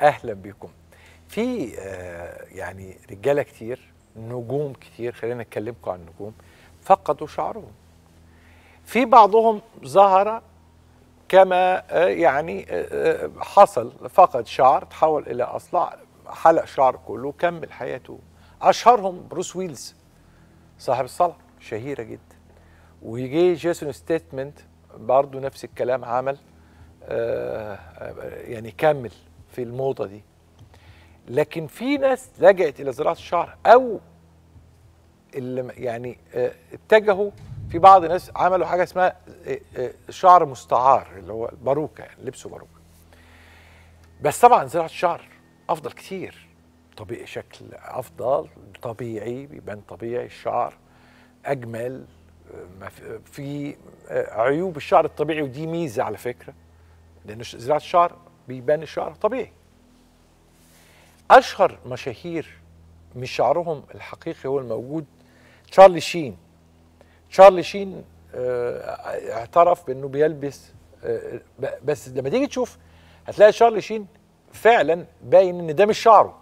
اهلا بكم في آه، يعني رجاله كتير نجوم كتير خلينا نتكلمكم عن النجوم فقدوا شعرهم في بعضهم ظهر كما آه، يعني آه، حصل فقد شعر تحول الى اصلع حلق شعر كله كمل حياته اشهرهم بروس ويلز صاحب الصلع شهيره جدا ويجي جيسون ستيتمنت برضه نفس الكلام عمل يعني كمل في الموضه دي لكن في ناس لجأت الى زراعه الشعر او اللي يعني آه، اتجهوا في بعض الناس عملوا حاجه اسمها آه، آه، شعر مستعار اللي هو باروكه يعني لبسوا باروكه بس طبعا زراعه الشعر افضل كتير طبيعي شكل افضل طبيعي بيبان طبيعي الشعر اجمل في عيوب الشعر الطبيعي ودي ميزه على فكره لان زراعه الشعر بيبان الشعر طبيعي اشهر مشاهير مش شعرهم الحقيقي هو الموجود تشارلي شين تشارلي شين اه اعترف بانه بيلبس اه بس لما تيجي تشوف هتلاقي تشارلي شين فعلا باين ان ده مش شعره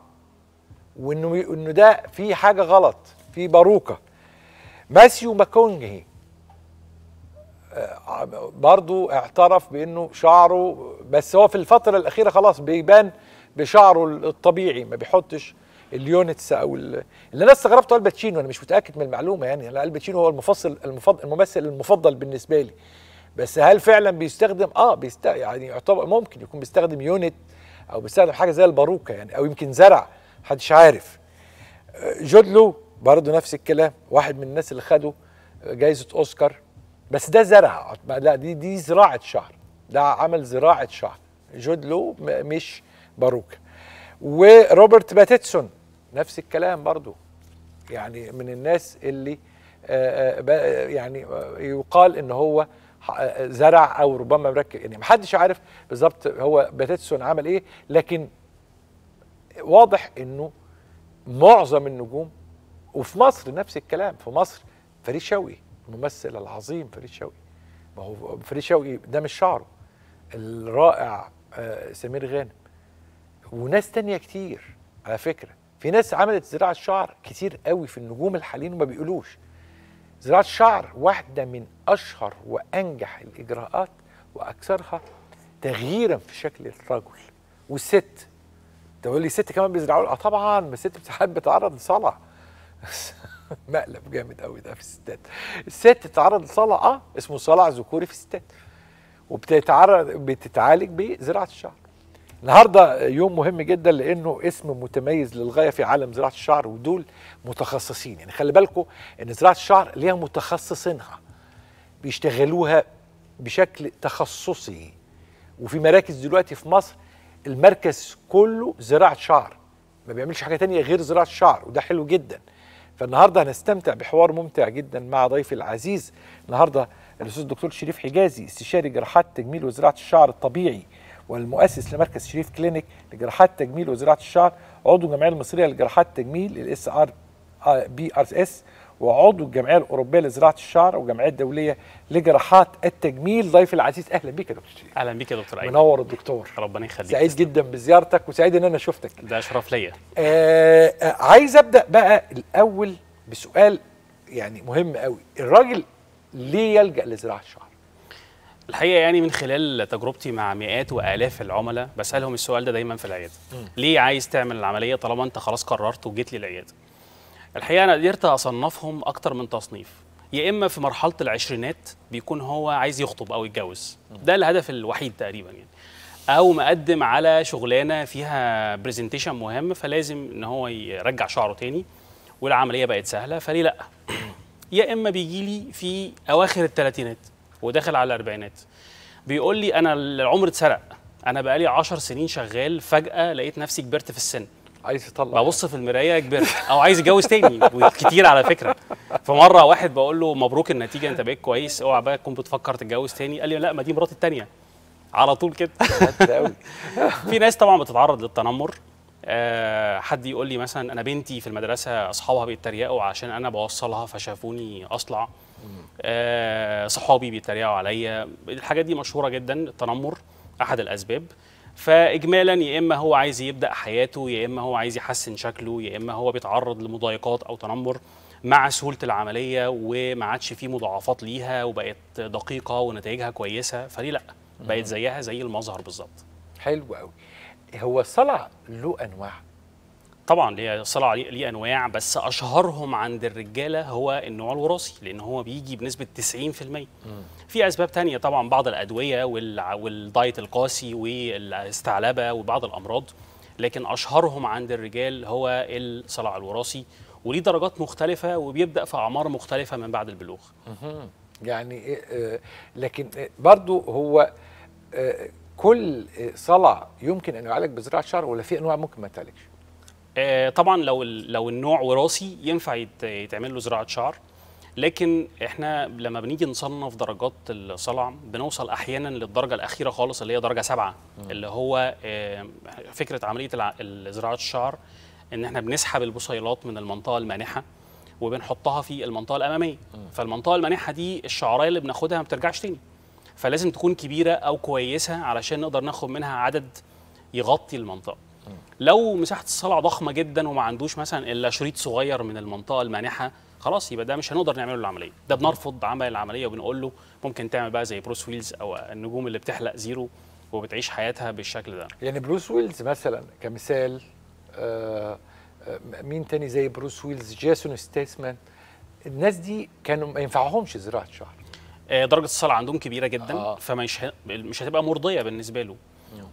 وانه انه ده في حاجه غلط في باروكه ماثيو ماكونجي برضو اعترف بانه شعره بس هو في الفتره الاخيره خلاص بيبان بشعره الطبيعي ما بيحطش اليونتس او اللي انا استغربته الباتشينو انا مش متاكد من المعلومه يعني انا الباتشينو هو المفصل المفضل الممثل المفضل بالنسبه لي بس هل فعلا بيستخدم اه بيست يعني يعتبر ممكن يكون بيستخدم يونت او بيستخدم حاجه زي الباروكه يعني او يمكن زرع محدش عارف جودلو برضه نفس الكلام واحد من الناس اللي خدوا جائزه اوسكار بس ده زرع لا دي دي زراعه شعر ده عمل زراعه شعر جود لو مش باروكه وروبرت باتيتسون نفس الكلام برضو يعني من الناس اللي آه، آه، آه، يعني يقال ان هو زرع او ربما مركب يعني محدش عارف بالظبط هو باتيتسون عمل ايه لكن واضح انه معظم النجوم وفي مصر نفس الكلام في مصر فريد شوقي الممثل العظيم فريد شوقي ما هو فريد شوقي ده مش شعره الرائع آه، سمير غانم وناس تانية كتير على فكرة في ناس عملت زراعة شعر كتير قوي في النجوم الحاليين وما بيقولوش زراعة شعر واحدة من أشهر وأنجح الإجراءات وأكثرها تغييرا في شكل الرجل والست تقول لي ست كمان بيزرعوا آه طبعا ما الست بتحب تتعرض لصلع مقلب جامد قوي ده في الستات الست تتعرض لصلع اه اسمه صلع ذكوري في الستات وبتتعرض بتتعالج بزراعه الشعر النهارده يوم مهم جدا لانه اسم متميز للغايه في عالم زراعه الشعر ودول متخصصين يعني خلي بالكم ان زراعه الشعر ليها متخصصينها بيشتغلوها بشكل تخصصي وفي مراكز دلوقتي في مصر المركز كله زراعه شعر ما بيعملش حاجه تانية غير زراعه شعر وده حلو جدا فالنهارده هنستمتع بحوار ممتع جدا مع ضيفي العزيز النهارده الاستاذ الدكتور شريف حجازي استشاري جراحات تجميل وزراعه الشعر الطبيعي والمؤسس لمركز شريف كلينيك لجراحات تجميل وزراعه الشعر عضو الجمعيه المصريه لجراحات تجميل الاس ار بي ار اس وعضو الجمعيه الاوروبيه لزراعه الشعر والجمعيه الدوليه لجراحات التجميل ضيف العزيز اهلا بيك يا دكتور اهلا بيك يا دكتور ايمن منور الدكتور ربنا يخليك سعيد جدا بزيارتك وسعيد ان انا شفتك ده شرف ليا آه،, آه عايز ابدا بقى الاول بسؤال يعني مهم قوي الراجل ليه يلجا لزراعه الشعر الحقيقه يعني من خلال تجربتي مع مئات والاف العملاء بسالهم السؤال ده دايما في العياده ليه عايز تعمل العمليه طالما انت خلاص قررت وجيت للعياده الحقيقه انا قدرت اصنفهم اكتر من تصنيف يا اما في مرحله العشرينات بيكون هو عايز يخطب او يتجوز ده الهدف الوحيد تقريبا يعني او مقدم على شغلانه فيها برزنتيشن مهم فلازم ان هو يرجع شعره تاني والعمليه بقت سهله فليه لا يا اما بيجي لي في اواخر الثلاثينات وداخل على الاربعينات بيقول لي انا العمر اتسرق انا بقالي 10 سنين شغال فجاه لقيت نفسي كبرت في السن عايز يطلع ببص في المرايه كبرت او عايز يتجوز تاني وكتير على فكره فمره واحد بقول له مبروك النتيجه انت بقيت كويس اوعى بقى تكون بتفكر تتجوز تاني قال لي لا ما دي مراتي التانيه على طول كده في ناس طبعا بتتعرض للتنمر آه، حد يقول لي مثلا انا بنتي في المدرسه اصحابها بيتريقوا عشان انا بوصلها فشافوني اصلع آه، صحابي بيتريقوا عليا الحاجات دي مشهوره جدا التنمر احد الاسباب فاجمالا يا اما هو عايز يبدا حياته يا اما هو عايز يحسن شكله يا اما هو بيتعرض لمضايقات او تنمر مع سهوله العمليه وما عادش فيه مضاعفات ليها وبقت دقيقه ونتائجها كويسه فليه لا بقت زيها زي المظهر بالظبط حلو قوي هو الصلع له انواع طبعا ليه الصلع ليه انواع بس اشهرهم عند الرجاله هو النوع الوراثي لان هو بيجي بنسبه 90% مم. في اسباب تانية طبعا بعض الادويه والدايت القاسي والاستعلبه وبعض الامراض لكن اشهرهم عند الرجال هو الصلع الوراثي وليه درجات مختلفه وبيبدا في اعمار مختلفه من بعد البلوغ يعني آه، آه، لكن آه، برضو هو كل صلع يمكن ان يعالج بزراعه شعر ولا في انواع ممكن ما تعالجش آه، طبعا لو لو النوع وراثي ينفع يتعمل له زراعه شعر لكن احنا لما بنيجي نصنف درجات الصلع بنوصل احيانا للدرجه الاخيره خالص اللي هي درجه سبعه م. اللي هو آه، فكره عمليه زراعه الشعر ان احنا بنسحب البصيلات من المنطقه المانحه وبنحطها في المنطقه الاماميه م. فالمنطقه المانحه دي الشعرايه اللي بناخدها ما بترجعش تاني فلازم تكون كبيره او كويسه علشان نقدر ناخد منها عدد يغطي المنطقه لو مساحه الصلع ضخمه جدا وما عندوش مثلا الا شريط صغير من المنطقه المانحه خلاص يبقى ده مش هنقدر نعمله العمليه ده بنرفض عمل العمليه وبنقول له ممكن تعمل بقى زي بروس ويلز او النجوم اللي بتحلق زيرو وبتعيش حياتها بالشكل ده يعني بروس ويلز مثلا كمثال آه, آه، مين تاني زي بروس ويلز جاسون ستيسمان الناس دي كانوا ما ينفعهمش زراعه شعر آه، درجه الصلع عندهم كبيره جدا آه. فمش مش هتبقى مرضيه بالنسبه له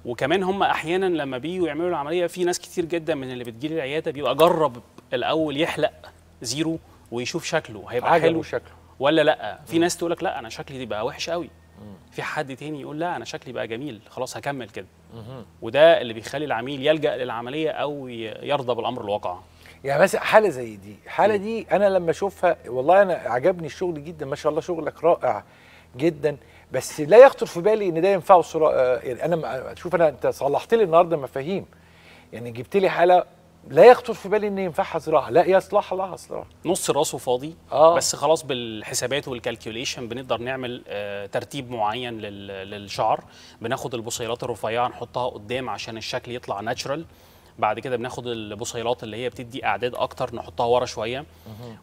وكمان هم احيانا لما بييجوا يعملوا العمليه في ناس كتير جدا من اللي بتجيلي العياده بيبقى جرب الاول يحلق زيرو ويشوف شكله هيبقى حلو شكله ولا لا في ناس تقول لك لا انا شكلي بقى وحش قوي في حد تاني يقول لا انا شكلي بقى جميل خلاص هكمل كده وده اللي بيخلي العميل يلجا للعمليه او يرضى بالامر الواقع يعني مثلا حاله زي دي الحاله دي انا لما اشوفها والله انا عجبني الشغل جدا ما شاء الله شغلك رائع جدا بس لا يخطر في بالي ان ده ينفعه صرا... آه، يعني انا شوف انا انت صلحت لي النهارده مفاهيم يعني جبت لي حاله لا يخطر في بالي ان ينفعها زراعه لا يصلح لها زراعه نص راسه فاضي آه. بس خلاص بالحسابات والكالكوليشن بنقدر نعمل آه ترتيب معين للشعر بناخد البصيلات الرفيعه نحطها قدام عشان الشكل يطلع ناتشرال بعد كده بناخد البصيلات اللي هي بتدي اعداد اكتر نحطها ورا شويه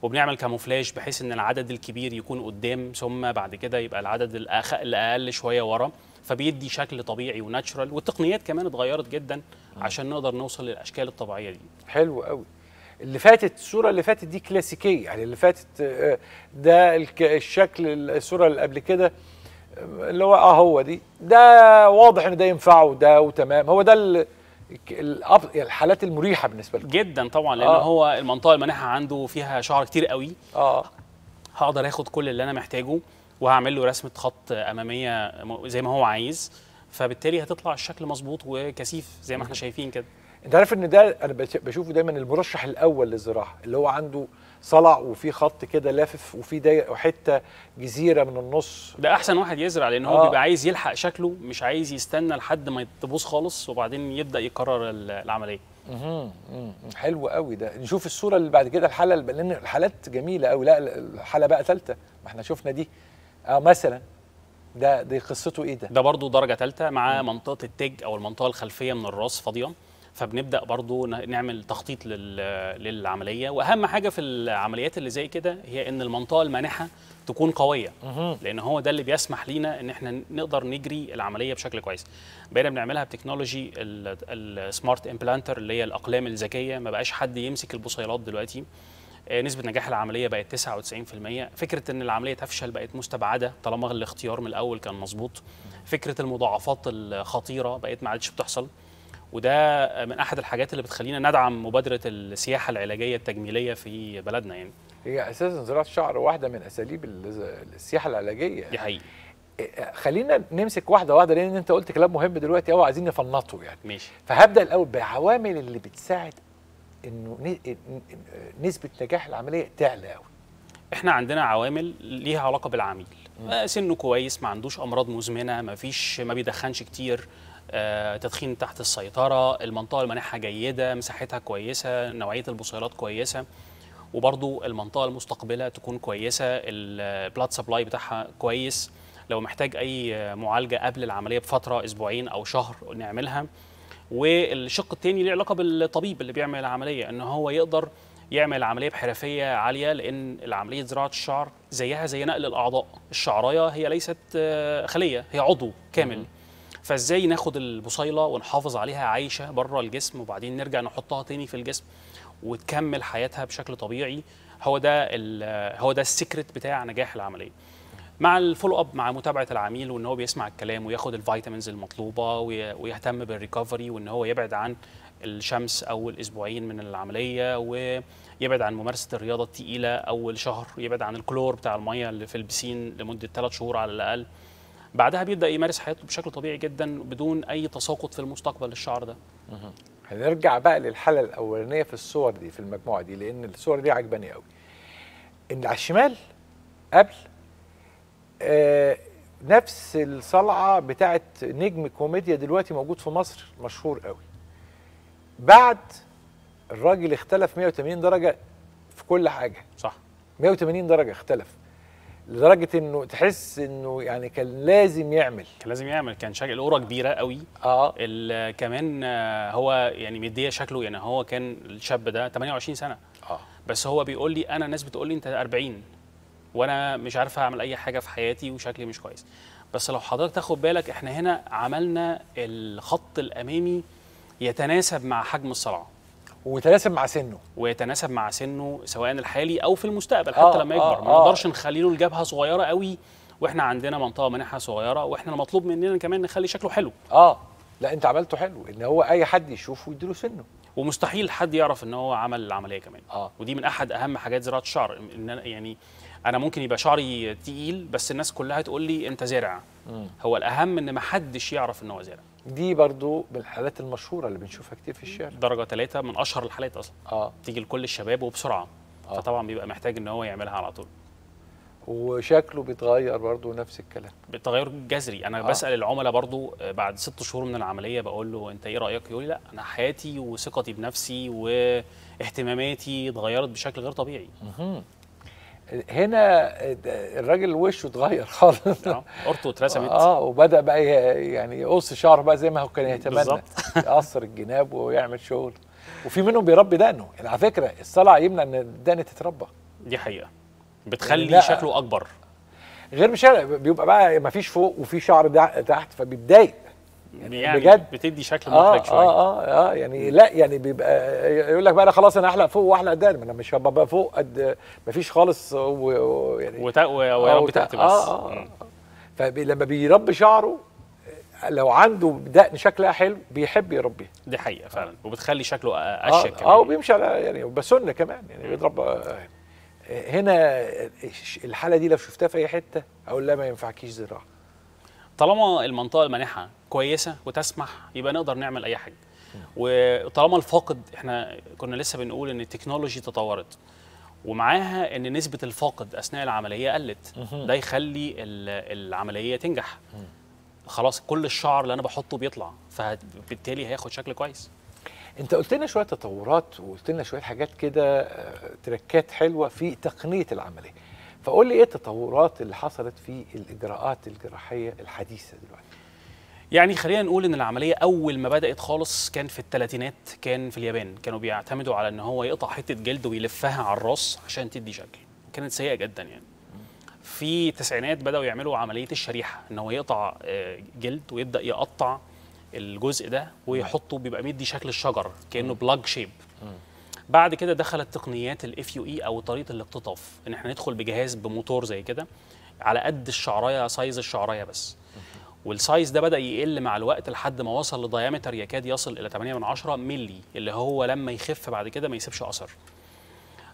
وبنعمل كاموفلاج بحيث ان العدد الكبير يكون قدام ثم بعد كده يبقى العدد الاقل شويه ورا فبيدي شكل طبيعي وناتشرال والتقنيات كمان اتغيرت جدا عشان نقدر نوصل للاشكال الطبيعيه دي حلو قوي اللي فاتت الصوره اللي فاتت دي كلاسيكيه يعني اللي فاتت آه، ده الشكل الصوره اللي قبل كده آه، اللي هو اه هو دي ده واضح ان ده ينفعه ده وتمام هو ده اللي الحالات المريحه بالنسبه لكم جدا طبعا لان آه. هو المنطقه المانحه عنده فيها شعر كتير قوي اه هقدر اخد كل اللي انا محتاجه وهعمل له رسمه خط اماميه زي ما هو عايز فبالتالي هتطلع الشكل مظبوط وكثيف زي ما احنا شايفين كده انت عارف ان ده انا بشوفه دايما المرشح الاول للزراعه اللي هو عنده صلع وفي خط كده لافف وفي ضيق وحته جزيره من النص ده احسن واحد يزرع لان هو آه. بيبقى عايز يلحق شكله مش عايز يستنى لحد ما تبوظ خالص وبعدين يبدا يكرر العمليه حلو قوي ده نشوف الصوره اللي بعد كده الحاله لان الحالات جميله قوي لا الحاله بقى ثالثه ما احنا شفنا دي اه مثلا ده دي قصته ايه ده ده برضو درجه ثالثه مع منطقه التج او المنطقه الخلفيه من الراس فاضيه فبنبدا برضو نعمل تخطيط للعمليه واهم حاجه في العمليات اللي زي كده هي ان المنطقه المانحه تكون قويه لان هو ده اللي بيسمح لينا ان احنا نقدر نجري العمليه بشكل كويس بقينا بنعملها بتكنولوجي السمارت امبلانتر اللي هي الاقلام الذكيه ما بقاش حد يمسك البصيلات دلوقتي آه، نسبة نجاح العملية بقت 99% فكرة أن العملية تفشل بقت مستبعدة طالما الاختيار من الأول كان مظبوط فكرة المضاعفات الخطيرة بقت ما عادش بتحصل وده من احد الحاجات اللي بتخلينا ندعم مبادره السياحه العلاجيه التجميليه في بلدنا يعني هي اساسا زراعه الشعر واحده من اساليب السياحه العلاجيه دي حقيقة. إيه، إيه، خلينا نمسك واحده واحده لان انت قلت كلام مهم دلوقتي قوي عايزين نفنطه يعني ماشي فهبدا الاول بعوامل اللي بتساعد انه نسبه نجاح العمليه تعلى قوي احنا عندنا عوامل ليها علاقه بالعميل آه، سنه كويس ما عندوش امراض مزمنه ما فيش ما بيدخنش كتير آه، تدخين تحت السيطره المنطقه المناحه جيده مساحتها كويسه نوعيه البصيلات كويسه وبرضو المنطقه المستقبله تكون كويسه البلاد سبلاي بتاعها كويس لو محتاج اي معالجه قبل العمليه بفتره اسبوعين او شهر نعملها والشق الثاني له علاقه بالطبيب اللي بيعمل العمليه ان هو يقدر يعمل العمليه بحرفيه عاليه لان العمليه زراعه الشعر زيها زي نقل الاعضاء الشعرايه هي ليست آه، خليه هي عضو كامل فازاي ناخد البصيله ونحافظ عليها عايشه بره الجسم وبعدين نرجع نحطها تاني في الجسم وتكمل حياتها بشكل طبيعي هو ده هو ده السكرت بتاع نجاح العمليه مع الفولو اب مع متابعه العميل وان هو بيسمع الكلام وياخد الفيتامينز المطلوبه ويهتم بالريكفري وان هو يبعد عن الشمس اول اسبوعين من العمليه ويبعد عن ممارسه الرياضه الثقيله اول شهر يبعد عن الكلور بتاع الميه اللي في البسين لمده ثلاث شهور على الاقل بعدها بيبدا يمارس حياته بشكل طبيعي جدا بدون اي تساقط في المستقبل للشعر ده هنرجع بقى للحاله الاولانيه في الصور دي في المجموعه دي لان الصور دي عجباني قوي ان على الشمال قبل آه نفس الصلعه بتاعت نجم كوميديا دلوقتي موجود في مصر مشهور قوي بعد الراجل اختلف 180 درجه في كل حاجه صح 180 درجه اختلف لدرجه انه تحس انه يعني كان لازم يعمل كان لازم يعمل كان شكل القرى كبيره قوي اه كمان هو يعني مديه شكله يعني هو كان الشاب ده 28 سنه اه بس هو بيقول لي انا الناس بتقول لي انت 40 وانا مش عارف اعمل اي حاجه في حياتي وشكلي مش كويس بس لو حضرتك تاخد بالك احنا هنا عملنا الخط الامامي يتناسب مع حجم الصلعه ويتناسب مع سنه ويتناسب مع سنه سواء الحالي او في المستقبل حتى آه لما آه، يكبر آه ما نقدرش نخلي له الجبهه صغيره قوي واحنا عندنا منطقه مانحه صغيره واحنا المطلوب مننا كمان نخلي شكله حلو اه لا انت عملته حلو ان هو اي حد يشوفه يديله سنه ومستحيل حد يعرف ان هو عمل العمليه كمان آه. ودي من احد اهم حاجات زراعه الشعر ان أنا يعني انا ممكن يبقى شعري تقيل بس الناس كلها تقول لي انت زارع هو الاهم ان ما حدش يعرف ان هو زارع دي برضو بالحالات المشهوره اللي بنشوفها كتير في الشارع درجه ثلاثة من اشهر الحالات اصلا اه تيجي لكل الشباب وبسرعه آه. فطبعا بيبقى محتاج ان هو يعملها على طول وشكله بيتغير برضو نفس الكلام بتغير جذري انا آه. بسال العملاء برضو آه، بعد ست شهور من العمليه بقول له انت ايه رايك يقول لي لا انا حياتي وثقتي بنفسي واهتماماتي اتغيرت بشكل غير طبيعي هنا الراجل وشه اتغير خالص قرطه نعم، اترسمت اه وبدا بقى يعني يقص شعره بقى زي ما هو كان يتمنى يقصر الجناب ويعمل شغل وفي منهم بيربي دقنه يعني على فكره الصلع يمنع ان الدقن تتربى دي حقيقه بتخلي لا. شكله اكبر غير مش بيبقى بقى ما فيش فوق وفي شعر تحت فبيتضايق يعني, يعني بجد يعني بتدي شكل آه، محرج آه شويه اه اه اه يعني لا يعني بيبقى يقول لك بقى انا خلاص انا احلق فوق واحلق دايما انا مش هبقى فوق قد مفيش خالص ويعني ويا رب تحت بس اه اه اه فلما بيربي شعره لو عنده دقن شكلها حلو بيحب يربيها دي حقيقه فعلا وبتخلي شكله آه، اشيك آه كمان اه وبيمشي على يعني بسنه كمان يعني بيضرب آه، هنا الحاله دي لو شفتها في اي حته اقول لا ما ينفعكيش زراعه طالما المنطقه المانحه كويسه وتسمح يبقى نقدر نعمل اي حاجه وطالما الفاقد احنا كنا لسه بنقول ان التكنولوجي تطورت ومعاها ان نسبه الفاقد اثناء العمليه قلت ده يخلي العمليه تنجح خلاص كل الشعر اللي انا بحطه بيطلع فبالتالي هياخد شكل كويس انت قلت لنا شويه تطورات وقلت لنا شويه حاجات كده تركات حلوه في تقنيه العمليه فقول لي ايه التطورات اللي حصلت في الاجراءات الجراحيه الحديثه دلوقتي يعني خلينا نقول ان العمليه اول ما بدات خالص كان في الثلاثينات كان في اليابان كانوا بيعتمدوا على ان هو يقطع حته جلد ويلفها على الراس عشان تدي شكل كانت سيئه جدا يعني في التسعينات بداوا يعملوا عمليه الشريحه ان هو يقطع آه، جلد ويبدا يقطع الجزء ده ويحطه بيبقى مدي شكل الشجر كانه بلاج شيب بعد كده دخلت تقنيات الاف يو اي e او طريقه الاقتطاف ان احنا ندخل بجهاز بموتور زي كده على قد الشعرايه سايز الشعرايه بس والسايز ده بدا يقل مع الوقت لحد ما وصل لدايمتر يكاد يصل الى 8 من عشرة ملي اللي هو لما يخف بعد كده ما يسيبش اثر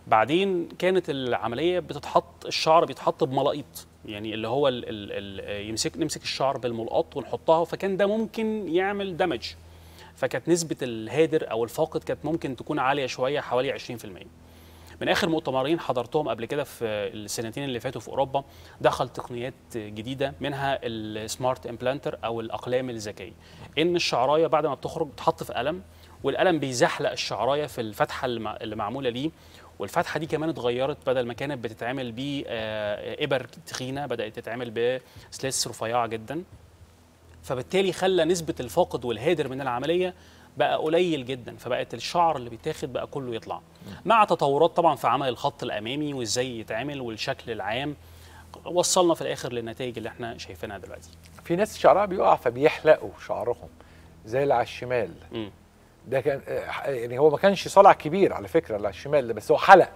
بعدين كانت العمليه بتتحط الشعر بيتحط بملاقيط يعني اللي هو الـ الـ الـ يمسك نمسك الشعر بالملقط ونحطها فكان ده ممكن يعمل دمج فكانت نسبه الهادر او الفاقد كانت ممكن تكون عاليه شويه حوالي 20% من اخر مؤتمرين حضرتهم قبل كده في السنتين اللي فاتوا في اوروبا دخل تقنيات جديده منها السمارت امبلانتر او الاقلام الذكيه ان الشعرايه بعد ما بتخرج بتحط في قلم والقلم بيزحلق الشعرايه في الفتحه اللي معموله ليه والفتحه دي كمان اتغيرت بدل ما كانت بتتعمل بابر آه، تخينه بدات تتعمل بسلس رفيعه جدا فبالتالي خلى نسبه الفاقد والهادر من العمليه بقى قليل جدا فبقت الشعر اللي بيتاخد بقى كله يطلع مع تطورات طبعا في عمل الخط الامامي وازاي يتعمل والشكل العام وصلنا في الاخر للنتائج اللي احنا شايفينها دلوقتي في ناس شعرها بيقع فبيحلقوا شعرهم زي اللي على الشمال م. ده كان يعني هو ما كانش صلع كبير على فكره اللي على الشمال ده بس هو حلق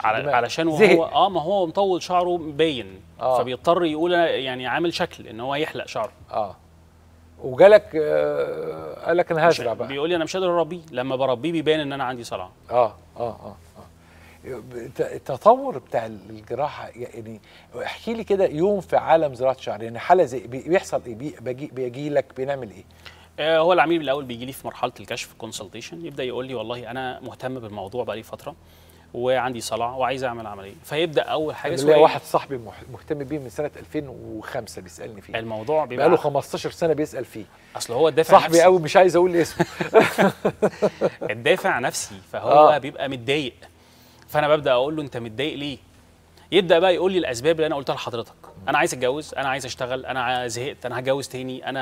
على علشان هو اه ما هو مطول شعره باين آه. فبيضطر يقول يعني عامل شكل ان هو يحلق شعره اه وجالك آه قال لك انا هزرع بقى بيقول لي انا مش قادر اربيه لما بربيه بيبان ان انا عندي صلعه اه اه اه, آه. التطور بتاع الجراحه يعني احكي لي كده يوم في عالم زراعه الشعر يعني حاله زي بيحصل ايه بيجي, بيجي لك بنعمل ايه؟ آه هو العميل الاول بيجي لي في مرحله الكشف كونسلتيشن يبدا يقول لي والله انا مهتم بالموضوع بقالي فتره وعندي صلع وعايز اعمل عمليه فيبدا اول حاجه سؤال واحد صاحبي مهتم بيه من سنه 2005 بيسالني فيه الموضوع بيبقى له 15 سنه بيسال فيه اصل هو الدافع صاحبي قوي مش عايز اقول اسمه الدافع نفسي فهو آه. بيبقى متضايق فانا ببدا اقول له انت متضايق ليه يبدا بقى يقول لي الاسباب اللي انا قلتها لحضرتك انا عايز اتجوز انا عايز اشتغل انا زهقت انا هتجوز تاني انا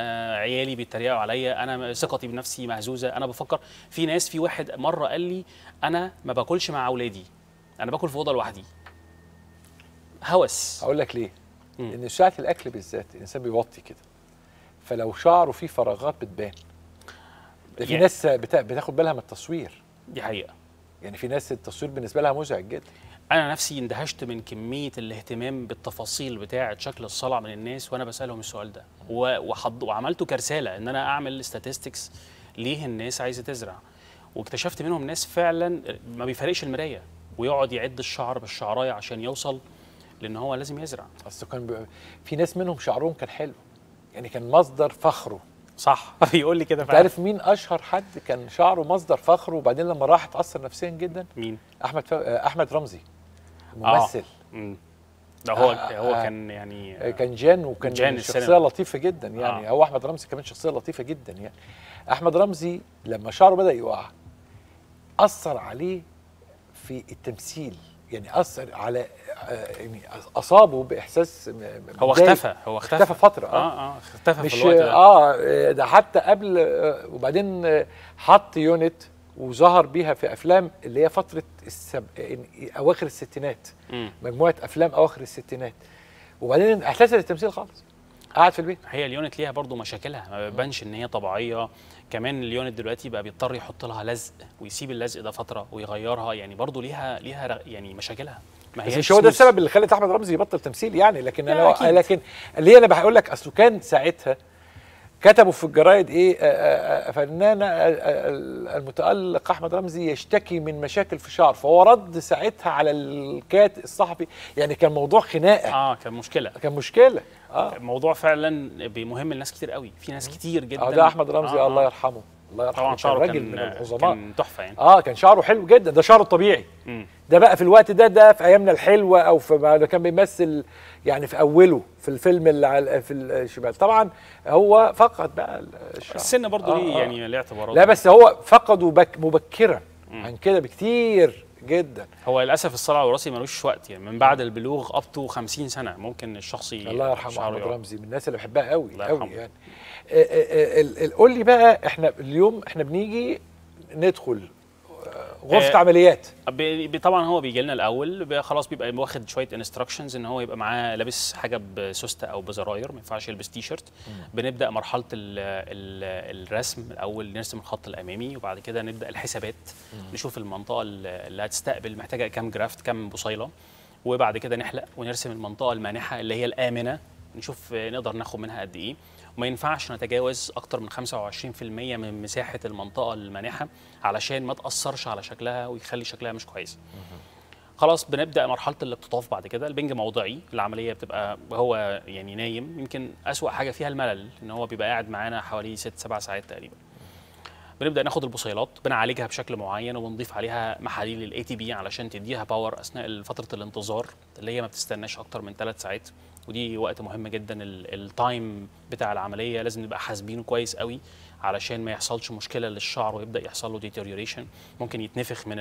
آه، عيالي بيتريقوا عليا انا ثقتي بنفسي مهزوزه انا بفكر في ناس في واحد مره قال لي انا ما باكلش مع اولادي انا باكل في اوضه لوحدي هوس هقول لك ليه مم. ان ساعه الاكل بالذات الانسان بيوطي كده فلو شعره فيه فراغات بتبان في يعني ناس بتاخد بالها من التصوير دي حقيقه يعني في ناس التصوير بالنسبه لها مزعج جدا انا نفسي اندهشت من كميه الاهتمام بالتفاصيل بتاعه شكل الصلع من الناس وانا بسالهم السؤال ده وحض... وعملته كرساله ان انا اعمل ستاتستكس ليه الناس عايزه تزرع واكتشفت منهم ناس فعلا ما بيفرقش المرايه ويقعد يعد الشعر بالشعرايه عشان يوصل لان هو لازم يزرع اصل كان بي... في ناس منهم شعرهم كان حلو يعني كان مصدر فخره صح بيقول لي كده فعلا عارف مين اشهر حد كان شعره مصدر فخره وبعدين لما راح اتاثر نفسيا جدا مين احمد ف... آه، احمد رمزي ممثل آه. ده هو آه هو آه. كان يعني آه، كان جان وكان جان شخصيه السينما. لطيفه جدا يعني آه. هو احمد رمزي كمان شخصيه لطيفه جدا يعني احمد رمزي لما شعره بدا يقع اثر عليه في التمثيل يعني اثر على آه، يعني اصابه باحساس هو اختفى هو اختفى اختفى فتره اه اه اختفى في الوقت ده اه ده حتى قبل وبعدين حط يونت وظهر بيها في افلام اللي هي فتره السب... اواخر الستينات مم. مجموعه افلام اواخر الستينات وبعدين اعتزل التمثيل خالص قاعد في البيت هي اليونت ليها برضو مشاكلها ما بيبانش ان هي طبيعيه كمان اليونت دلوقتي بقى بيضطر يحط لها لزق ويسيب اللزق ده فتره ويغيرها يعني برضو ليها ليها يعني مشاكلها ما هي مش هو ده السبب اللي خلت احمد رمزي يبطل تمثيل يعني لكن انا لكن اللي انا بقول لك اصله كان ساعتها كتبوا في الجرايد ايه آه، آه، آه، فنان المتالق احمد رمزي يشتكي من مشاكل في شعر فهو رد ساعتها على الكات الصحفي يعني كان موضوع خناقه اه كان مشكله كان مشكله اه موضوع فعلا مهم لناس كتير قوي في ناس كتير جدا اه ده احمد رمزي آه الله يرحمه الله يرحمه طبعا شعره كان, من العظماء كان تحفه يعني اه كان شعره حلو جدا ده شعره الطبيعي ده بقى في الوقت ده ده في ايامنا الحلوه او في ما كان بيمثل يعني في اوله في الفيلم اللي على في الشمال طبعا هو فقد بقى الشعر السن برضه آه ليه آه يعني ليه اعتبارات لا بس هو فقده مبكرا عن كده بكتير جدا هو للاسف الصلع الوراثي ملوش وقت يعني من بعد البلوغ اب تو 50 سنه ممكن الشخص الله يرحمه احمد رمزي من الناس اللي بحبها قوي قوي يعني آه، آه، آه، قول لي بقى احنا اليوم احنا بنيجي ندخل غرفه آه عمليات بي طبعا هو بيجي لنا الاول خلاص بيبقى واخد شويه انستراكشنز ان هو يبقى معاه لابس حاجه بسوسته او بزراير ما ينفعش يلبس تي شيرت بنبدا مرحله الـ الـ الرسم الاول نرسم الخط الامامي وبعد كده نبدا الحسابات مم. نشوف المنطقه اللي هتستقبل محتاجه كام جرافت كام بصيله وبعد كده نحلق ونرسم المنطقه المانحه اللي هي الامنه نشوف نقدر ناخد منها قد ايه ما ينفعش نتجاوز اكتر من 25% من مساحه المنطقه المانحه علشان ما تاثرش على شكلها ويخلي شكلها مش كويس خلاص بنبدا مرحله الاقتطاف بعد كده البنج موضعي العمليه بتبقى هو يعني نايم يمكن اسوا حاجه فيها الملل ان هو بيبقى قاعد معانا حوالي 6 7 ساعات تقريبا بنبدا ناخد البصيلات بنعالجها بشكل معين وبنضيف عليها محاليل الاي تي بي علشان تديها باور اثناء فتره الانتظار اللي هي ما بتستناش اكتر من 3 ساعات ودي وقت مهم جدا التايم بتاع العمليه لازم نبقى حاسبينه كويس قوي علشان ما يحصلش مشكله للشعر ويبدا يحصل له ديتيريوريشن ممكن يتنفخ من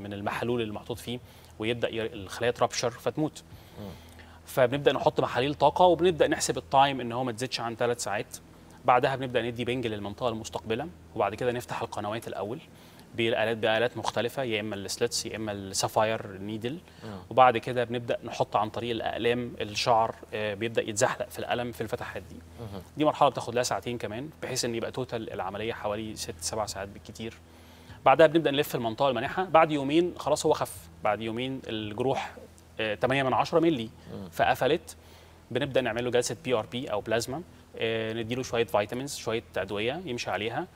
من المحلول اللي محطوط فيه ويبدا الخلايا ترابشر فتموت فبنبدا نحط محاليل طاقه وبنبدا نحسب التايم ان هو ما تزيدش عن ثلاث ساعات بعدها بنبدا ندي بنج للمنطقه المستقبله وبعد كده نفتح القنوات الاول بالالات بالات مختلفه يا اما السلتس يا اما السفاير نيدل آه. وبعد كده بنبدا نحط عن طريق الاقلام الشعر آه، بيبدا يتزحلق في القلم في الفتحات دي دي مرحله بتاخد لها ساعتين كمان بحيث ان يبقى توتال العمليه حوالي ست سبع ساعات بالكتير بعدها بنبدا نلف المنطقه المانحه بعد يومين خلاص هو خف بعد يومين الجروح 8 آه، من 10 مللي فقفلت بنبدا نعمل له جلسه بي ار بي او بلازما نديله شويه فيتامينز شويه ادويه يمشي عليها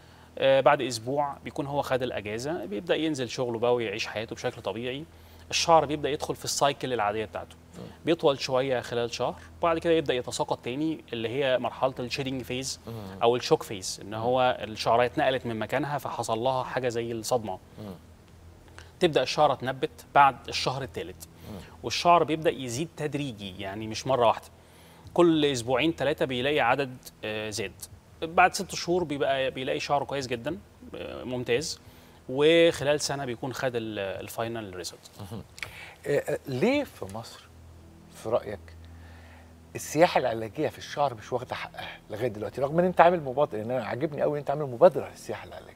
آه، بعد اسبوع بيكون هو خد الاجازه بيبدا ينزل شغله بقى ويعيش حياته بشكل طبيعي الشعر بيبدا يدخل في السايكل العاديه بتاعته بيطول شويه خلال شهر وبعد كده يبدا يتساقط تاني اللي هي مرحله الشيدنج فيز او الشوك فيز ان هو الشعره اتنقلت من مكانها فحصل لها حاجه زي الصدمه تبدا الشعره تنبت بعد الشهر الثالث والشعر بيبدا يزيد تدريجي يعني مش مره واحده كل اسبوعين ثلاثه بيلاقي عدد آه، زاد بعد ست شهور بيبقى بيلاقي شعره كويس جدا آه، ممتاز وخلال سنه بيكون خد الفاينل ريزلت آه، آه، ليه في مصر في رايك السياحه العلاجيه في الشعر مش واخده حقها لغايه دلوقتي رغم ان انت عامل مبادره ان يعني انا عاجبني قوي ان انت عامل مبادره للسياحه العلاجيه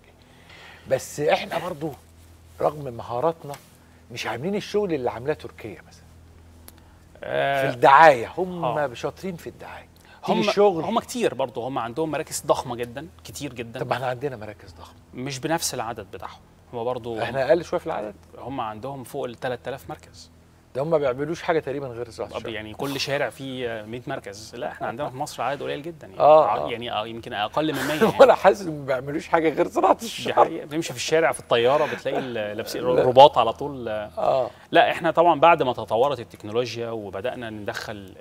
بس احنا برضو رغم مهاراتنا مش عاملين الشغل اللي عاملاه تركيا مثلا في الدعايه هم شاطرين في الدعايه هم الشغل هم كتير برضه هم عندهم مراكز ضخمه جدا كتير جدا طب احنا عندنا مراكز ضخمه مش بنفس العدد بتاعهم هم برضه احنا اقل شويه في العدد هم عندهم فوق ال 3000 مركز ده هم ما بيعملوش حاجه تقريبا غير زراعه يعني كل شارع فيه 100 مركز لا احنا عندنا في مصر عدد قليل جدا يعني آه, آه. يعني آه يمكن اقل من 100 يعني. ولا حاسس ما بيعملوش حاجه غير زراعه الشعر بتمشي في الشارع في الطياره بتلاقي لابسين الرباط على طول اه لا احنا طبعا بعد ما تطورت التكنولوجيا وبدانا ندخل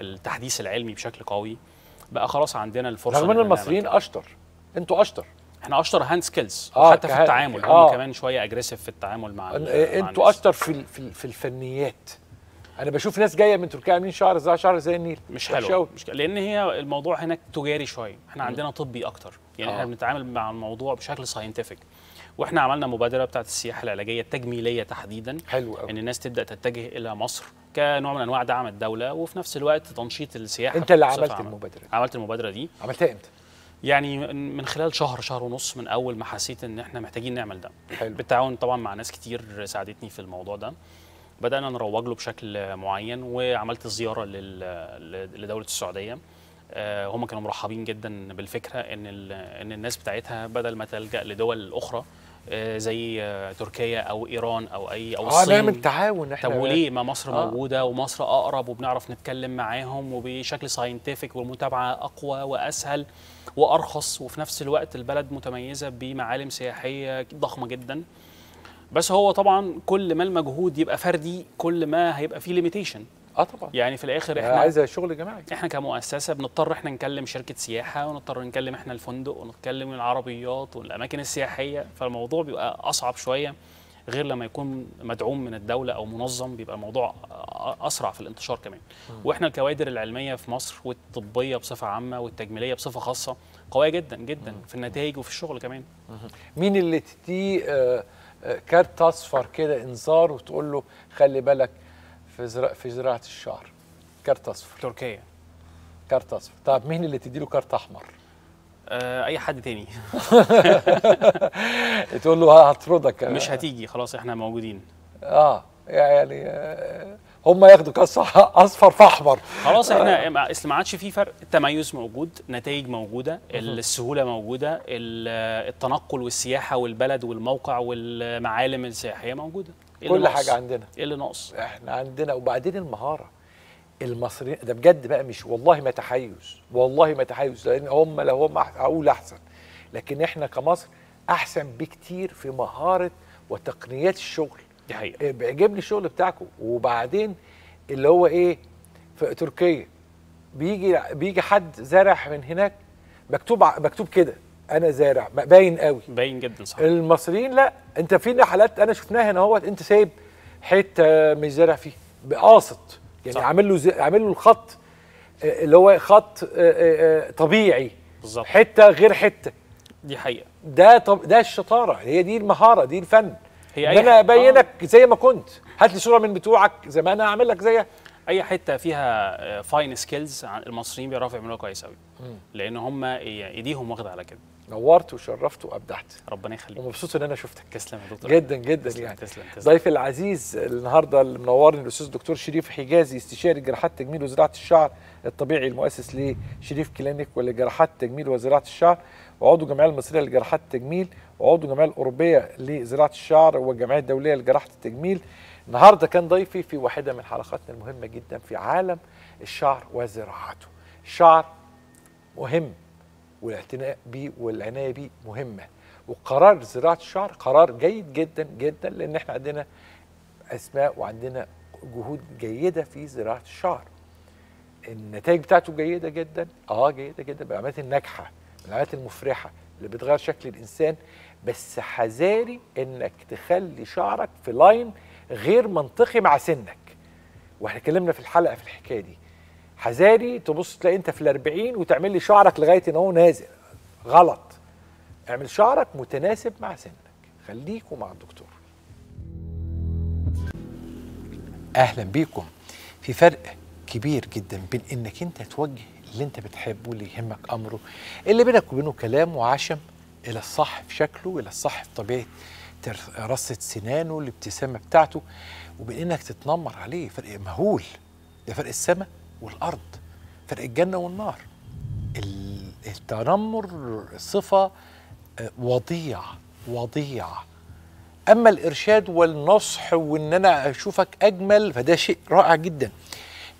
التحديث العلمي بشكل قوي بقى خلاص عندنا الفرصه رغم ان المصريين اشطر انتوا اشطر احنا اشطر هاند سكيلز آه حتى في التعامل آه هم كمان شويه اجريسيف في التعامل مع إيه، انتوا اشطر في في الفنيات انا بشوف ناس جايه من تركيا عاملين شعر زي شعر زي النيل مش حلو مش لان هي الموضوع هناك تجاري شويه احنا عندنا طبي اكتر يعني آه. احنا بنتعامل مع الموضوع بشكل ساينتفك واحنا عملنا مبادره بتاعه السياحه العلاجيه التجميليه تحديدا حلو قوي. ان الناس تبدا تتجه الى مصر كنوع من انواع دعم الدوله وفي نفس الوقت تنشيط السياحه انت اللي عملت المبادره دي. عملت المبادره دي عملتها امتى يعني من خلال شهر شهر ونص من اول ما حسيت ان احنا محتاجين نعمل ده حلو. بالتعاون طبعا مع ناس كتير ساعدتني في الموضوع ده بدانا نروج له بشكل معين وعملت زياره لدوله السعوديه آه، هم كانوا مرحبين جدا بالفكره ان ان الناس بتاعتها بدل ما تلجا لدول اخرى آه، زي آه، تركيا او ايران او اي او آه، الصين اه نعمل تعاون احنا طب وليه ما مصر آه. موجوده ومصر اقرب وبنعرف نتكلم معاهم وبشكل ساينتفك والمتابعه اقوى واسهل وارخص وفي نفس الوقت البلد متميزه بمعالم سياحيه ضخمه جدا بس هو طبعا كل ما المجهود يبقى فردي كل ما هيبقى فيه ليميتيشن اه طبعا يعني في الاخر يعني احنا عايزه شغل جماعي احنا كمؤسسه بنضطر احنا نكلم شركه سياحه ونضطر نكلم احنا الفندق ونتكلم العربيات والاماكن السياحيه فالموضوع بيبقى اصعب شويه غير لما يكون مدعوم من الدوله او منظم بيبقى الموضوع اسرع في الانتشار كمان م. واحنا الكوادر العلميه في مصر والطبيه بصفه عامه والتجميليه بصفه خاصه قويه جدا جدا م. في النتائج وفي الشغل كمان م. مين اللي تديه آه، آه، كارت اصفر كده انذار وتقول له خلي بالك في زراعه في زراعه الشعر كارت اصفر تركيا كارت اصفر طب مين اللي تديله كارت احمر آه، اي حد تاني تقول له هطردك مش هتيجي خلاص احنا موجودين اه يعني آه، هم ياخدوا كاس اصفر فاحمر خلاص احنا اصل آه. ما عادش في فرق التميز موجود نتائج موجوده السهوله موجوده التنقل والسياحه والبلد والموقع والمعالم السياحيه موجوده إيه كل حاجه عندنا ايه اللي ناقص احنا عندنا وبعدين المهاره المصريين ده بجد بقى مش والله ما تحيز والله ما تحيز لان هم لو هم هقول احسن لكن احنا كمصر احسن بكتير في مهاره وتقنيات الشغل دي حقيقه إيه، بيعجبني الشغل بتاعكم وبعدين اللي هو ايه في تركيا بيجي بيجي حد زارع من هناك مكتوب مكتوب كده انا زارع باين قوي باين جدا صح المصريين لا انت في حالات انا شفناها هنا اهوت انت سايب حته آه، مش زارع فيها قاصد يعني عامل له زي... عامل له الخط آه، اللي هو خط آه، طبيعي بالظبط حته غير حته دي حقيقه ده طب ده الشطاره هي دي المهاره دي الفن هي أي انا ابينك آه. زي ما كنت هات لي صوره من بتوعك زي ما انا هعمل لك زيها اي حته فيها فاين سكيلز المصريين بيعرفوا يعملوها كويس قوي لان هم ايديهم واخده على كده نورت وشرفت وابدعت ربنا يخليك ومبسوط ان انا شفتك تسلم يا دكتور جدا جدا تسلم يعني تسلم تسلم ضيفي العزيز النهارده اللي منورني الاستاذ الدكتور شريف حجازي استشاري جراحات تجميل وزراعه الشعر الطبيعي المؤسس لشريف كلينيك ولجراحات التجميل وزراعه الشعر وعضو الجمعيه المصريه لجراحات التجميل وعضو الجمعيه الاوروبيه لزراعه الشعر والجمعيه الدوليه لجراحه التجميل النهارده كان ضيفي في واحده من حلقاتنا المهمه جدا في عالم الشعر وزراعته الشعر مهم والاعتناء بيه والعنايه بيه مهمه وقرار زراعه الشعر قرار جيد جدا جدا لان احنا عندنا اسماء وعندنا جهود جيده في زراعه الشعر النتائج بتاعته جيده جدا اه جيده جدا بالعلامات الناجحه بالعلامات المفرحه اللي بتغير شكل الانسان بس حذاري انك تخلي شعرك في لاين غير منطقي مع سنك واحنا اتكلمنا في الحلقه في الحكايه دي حذاري تبص تلاقي انت في الأربعين وتعمل لي شعرك لغايه ان هو نازل غلط اعمل شعرك متناسب مع سنك خليك ومع الدكتور اهلا بيكم في فرق كبير جدا بين انك انت توجه اللي انت بتحبه اللي يهمك امره اللي بينك وبينه كلام وعشم الى الصح في شكله الى الصح في طبيعه رصة سنانه الابتسامة بتاعته وبين انك تتنمر عليه فرق مهول ده فرق السماء والارض فرق الجنه والنار التنمر صفه وضيع آه، وضيع اما الارشاد والنصح وان انا اشوفك اجمل فده شيء رائع جدا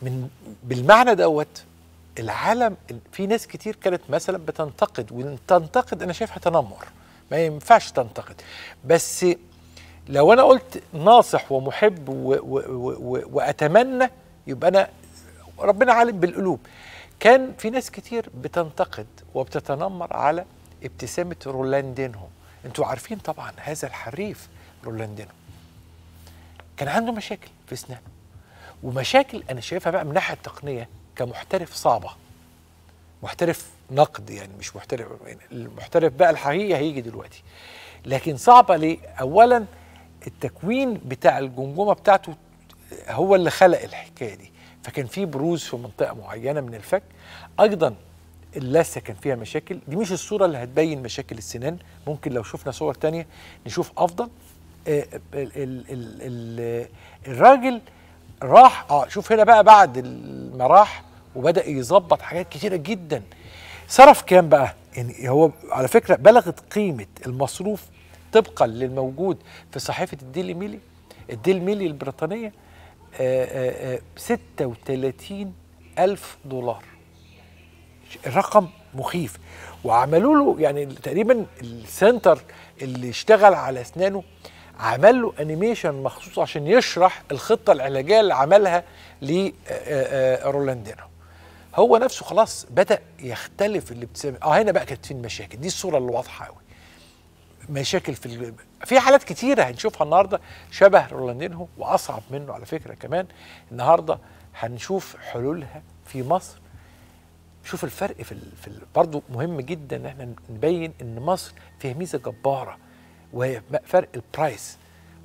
من بالمعنى دوت العالم في ناس كتير كانت مثلا بتنتقد وان تنتقد انا شايفها تنمر ما ينفعش تنتقد بس لو انا قلت ناصح ومحب و و و واتمنى يبقى انا ربنا عالم بالقلوب كان في ناس كتير بتنتقد وبتتنمر على ابتسامة رولاندينهو انتوا عارفين طبعا هذا الحريف رولاندينهو كان عنده مشاكل في اسنانه ومشاكل انا شايفها بقى من الناحيه التقنيه كمحترف صعبه محترف نقد يعني مش محترف يعني المحترف بقى الحقيقي هيجي دلوقتي لكن صعبه ليه اولا التكوين بتاع الجمجمه بتاعته هو اللي خلق الحكايه دي فكان في بروز في منطقه معينه من الفك ايضا اللثه كان فيها مشاكل دي مش الصوره اللي هتبين مشاكل السنان ممكن لو شفنا صور تانية نشوف افضل آه، الراجل راح اه شوف هنا بقى بعد ما راح وبدا يظبط حاجات كتيره جدا صرف كام بقى يعني هو على فكره بلغت قيمه المصروف طبقا للموجود في صحيفه الديلي ميلي الديلي ميلي البريطانيه 36 آه، آه، آه، ألف دولار الرقم مخيف وعملوا له يعني تقريبا السنتر اللي اشتغل على اسنانه عمل له انيميشن مخصوص عشان يشرح الخطه العلاجيه اللي عملها لرولاندينو هو نفسه خلاص بدا يختلف الابتسامه اه هنا بقى كانت في المشاكل دي الصوره اللي واضحه قوي مشاكل في ال... في حالات كتيره هنشوفها النهارده شبه رونالدينهو واصعب منه على فكره كمان النهارده هنشوف حلولها في مصر شوف الفرق في ال... في ال... برضه مهم جدا ان احنا نبين ان مصر فيها ميزه جباره وهي فرق البرايس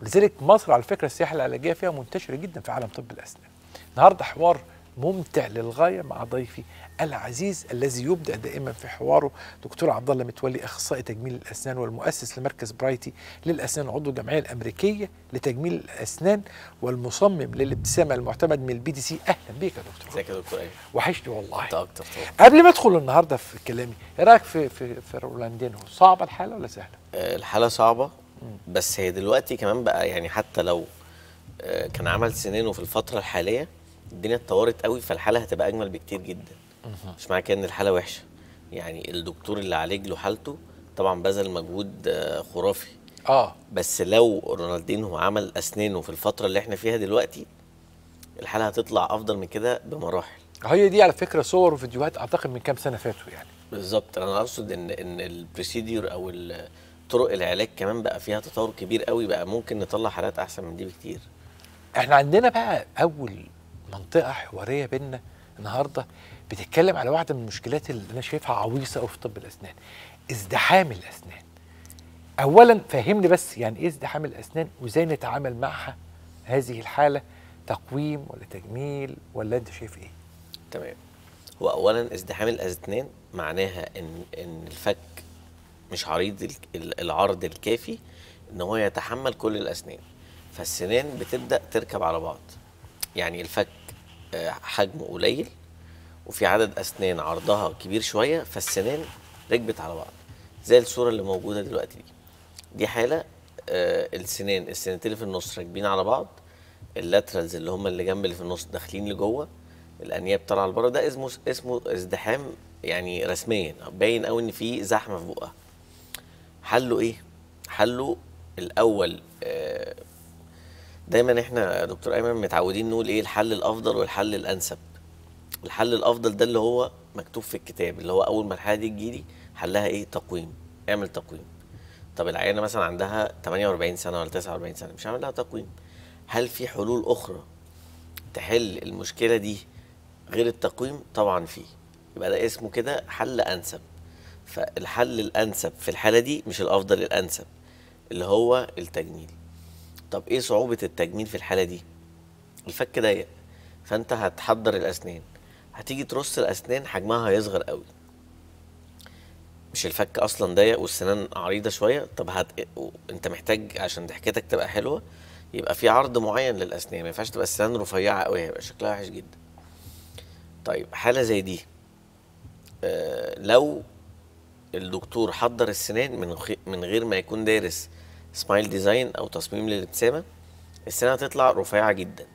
ولذلك مصر على فكره السياحه العلاجيه فيها منتشره جدا في عالم طب الاسنان النهارده حوار ممتع للغايه مع ضيفي العزيز الذي يبدع دائما في حواره دكتور عبد الله متولي اخصائي تجميل الاسنان والمؤسس لمركز برايتي للاسنان عضو الجمعيه الامريكيه لتجميل الاسنان والمصمم للابتسامه المعتمد من البي دي سي اهلا بيك يا دكتور ازيك يا دكتور ايه وحشني والله انت اكتر طبعا قبل ما ادخل النهارده في كلامي ايه رايك في في في رولاندينو صعبه الحاله ولا سهله؟ آه، الحاله صعبه بس هي دلوقتي كمان بقى يعني حتى لو آه، كان عمل سنينه في الفتره الحاليه الدنيا اتطورت قوي فالحاله هتبقى اجمل بكتير جدا مش معنى كده ان الحاله وحشه يعني الدكتور اللي عالج له حالته طبعا بذل مجهود آه، خرافي اه بس لو رونالدينو عمل اسنانه في الفتره اللي احنا فيها دلوقتي الحاله هتطلع افضل من كده بمراحل هي دي على فكره صور وفيديوهات اعتقد من كام سنه فاتوا يعني بالظبط انا اقصد ان ان البروسيدور او طرق العلاج كمان بقى فيها تطور كبير قوي بقى ممكن نطلع حالات احسن من دي بكتير احنا عندنا بقى اول منطقه حواريه بينا النهارده بتتكلم على واحده من المشكلات اللي انا شايفها عويصه قوي في طب الاسنان ازدحام الاسنان اولا فهمني بس يعني ايه ازدحام الاسنان وازاي نتعامل معها هذه الحاله تقويم ولا تجميل ولا انت شايف ايه تمام هو اولا ازدحام الاسنان معناها ان ان الفك مش عريض العرض الكافي ان هو يتحمل كل الاسنان فالسنان بتبدا تركب على بعض يعني الفك آه، حجمه قليل وفي عدد اسنان عرضها كبير شويه فالسنان ركبت على بعض زي الصوره اللي موجوده دلوقتي دي دي حاله آه، السنان السنتين اللي في النص راكبين على بعض اللاترالز اللي هم اللي جنب اللي في النص داخلين لجوه الانياب طالعه لبره ده اسمه اسمه ازدحام يعني رسميا باين قوي ان في زحمه في بقها حله ايه حله الاول آه دايما احنا يا دكتور ايمن متعودين نقول ايه الحل الافضل والحل الانسب الحل الافضل ده اللي هو مكتوب في الكتاب اللي هو اول ما الحاله دي تجيلي حلها ايه تقويم اعمل تقويم طب العيانه مثلا عندها 48 سنه ولا 49 سنه مش هعمل لها تقويم هل في حلول اخرى تحل المشكله دي غير التقويم طبعا في يبقى ده اسمه كده حل انسب فالحل الانسب في الحاله دي مش الافضل الانسب اللي هو التجميل طب ايه صعوبه التجميل في الحاله دي الفك ضيق فانت هتحضر الاسنان هتيجي ترص الاسنان حجمها هيصغر قوي مش الفك اصلا ضيق والسنان عريضه شويه طب هت... انت محتاج عشان ضحكتك تبقى حلوه يبقى في عرض معين للاسنان ما ينفعش تبقى السنان رفيعه قوي هيبقى شكلها وحش جدا طيب حاله زي دي آه لو الدكتور حضر السنان من خي... من غير ما يكون دارس سمايل ديزاين او تصميم للابتسامه السنه هتطلع رفيعه جدا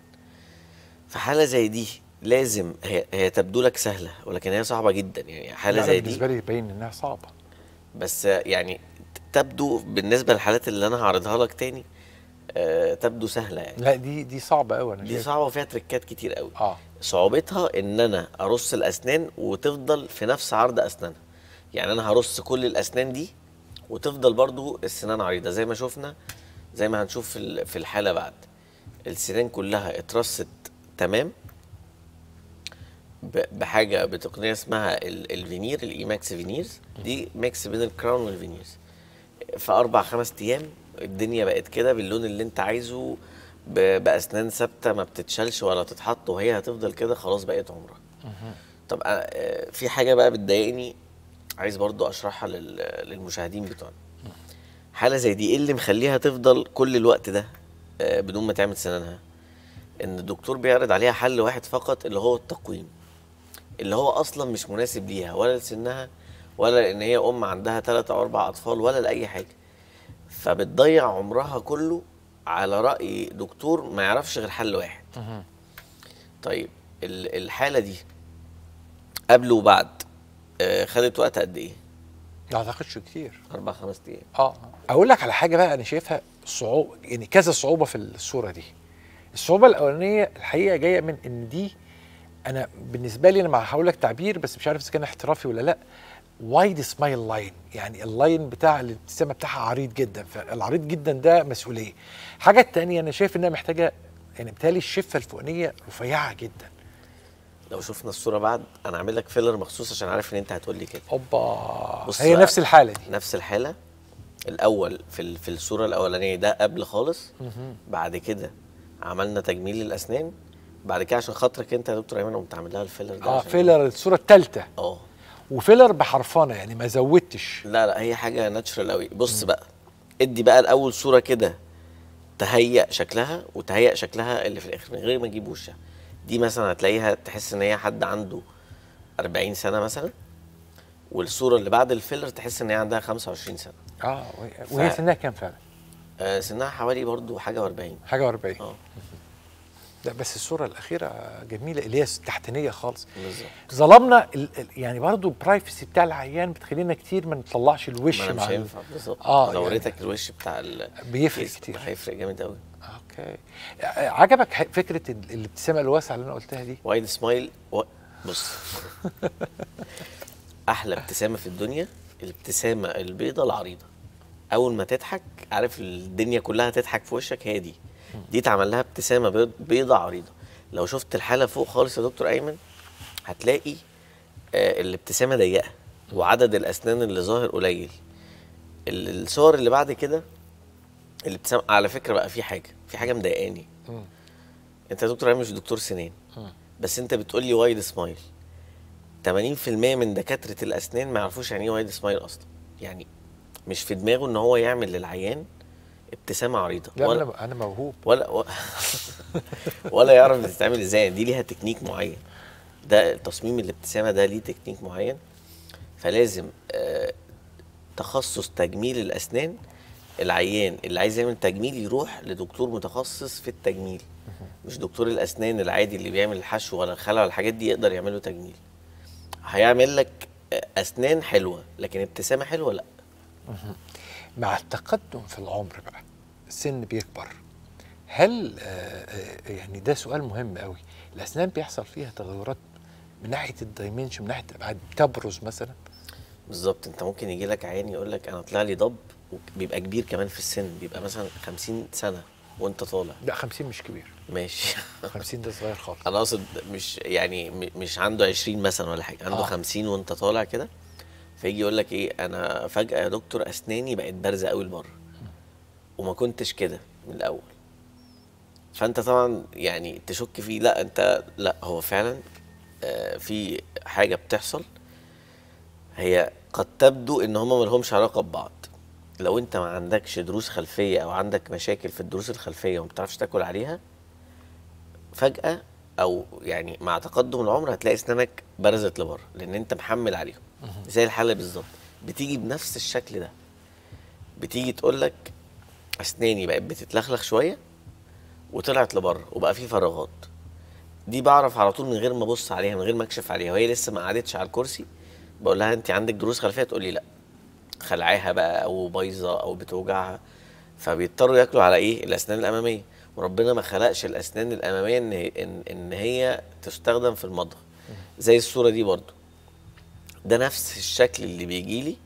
في حاله زي دي لازم هي, هي تبدو لك سهله ولكن هي صعبه جدا يعني حاله زي دي بالنسبه لي باين انها صعبه بس يعني تبدو بالنسبه للحالات اللي انا هعرضها لك تاني آه تبدو سهله يعني لا دي دي صعبه قوي انا دي شايف. صعبه وفيها تريكات كتير قوي آه. صعوبتها ان انا ارص الاسنان وتفضل في نفس عرض اسنانها يعني انا هرص كل الاسنان دي وتفضل برضو السنان عريضه زي ما شفنا زي ما هنشوف في الحاله بعد السنان كلها اترصت تمام بحاجه بتقنيه اسمها الفينير الايماكس فينيرز دي ميكس بين الكراون والفينيرز في اربع خمس ايام الدنيا بقت كده باللون اللي انت عايزه باسنان ثابته ما بتتشالش ولا تتحط وهي هتفضل كده خلاص بقيت عمرك طب آه، في حاجه بقى بتضايقني عايز برضو اشرحها للمشاهدين بتوعنا حاله زي دي ايه اللي مخليها تفضل كل الوقت ده آه، بدون ما تعمل سنانها ان الدكتور بيعرض عليها حل واحد فقط اللي هو التقويم اللي هو اصلا مش مناسب ليها ولا لسنها ولا لان هي ام عندها ثلاثة او اربع اطفال ولا لاي حاجه فبتضيع عمرها كله على راي دكتور ما يعرفش غير حل واحد طيب الحاله دي قبل وبعد آه، خدت وقت قد ايه؟ ما اعتقدش كتير اربع خمس ايام اه اقول لك على حاجه بقى انا شايفها صعوبه يعني كذا صعوبه في الصوره دي الصعوبه الاولانيه الحقيقه جايه من ان دي انا بالنسبه لي انا مع هقول لك تعبير بس مش عارف اذا كان احترافي ولا لا وايد سمايل لاين يعني اللاين بتاع الابتسامه بتاعها عريض جدا فالعريض جدا ده مسؤوليه الحاجه الثانيه انا شايف انها محتاجه يعني بتالي الشفه الفوقانيه رفيعه جدا لو شفنا الصوره بعد انا عامل لك فيلر مخصوص عشان عارف ان انت هتقول لي كده اوبا هي نفس الحاله دي نفس الحاله الاول في في الصوره الاولانيه ده قبل خالص بعد كده عملنا تجميل للاسنان بعد كده عشان خاطرك انت يا دكتور ايمن قمت عامل لها الفيلر ده اه فيلر الصوره الثالثه اه وفيلر بحرفنه يعني ما زودتش لا لا هي حاجه ناتشرال قوي بص مم. بقى ادي بقى الاول صوره كده تهيأ شكلها وتهيأ شكلها اللي في الاخر من غير ما نجيب وشها دي مثلا هتلاقيها تحس ان هي حد عنده 40 سنه مثلا والصوره اللي بعد الفيلر تحس ان هي عندها 25 سنه اه وهي ف... سنها كام فعلا؟ آه سنها حوالي برضو حاجه و40 حاجه و40 اه لا بس الصوره الاخيره جميله اللي هي تحتانيه خالص بالظبط ظلمنا يعني برضو البرايفسي بتاع العيان بتخلينا كتير ما نطلعش الوش ما مع مش هينفع بالظبط اه نورتك يعني الوش بتاع ال... بيفرق كتير هيفرق جامد قوي اوكي عجبك فكره الابتسامه الواسعه اللي انا قلتها دي وايد سمايل و... بص احلى ابتسامه في الدنيا الابتسامه البيضه العريضه اول ما تضحك عارف الدنيا كلها تضحك في وشك هي دي دي اتعمل لها ابتسامه بيضه عريضه لو شفت الحاله فوق خالص يا دكتور ايمن هتلاقي آه الابتسامه ضيقه وعدد الاسنان اللي ظاهر قليل الصور اللي بعد كده الابتسامه على فكره بقى في حاجه في حاجه مضايقاني انت يا دكتور انا مش دكتور سنان بس انت بتقول لي وايد سمايل 80% من دكاتره الاسنان ما يعرفوش يعني ايه وايد سمايل اصلا يعني مش في دماغه ان هو يعمل للعيان ابتسامه عريضه لا ولا انا موهوب ولا و... ولا يعرف بتتعمل ازاي دي ليها تكنيك معين ده تصميم الابتسامه ده ليه تكنيك معين فلازم آه، تخصص تجميل الاسنان العيان اللي عايز يعمل تجميل يروح لدكتور متخصص في التجميل مش دكتور الاسنان العادي اللي بيعمل الحشو ولا الخلع ولا الحاجات دي يقدر يعمل له تجميل هيعمل لك اسنان حلوه لكن ابتسامه حلوه لا مع التقدم في العمر بقى السن بيكبر هل آه، آه، يعني ده سؤال مهم قوي الاسنان بيحصل فيها تغيرات من ناحيه الدايمنشن من ناحيه الابعاد تبرز مثلا بالظبط انت ممكن يجي لك عيان يقول لك انا طلع لي ضب بيبقى كبير كمان في السن بيبقى مثلا 50 سنه وانت طالع لا 50 مش كبير ماشي 50 ده صغير خالص انا اقصد مش يعني مش عنده 20 مثلا ولا حاجه عنده آه. 50 وانت طالع كده فيجي يقول لك ايه انا فجاه يا دكتور اسناني بقت بارزه قوي المره وما كنتش كده من الاول فانت طبعا يعني تشك فيه لا انت لا هو فعلا آه، في حاجه بتحصل هي قد تبدو ان هما لهمش علاقه ببعض لو انت ما عندكش دروس خلفيه او عندك مشاكل في الدروس الخلفيه وما بتعرفش تاكل عليها فجاه او يعني مع تقدم العمر هتلاقي اسنانك برزت لبره لان انت محمل عليهم زي الحاله بالظبط بتيجي بنفس الشكل ده بتيجي تقول لك اسناني بقت بتتلخلخ شويه وطلعت لبره وبقى في فراغات دي بعرف على طول من غير ما ابص عليها من غير ما اكشف عليها وهي لسه ما قعدتش على الكرسي بقول لها انت عندك دروس خلفيه تقول لي لا خلعاها بقى او بايظه او بتوجعها فبيضطروا ياكلوا على ايه الاسنان الاماميه وربنا ما خلقش الاسنان الاماميه ان ان, إن هي تستخدم في المضغ زي الصوره دي برضو ده نفس الشكل اللي بيجي لي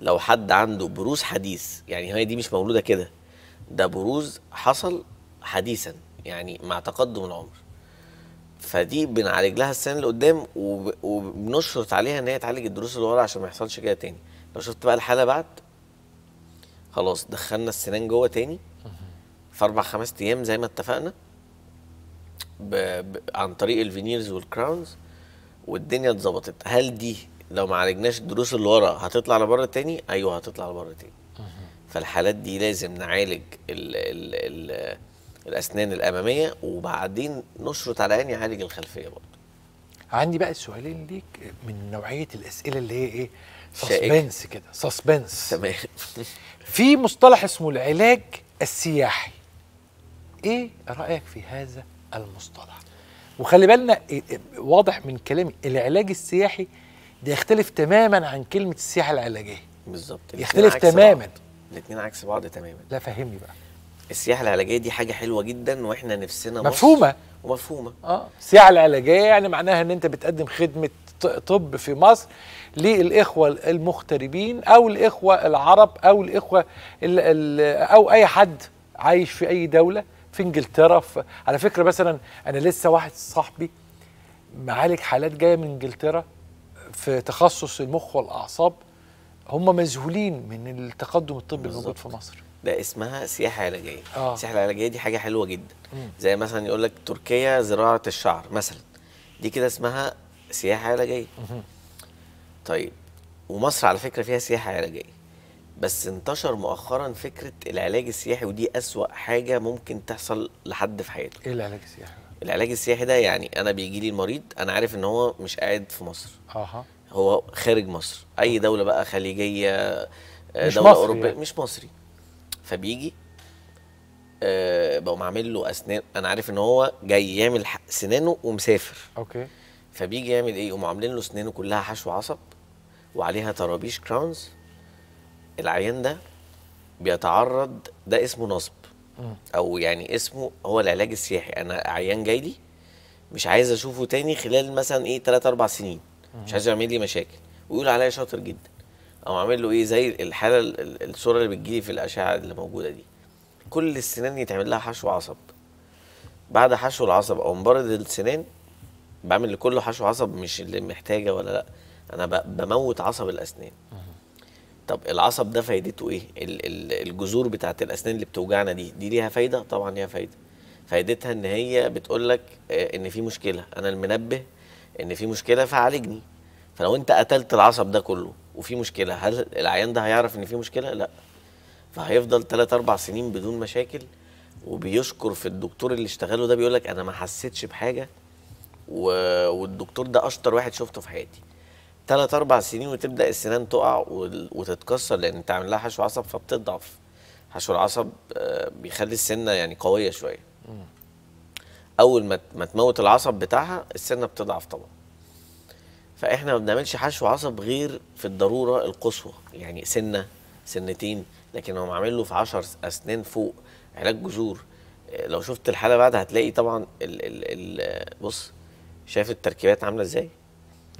لو حد عنده بروز حديث يعني هي دي مش مولوده كده ده بروز حصل حديثا يعني مع تقدم العمر فدي بنعالج لها السنه اللي قدام وبنشرط عليها ان هي تعالج الدروس اللي ورا عشان ما يحصلش كده تاني لو شفت بقى الحاله بعد خلاص دخلنا السنان جوه تاني في اربع خمس ايام زي ما اتفقنا ب... ب... عن طريق الفينيرز والكراونز والدنيا اتظبطت هل دي لو ما عالجناش الدروس اللي ورا هتطلع لبره تاني ايوه هتطلع لبره تاني فالحالات دي لازم نعالج ال ال ال الاسنان الاماميه وبعدين نشرط على عيني يعالج الخلفيه برضه عندي بقى سؤالين ليك من نوعيه الاسئله اللي هي ايه سسبنس كده سسبنس تمام في مصطلح اسمه العلاج السياحي ايه رايك في هذا المصطلح وخلي بالنا إيه، إيه، واضح من كلامي العلاج السياحي ده يختلف تماما عن كلمه السياحه العلاجيه بالظبط يختلف تماما الاثنين عكس بعض تماما لا فهمني بقى السياحه العلاجيه دي حاجه حلوه جدا واحنا نفسنا مفهومه مفهومه اه السياحه العلاجيه يعني معناها ان انت بتقدم خدمه طب في مصر للإخوة المغتربين أو الإخوة العرب أو الإخوة الـ الـ أو أي حد عايش في أي دولة في إنجلترا في على فكرة مثلا أنا لسه واحد صاحبي معالج حالات جاية من إنجلترا في تخصص المخ والأعصاب هم مذهولين من التقدم الطبي الموجود في مصر ده اسمها سياحه علاجيه آه. السياحه العلاجيه دي حاجه حلوه جدا مم. زي مثلا يقول لك تركيا زراعه الشعر مثلا دي كده اسمها سياحه علاجيه طيب ومصر على فكره فيها سياحه علاجيه بس انتشر مؤخرا فكره العلاج السياحي ودي اسوا حاجه ممكن تحصل لحد في حياته ايه العلاج السياحي العلاج السياحي ده يعني انا بيجي لي المريض انا عارف ان هو مش قاعد في مصر اها هو خارج مصر اي دوله بقى خليجيه آه، مش دوله اوروبيه يعني. مش مصري فبيجي أه بقوم عامل له اسنان انا عارف ان هو جاي يعمل سنانه ومسافر اوكي فبيجي يعمل ايه يقوموا عاملين له اسنانه كلها حشو عصب وعليها طرابيش كراونز العيان ده بيتعرض ده اسمه نصب او يعني اسمه هو العلاج السياحي انا عيان جاي لي مش عايز اشوفه تاني خلال مثلا ايه 3 4 سنين مش عايز يعمل لي مشاكل ويقول عليا شاطر جدا او عامل له ايه زي الحاله الصوره اللي بتجيلي في الاشعه اللي موجوده دي كل السنان يتعمل لها حشو عصب بعد حشو العصب او مبرد السنان بعمل لكل حشو عصب مش اللي محتاجه ولا لا انا بموت عصب الاسنان طب العصب ده فايدته ايه الجذور بتاعت الاسنان اللي بتوجعنا دي دي ليها فايده طبعا ليها فايده فايدتها ان هي بتقول لك آه، ان في مشكله انا المنبه ان في مشكله فعالجني فلو انت قتلت العصب ده كله وفي مشكله هل العيان ده هيعرف ان في مشكله لا فهيفضل 3 4 سنين بدون مشاكل وبيشكر في الدكتور اللي اشتغله ده بيقول لك انا ما حسيتش بحاجه و... والدكتور ده اشطر واحد شفته في حياتي ثلاث اربع سنين وتبدا السنان تقع وتتكسر لان انت عامل لها حشو عصب فبتضعف حشو العصب آه، بيخلي السنه يعني قويه شويه اول ما ما تموت العصب بتاعها السنه بتضعف طبعا فاحنا ما بنعملش حشو عصب غير في الضروره القصوى يعني سنه سنتين لكن لو عامل له في 10 اسنان فوق علاج جذور آه، لو شفت الحاله بعد هتلاقي طبعا ال ال ال بص شايف التركيبات عامله ازاي؟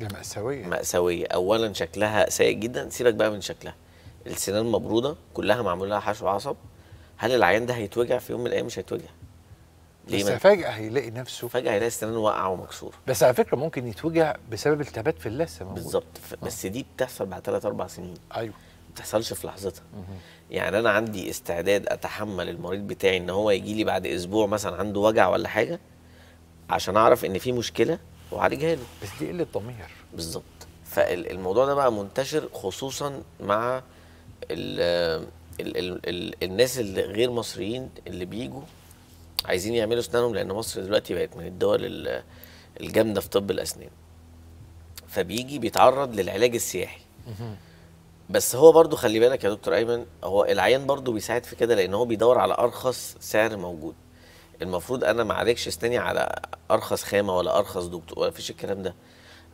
ده مأساوية مأساوية أولا شكلها سيء جدا سيبك بقى من شكلها السنان مبرودة كلها معمول لها حشو عصب هل العيان ده هيتوجع في يوم من الأيام مش هيتوجع ليه بس فجأة هيلاقي نفسه فجأة هيلاقي السنان واقعة ومكسورة بس على فكرة ممكن يتوجع بسبب التبات في اللثة بالظبط آه. بس دي بتحصل بعد ثلاث أربع سنين أيوه ما بتحصلش في لحظتها يعني أنا عندي استعداد أتحمل المريض بتاعي إن هو يجي لي بعد أسبوع مثلا عنده وجع ولا حاجة عشان اعرف ان في مشكله واعالجها له بس دي قله ضمير بالظبط فالموضوع ده بقى منتشر خصوصا مع الـ الـ الـ الـ الناس اللي غير مصريين اللي بيجوا عايزين يعملوا اسنانهم لان مصر دلوقتي بقت من الدول الجامده في طب الاسنان فبيجي بيتعرض للعلاج السياحي بس هو برضو خلي بالك يا دكتور ايمن هو العيان برضو بيساعد في كده لان هو بيدور على ارخص سعر موجود المفروض انا ما عليكش استني على ارخص خامه ولا ارخص دكتور ولا فيش الكلام ده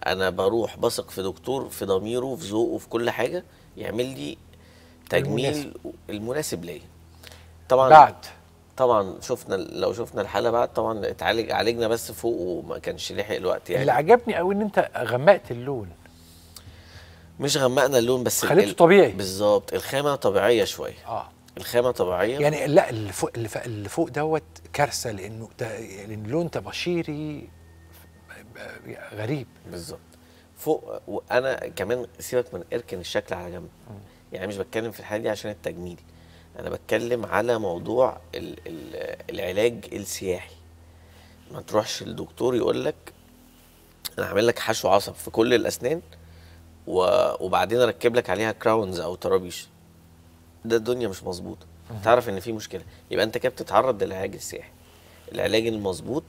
انا بروح بثق في دكتور في ضميره في ذوقه في كل حاجه يعمل لي تجميل المناسب, المناسب ليا طبعا بعد طبعا شفنا لو شفنا الحاله بعد طبعا اتعالج عالجنا بس فوق وما كانش لحق الوقت يعني اللي عجبني قوي ان انت غمقت اللون مش غمقنا اللون بس خليته طبيعي بالظبط الخامه طبيعيه شويه اه الخامه طبيعيه يعني لا اللي فوق اللي فوق دوت كارثه لانه لان لون طباشيري غريب بالظبط فوق وانا كمان سيبك من اركن الشكل على جنب يعني مش بتكلم في الحاله دي عشان التجميل انا بتكلم على موضوع الـ الـ العلاج السياحي ما تروحش للدكتور يقول لك انا هعمل لك حشو عصب في كل الاسنان وبعدين اركب لك عليها كراونز او طرابيش ده الدنيا مش مظبوطه تعرف ان في مشكله يبقى انت كده بتتعرض للعلاج السياحي العلاج المظبوط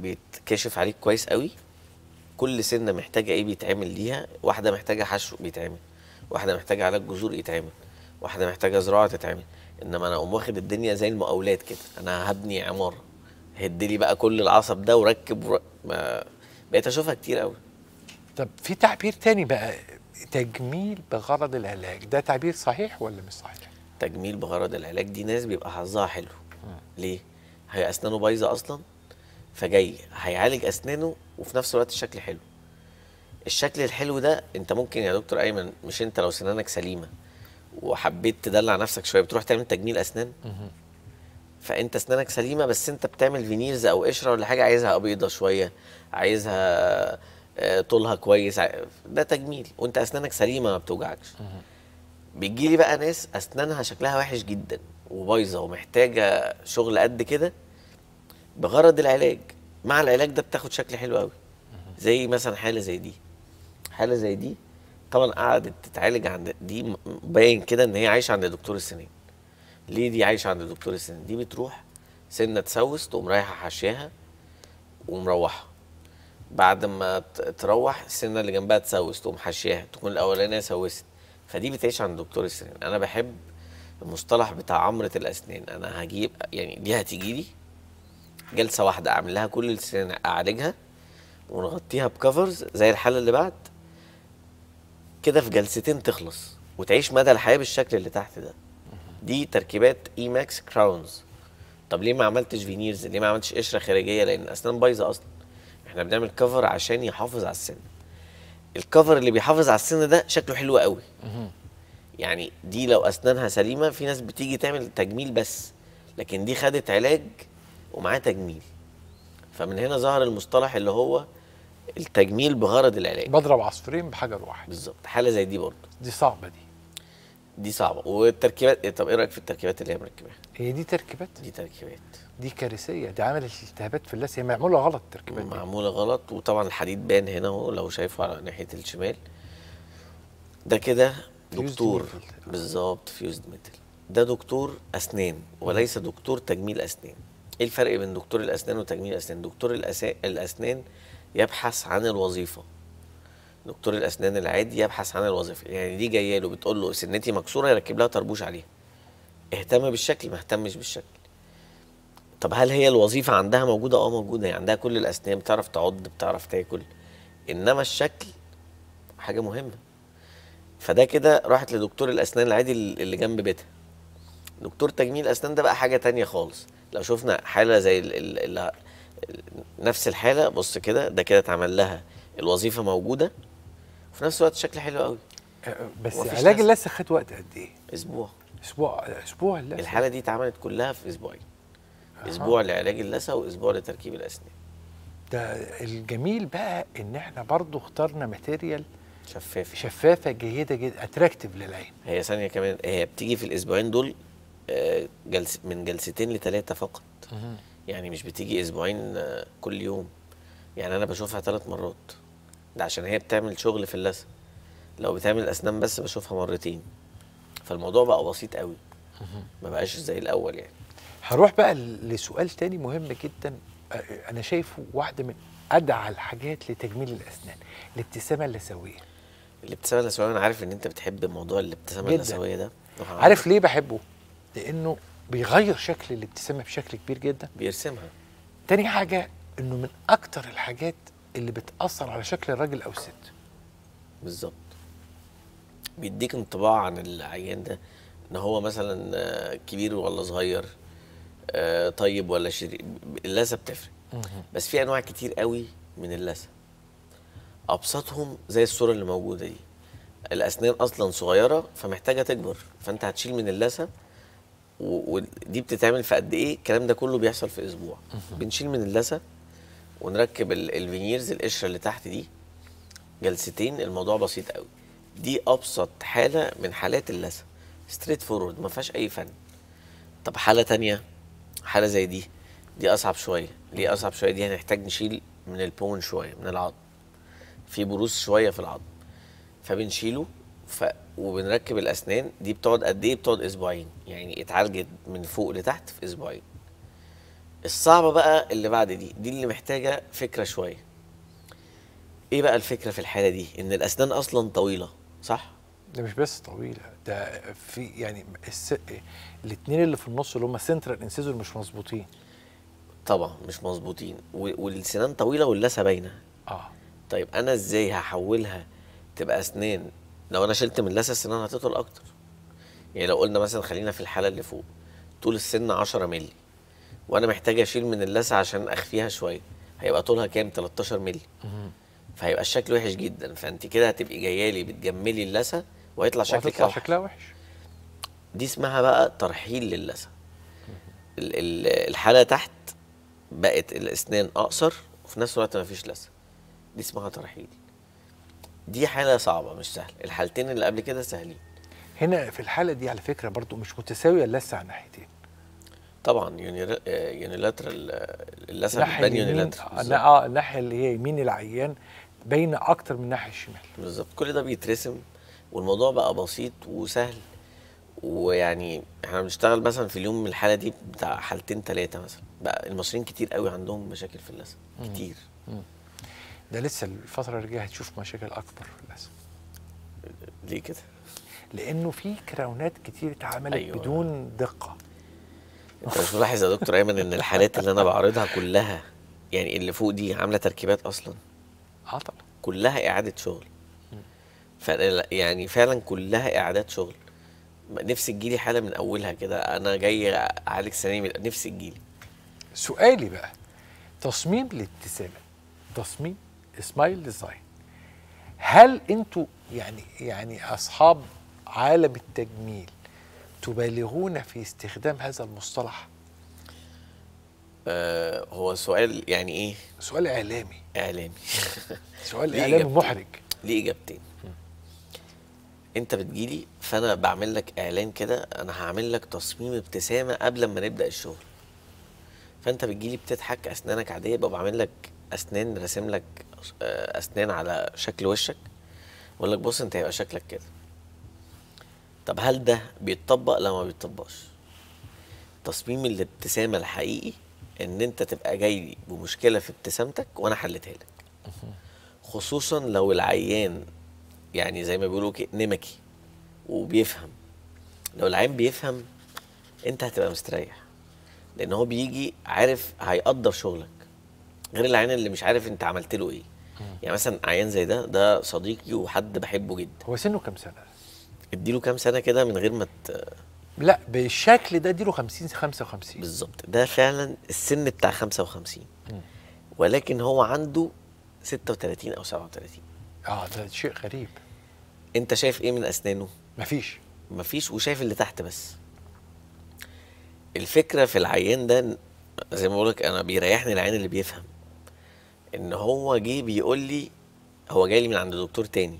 بيتكشف عليك كويس قوي كل سنه محتاجه ايه بيتعمل ليها واحده محتاجه حشو بيتعمل واحده محتاجه علاج جذور يتعمل واحده محتاجه زراعه تتعمل انما انا اقوم واخد الدنيا زي المقاولات كده انا هبني عماره هد لي بقى كل العصب ده وركب ور... ما... بقيت اشوفها كتير قوي طب في تعبير تاني بقى تجميل بغرض العلاج ده تعبير صحيح ولا مش صحيح تجميل بغرض العلاج دي ناس بيبقى حظها حلو م. ليه هي اسنانه بايظه اصلا فجاي هيعالج اسنانه وفي نفس الوقت الشكل حلو الشكل الحلو ده انت ممكن يا دكتور ايمن مش انت لو سنانك سليمه وحبيت تدلع نفسك شويه بتروح تعمل تجميل اسنان م. فانت اسنانك سليمه بس انت بتعمل فينيرز او قشره ولا حاجه عايزها ابيضه شويه عايزها آه، طولها كويس ده تجميل وانت اسنانك سليمه ما بتوجعكش بيجي لي بقى ناس اسنانها شكلها وحش جدا وبايظه ومحتاجه شغل قد كده بغرض العلاج مع العلاج ده بتاخد شكل حلو قوي زي مثلا حاله زي دي حاله زي دي طبعا قعدت تتعالج عند دي باين كده ان هي عايشه عند دكتور السنين ليه دي عايشه عند دكتور السنين دي بتروح سنه تسوس تقوم رايحه حاشاها ومروحه بعد ما تروح السنه اللي جنبها تسوس تقوم حشيها تكون الاولانيه سوست فدي بتعيش عند دكتور السنين انا بحب المصطلح بتاع عمره الاسنان انا هجيب يعني دي هتيجي لي جلسه واحده اعمل لها كل السنين اعالجها ونغطيها بكفرز زي الحاله اللي بعد كده في جلستين تخلص وتعيش مدى الحياه بالشكل اللي تحت ده دي تركيبات اي ماكس كراونز طب ليه ما عملتش فينيرز ليه ما عملتش قشره خارجيه لان الاسنان بايظه اصلا احنا بنعمل كفر عشان يحافظ على السن الكفر اللي بيحافظ على السن ده شكله حلو قوي يعني دي لو اسنانها سليمه في ناس بتيجي تعمل تجميل بس لكن دي خدت علاج ومعاه تجميل فمن هنا ظهر المصطلح اللي هو التجميل بغرض العلاج بضرب عصفورين بحجر واحد بالظبط حاله زي دي برضه دي صعبه دي دي صعبه والتركيبات إيه؟ طب ايه رايك في التركيبات اللي هي مركباها؟ هي دي تركيبات؟ دي تركيبات دي كارثيه دي عملت التهابات في اللثه هي معموله غلط التركيبات معموله غلط وطبعا الحديد بان هنا اهو لو شايفه على ناحيه الشمال ده كده دكتور بالظبط فيوزد ميتال ده دكتور اسنان وليس دكتور تجميل اسنان ايه الفرق بين دكتور الاسنان وتجميل الاسنان دكتور الأس... الاسنان يبحث عن الوظيفه دكتور الاسنان العادي يبحث عن الوظيفه يعني دي جايه له بتقول له سنتي مكسوره يركب لها طربوش عليها اهتم بالشكل ما اهتمش بالشكل طب هل هي الوظيفه عندها موجوده اه موجوده يعني عندها كل الاسنان بتعرف تعض بتعرف تاكل انما الشكل حاجه مهمه فده كده راحت لدكتور الاسنان العادي اللي جنب بيتها دكتور تجميل الاسنان ده بقى حاجه تانية خالص لو شفنا حاله زي الـ الـ الـ نفس الحاله بص كده ده كده اتعمل لها الوظيفه موجوده في نفس الوقت شكل حلو قوي أه، أه، بس علاج اللثه خد وقت قد ايه؟ اسبوع اسبوع اسبوع اللثه الحاله دي اتعملت كلها في اسبوعين آه. اسبوع لعلاج اللثه واسبوع لتركيب الاسنان ده الجميل بقى ان احنا برضو اخترنا ماتيريال شفافه شفافه جيده جدا اتراكتيف للعين هي ثانيه كمان هي بتيجي في الاسبوعين دول آه، جلس من جلستين لثلاثه فقط يعني مش بتيجي اسبوعين كل يوم يعني انا بشوفها ثلاث مرات ده عشان هي بتعمل شغل في اللثه لو بتعمل اسنان بس بشوفها مرتين فالموضوع بقى بسيط قوي ما بقاش زي الاول يعني هروح بقى لسؤال تاني مهم جدا انا شايفه واحده من ادعى الحاجات لتجميل الاسنان الابتسامه اللثويه الابتسامه اللثويه انا عارف ان انت بتحب موضوع الابتسامه اللثويه ده عارف ليه بحبه لانه بيغير شكل الابتسامه بشكل كبير جدا بيرسمها تاني حاجه انه من اكتر الحاجات اللي بتاثر على شكل الراجل او الست بالظبط بيديك انطباع عن العيان ده ان هو مثلا آه، كبير ولا صغير آه، طيب ولا شرير اللثه بتفرق بس في انواع كتير قوي من اللثه ابسطهم زي الصوره اللي موجوده دي الاسنان اصلا صغيره فمحتاجه تكبر فانت هتشيل من اللثه ودي بتتعمل في قد ايه الكلام ده كله بيحصل في اسبوع بنشيل من اللثه ونركب الفينيرز القشره اللي تحت دي جلستين الموضوع بسيط قوي دي ابسط حاله من حالات اللثه ستريت فورورد ما فيهاش اي فن طب حاله تانية حاله زي دي دي اصعب شويه ليه اصعب شويه دي هنحتاج نشيل من البون شويه من العظم في بروز شويه في العظم فبنشيله ف... وبنركب الاسنان دي بتقعد قد ايه بتقعد اسبوعين يعني اتعالجت من فوق لتحت في اسبوعين الصعبه بقى اللي بعد دي دي اللي محتاجه فكره شويه ايه بقى الفكره في الحاله دي ان الاسنان اصلا طويله صح ده مش بس طويله ده في يعني الس... الاثنين اللي في النص اللي هم سنترال انسيزور مش مظبوطين طبعا مش مظبوطين و... والسنان طويله واللثه باينه اه طيب انا ازاي هحولها تبقى اسنان لو انا شلت من اللثه السنان هتطول اكتر يعني لو قلنا مثلا خلينا في الحاله اللي فوق طول السن 10 مللي وانا محتاج اشيل من اللسعه عشان اخفيها شويه هيبقى طولها كام 13 مللي فهيبقى الشكل وحش جدا فانت كده هتبقي جايه لي بتجملي اللثه وهيطلع شكلك وحش شكلها وحش دي اسمها بقى ترحيل للثه الحاله تحت بقت الاسنان اقصر وفي نفس الوقت ما فيش لثه دي اسمها ترحيل دي حاله صعبه مش سهله الحالتين اللي قبل كده سهلين هنا في الحاله دي على فكره برضو مش متساويه اللثه على الناحيتين طبعا يونيلاترال اللثه بتبان يونيلاترال اه الناحيه اللي هي يمين العيان باينه اكتر من الناحيه الشمال بالظبط كل ده بيترسم والموضوع بقى بسيط وسهل ويعني احنا بنشتغل مثلا في اليوم الحاله دي بتاع حالتين ثلاثه مثلا بقى المصريين كتير قوي عندهم مشاكل في اللثه كتير ده لسه الفتره اللي جايه هتشوف مشاكل اكبر في اللثه ليه كده؟ لانه في كراونات كتير اتعملت أيوة. بدون دقه انت مش ملاحظ يا دكتور ايمن ان الحالات اللي انا بعرضها كلها يعني اللي فوق دي عامله تركيبات اصلا اه طبعا كلها اعاده شغل ف يعني فعلا كلها اعادات شغل نفسي تجيلي حاله من اولها كده انا جاي اعالج سنين نفسي تجيلي سؤالي بقى تصميم الابتسامه تصميم سمايل ديزاين هل انتوا يعني يعني اصحاب عالم التجميل تبالغون في استخدام هذا المصطلح آه هو سؤال يعني ايه سؤال اعلامي اعلامي سؤال اعلامي محرج ليه اجابتين انت بتجيلي فانا بعمل لك اعلان كده انا هعمل لك تصميم ابتسامه قبل ما نبدا الشغل فانت بتجيلي بتضحك اسنانك عاديه بقى بعمل لك اسنان راسم لك آه، اسنان على شكل وشك بقول لك بص انت هيبقى شكلك كده طب هل ده بيتطبق لا ما بيتطبقش تصميم الابتسامه الحقيقي ان انت تبقى جاي بمشكله في ابتسامتك وانا حلتها لك خصوصا لو العيان يعني زي ما بيقولوا نمكي وبيفهم لو العيان بيفهم انت هتبقى مستريح لان هو بيجي عارف هيقدر شغلك غير العيان اللي مش عارف انت عملت له ايه يعني مثلا عيان زي ده ده صديقي وحد بحبه جدا هو سنه كام سنه اديله كام سنه كده من غير ما ت... لا بالشكل ده اديله 50 55 بالظبط ده فعلا السن بتاع 55 ولكن هو عنده 36 او 37 اه ده شيء غريب انت شايف ايه من اسنانه مفيش مفيش وشايف اللي تحت بس الفكره في العيان ده زي ما بقول لك انا بيريحني العين اللي بيفهم ان هو جه بيقول لي هو جاي لي من عند دكتور تاني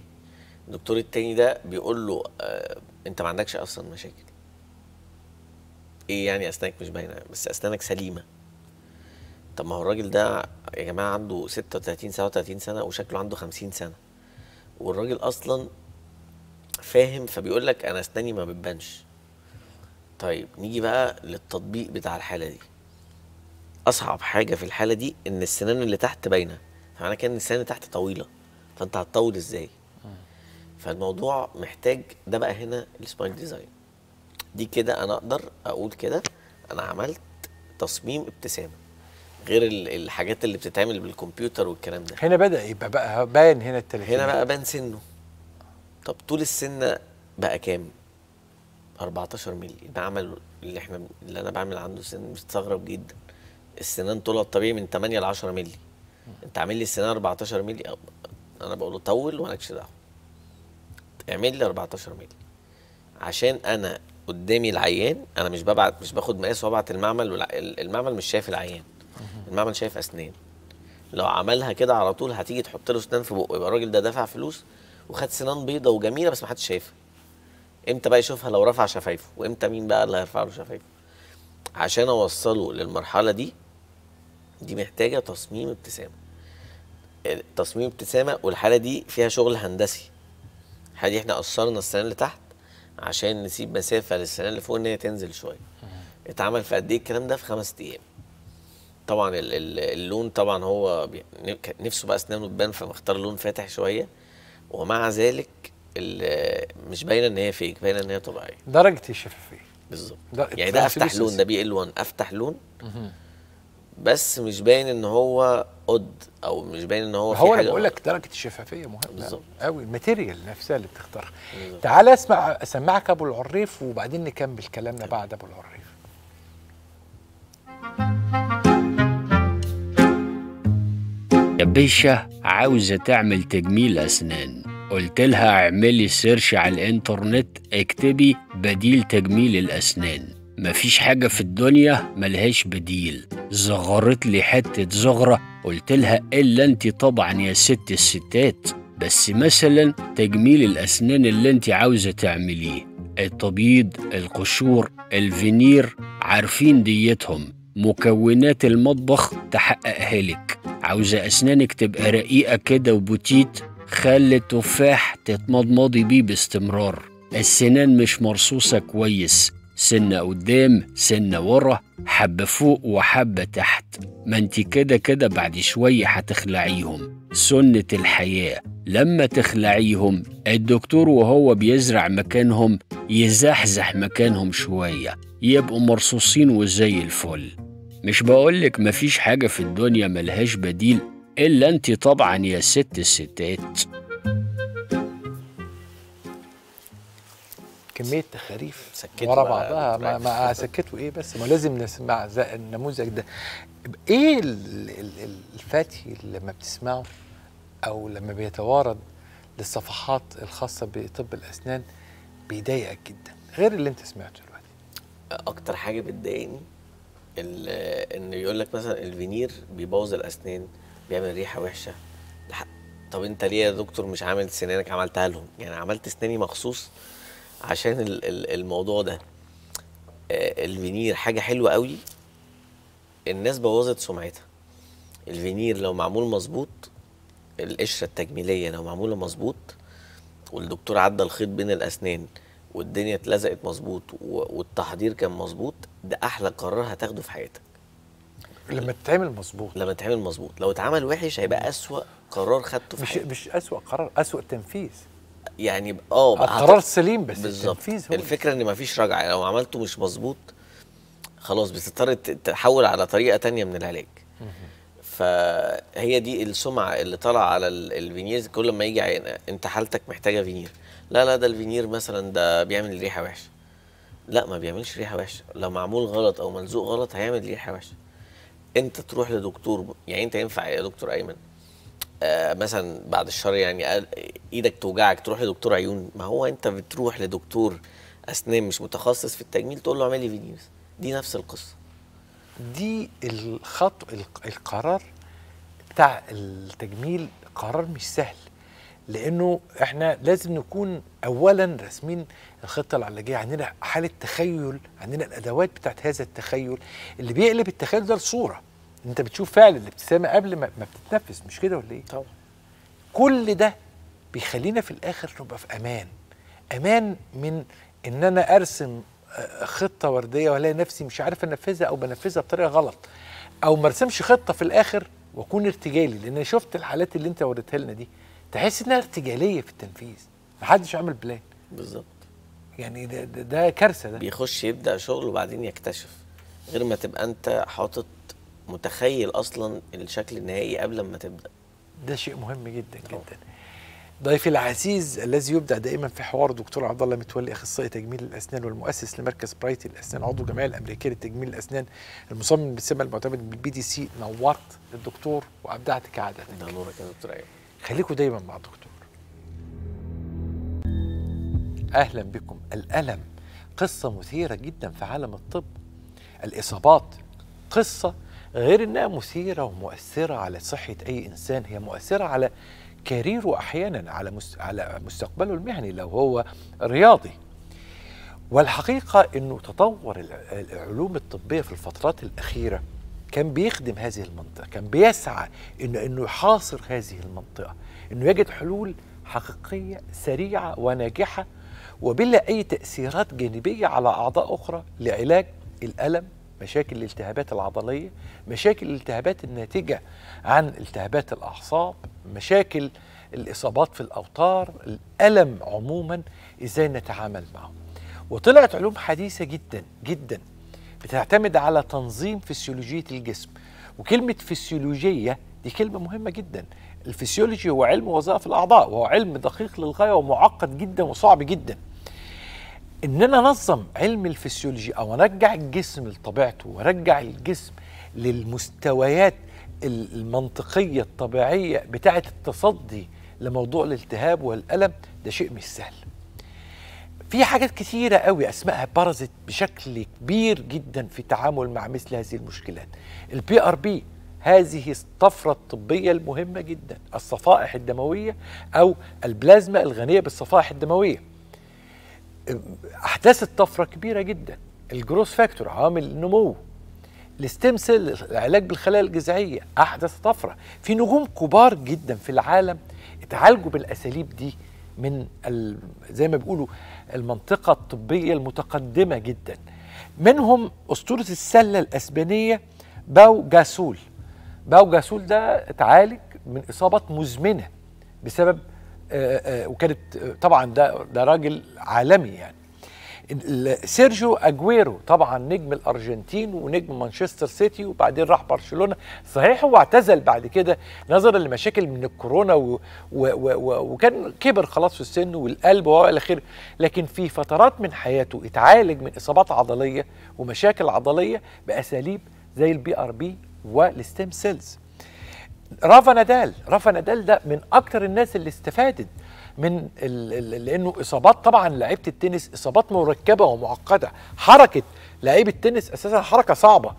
الدكتور التاني ده بيقول له آه انت ما عندكش اصلا مشاكل ايه يعني اسنانك مش باينه بس اسنانك سليمه طب ما هو الراجل ده يا جماعه عنده 36 37 سنه وشكله عنده 50 سنه والراجل اصلا فاهم فبيقول لك انا اسناني ما بتبانش طيب نيجي بقى للتطبيق بتاع الحاله دي اصعب حاجه في الحاله دي ان السنان اللي تحت باينه فمعنى كده ان السنان اللي تحت طويله فانت هتطول ازاي فالموضوع محتاج ده بقى هنا السمايل ديزاين دي كده انا اقدر اقول كده انا عملت تصميم ابتسامه غير الحاجات اللي بتتعمل بالكمبيوتر والكلام ده هنا بدا يبقى بقى باين هنا التلاتين هنا بقى بان سنه طب طول السنه بقى كام 14 مللي ده عمل اللي احنا اللي انا بعمل عنده سن مستغرب جدا السنان طولها الطبيعي من 8 ل 10 مللي انت عامل لي السنان 14 مللي انا بقول له طول وانا دعوه اعمل لي 14 مللي عشان انا قدامي العيان انا مش ببعت مش باخد مقاس وابعت المعمل المعمل مش شايف العيان المعمل شايف اسنان لو عملها كده على طول هتيجي تحط له اسنان في بقه يبقى الراجل ده دفع فلوس وخد سنان بيضه وجميله بس ما حدش شايفها امتى بقى يشوفها لو رفع شفايفه وامتى مين بقى اللي هيرفع له شفايفه عشان اوصله للمرحله دي دي محتاجه تصميم ابتسامه تصميم ابتسامه والحاله دي فيها شغل هندسي حادي احنا قصرنا السنان اللي تحت عشان نسيب مسافه للسنان اللي فوق ان هي تنزل شويه اتعمل في قد ايه الكلام ده في خمس ايام طبعا اللون طبعا هو نفسه بقى اسنانه تبان فمختار لون فاتح شويه ومع ذلك مش باينه ان هي فيك باينه ان هي طبيعيه درجه الشفافيه بالظبط يعني ده افتح لون ده بي ال 1 افتح لون بس مش باين ان هو قد او مش باين ان هو هو انا بقول لك درجه الشفافيه مهمه قوي الماتيريال نفسها اللي بتختارها تعال اسمع اسمعك ابو العريف وبعدين نكمل كلامنا بعد ابو العريف يا باشا عاوزه تعمل تجميل اسنان قلت لها اعملي سيرش على الانترنت اكتبي بديل تجميل الاسنان مفيش حاجة في الدنيا ملهاش بديل زغرت لي حتة زغرة قلت لها إلا أنت طبعا يا ست الستات بس مثلا تجميل الأسنان اللي أنت عاوزة تعمليه التبييض القشور الفينير عارفين ديتهم مكونات المطبخ تحققها لك عاوزة أسنانك تبقى رقيقة كده وبوتيت خلي التفاح تتمضمضي بيه باستمرار السنان مش مرصوصة كويس سنة قدام سنة ورا حبة فوق وحبة تحت ما انت كده كده بعد شوية هتخلعيهم سنة الحياة لما تخلعيهم الدكتور وهو بيزرع مكانهم يزحزح مكانهم شوية يبقوا مرصوصين وزي الفل مش بقولك مفيش حاجة في الدنيا ملهاش بديل إلا أنت طبعا يا ست الستات كميه تخاريف ورا بعضها ما, ما سكتوا ايه بس ما لازم نسمع النموذج ده ايه الفاتي لما بتسمعه او لما بيتوارد للصفحات الخاصه بطب الاسنان بيضايقك جدا غير اللي انت سمعته دلوقتي اكتر حاجه بتضايقني انه يقول لك مثلا الفينير بيبوظ الاسنان بيعمل ريحه وحشه طب انت ليه يا دكتور مش عامل سنانك عملتها لهم يعني عملت اسناني مخصوص عشان الموضوع ده آه، الفينير حاجه حلوه قوي الناس بوظت سمعتها الفينير لو معمول مظبوط القشره التجميليه لو معموله مظبوط والدكتور عدى الخيط بين الاسنان والدنيا اتلزقت مظبوط والتحضير كان مظبوط ده احلى قرار هتاخده في حياتك لما تتعمل مظبوط لما تتعمل مظبوط لو اتعمل وحش هيبقى اسوا قرار خدته في مش حياتك. مش اسوا قرار اسوا تنفيذ يعني اه القرار سليم بس بالظبط الفكره ان مفيش رجعه لو عملته مش مظبوط خلاص بتضطر تحول على طريقه تانية من العلاج فهي دي السمعه اللي طالعه على الفينير كل ما يجي عينة انت حالتك محتاجه فينير لا لا ده الفينير مثلا ده بيعمل ريحه وحشه لا ما بيعملش ريحه وحشه لو معمول غلط او ملزوق غلط هيعمل ريحه وحشه انت تروح لدكتور يعني انت ينفع يا دكتور ايمن آه، مثلا بعد الشر يعني ايدك توجعك تروح لدكتور عيون ما هو انت بتروح لدكتور اسنان مش متخصص في التجميل تقول له اعمل لي فينيوس دي نفس القصه دي الخط القرار بتاع التجميل قرار مش سهل لانه احنا لازم نكون اولا راسمين الخطه العلاجيه عندنا حاله تخيل عندنا الادوات بتاعت هذا التخيل اللي بيقلب التخيل ده لصوره انت بتشوف فعلا الابتسامه قبل ما, ما بتتنفس مش كده ولا ايه؟ طبعا كل ده بيخلينا في الاخر نبقى في امان امان من ان انا ارسم آه، خطه ورديه والاقي نفسي مش عارف انفذها او بنفذها بطريقه غلط او ما ارسمش خطه في الاخر واكون ارتجالي لان شفت الحالات اللي انت وريتها لنا دي تحس انها ارتجاليه في التنفيذ محدش عمل بلان بالظبط يعني ده, ده, ده كارثه ده بيخش يبدا شغل وبعدين يكتشف غير ما تبقى انت حاطط متخيل اصلا الشكل النهائي قبل ما تبدا ده شيء مهم جدا جدا ضيفي العزيز الذي يبدع دائما في حوار دكتور عبد الله متولي اخصائي تجميل الاسنان والمؤسس لمركز برايت الاسنان عضو الجمعيه الامريكيه لتجميل الاسنان المصمم بالسمه المعتمد بالبي دي سي نورت الدكتور وابدعت كعادتك ده نورك يا دكتور ايوه خليكوا دايما مع الدكتور اهلا بكم الالم قصه مثيره جدا في عالم الطب الاصابات قصه غير انها مثيره ومؤثره على صحه اي انسان هي مؤثره على كاريره احيانا على على مستقبله المهني لو هو رياضي والحقيقه انه تطور العلوم الطبيه في الفترات الاخيره كان بيخدم هذه المنطقه كان بيسعى انه انه يحاصر هذه المنطقه انه يجد حلول حقيقيه سريعه وناجحه وبلا اي تاثيرات جانبيه على اعضاء اخرى لعلاج الالم مشاكل الالتهابات العضلية مشاكل الالتهابات الناتجة عن التهابات الأعصاب مشاكل الإصابات في الأوتار الألم عموما إزاي نتعامل معه وطلعت علوم حديثة جدا جدا بتعتمد على تنظيم فسيولوجية الجسم وكلمة فسيولوجية دي كلمة مهمة جدا الفسيولوجي هو علم وظائف الأعضاء وهو علم دقيق للغاية ومعقد جدا وصعب جدا ان انا انظم علم الفسيولوجي او ارجع الجسم لطبيعته وارجع الجسم للمستويات المنطقيه الطبيعيه بتاعه التصدي لموضوع الالتهاب والالم ده شيء مش سهل في حاجات كثيرة قوي أسمائها برزت بشكل كبير جدا في التعامل مع مثل هذه المشكلات البي ار بي هذه الطفرة الطبية المهمة جدا الصفائح الدموية أو البلازما الغنية بالصفائح الدموية احدثت طفره كبيره جدا الجروس فاكتور عامل النمو الستيم سيل العلاج بالخلايا الجذعيه احدث طفره في نجوم كبار جدا في العالم اتعالجوا بالاساليب دي من زي ما بيقولوا المنطقه الطبيه المتقدمه جدا منهم اسطوره السله الاسبانيه باو جاسول باو جاسول ده اتعالج من اصابات مزمنه بسبب آه، آه، وكانت آه، طبعا ده ده راجل عالمي يعني سيرجيو اجويرو طبعا نجم الارجنتين ونجم مانشستر سيتي وبعدين راح برشلونه صحيح هو اعتزل بعد كده نظرا لمشاكل من الكورونا و و و و وكان كبر خلاص في السن والقلب والى اخره لكن في فترات من حياته اتعالج من اصابات عضليه ومشاكل عضليه باساليب زي البي ار بي والستيم سيلز رافا نادال رافا نادال ده من اكتر الناس اللي استفادت من لانه اصابات طبعا لعيبه التنس اصابات مركبه ومعقده حركه لعيب التنس اساسا حركه صعبه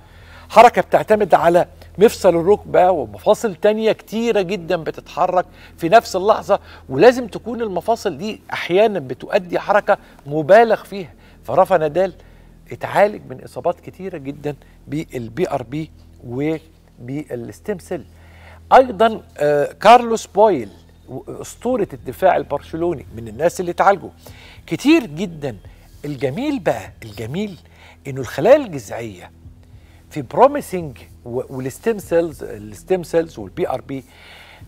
حركه بتعتمد على مفصل الركبه ومفاصل تانية كتيره جدا بتتحرك في نفس اللحظه ولازم تكون المفاصل دي احيانا بتؤدي حركه مبالغ فيها فرافا نادال اتعالج من اصابات كتيره جدا بالبي ار بي وبالستيم سيل ايضا آه، كارلوس بويل اسطوره الدفاع البرشلوني من الناس اللي اتعالجوا كتير جدا الجميل بقى الجميل انه الخلايا الجذعيه في بروميسنج والستيم سيلز الستيم سيلز والبي ار بي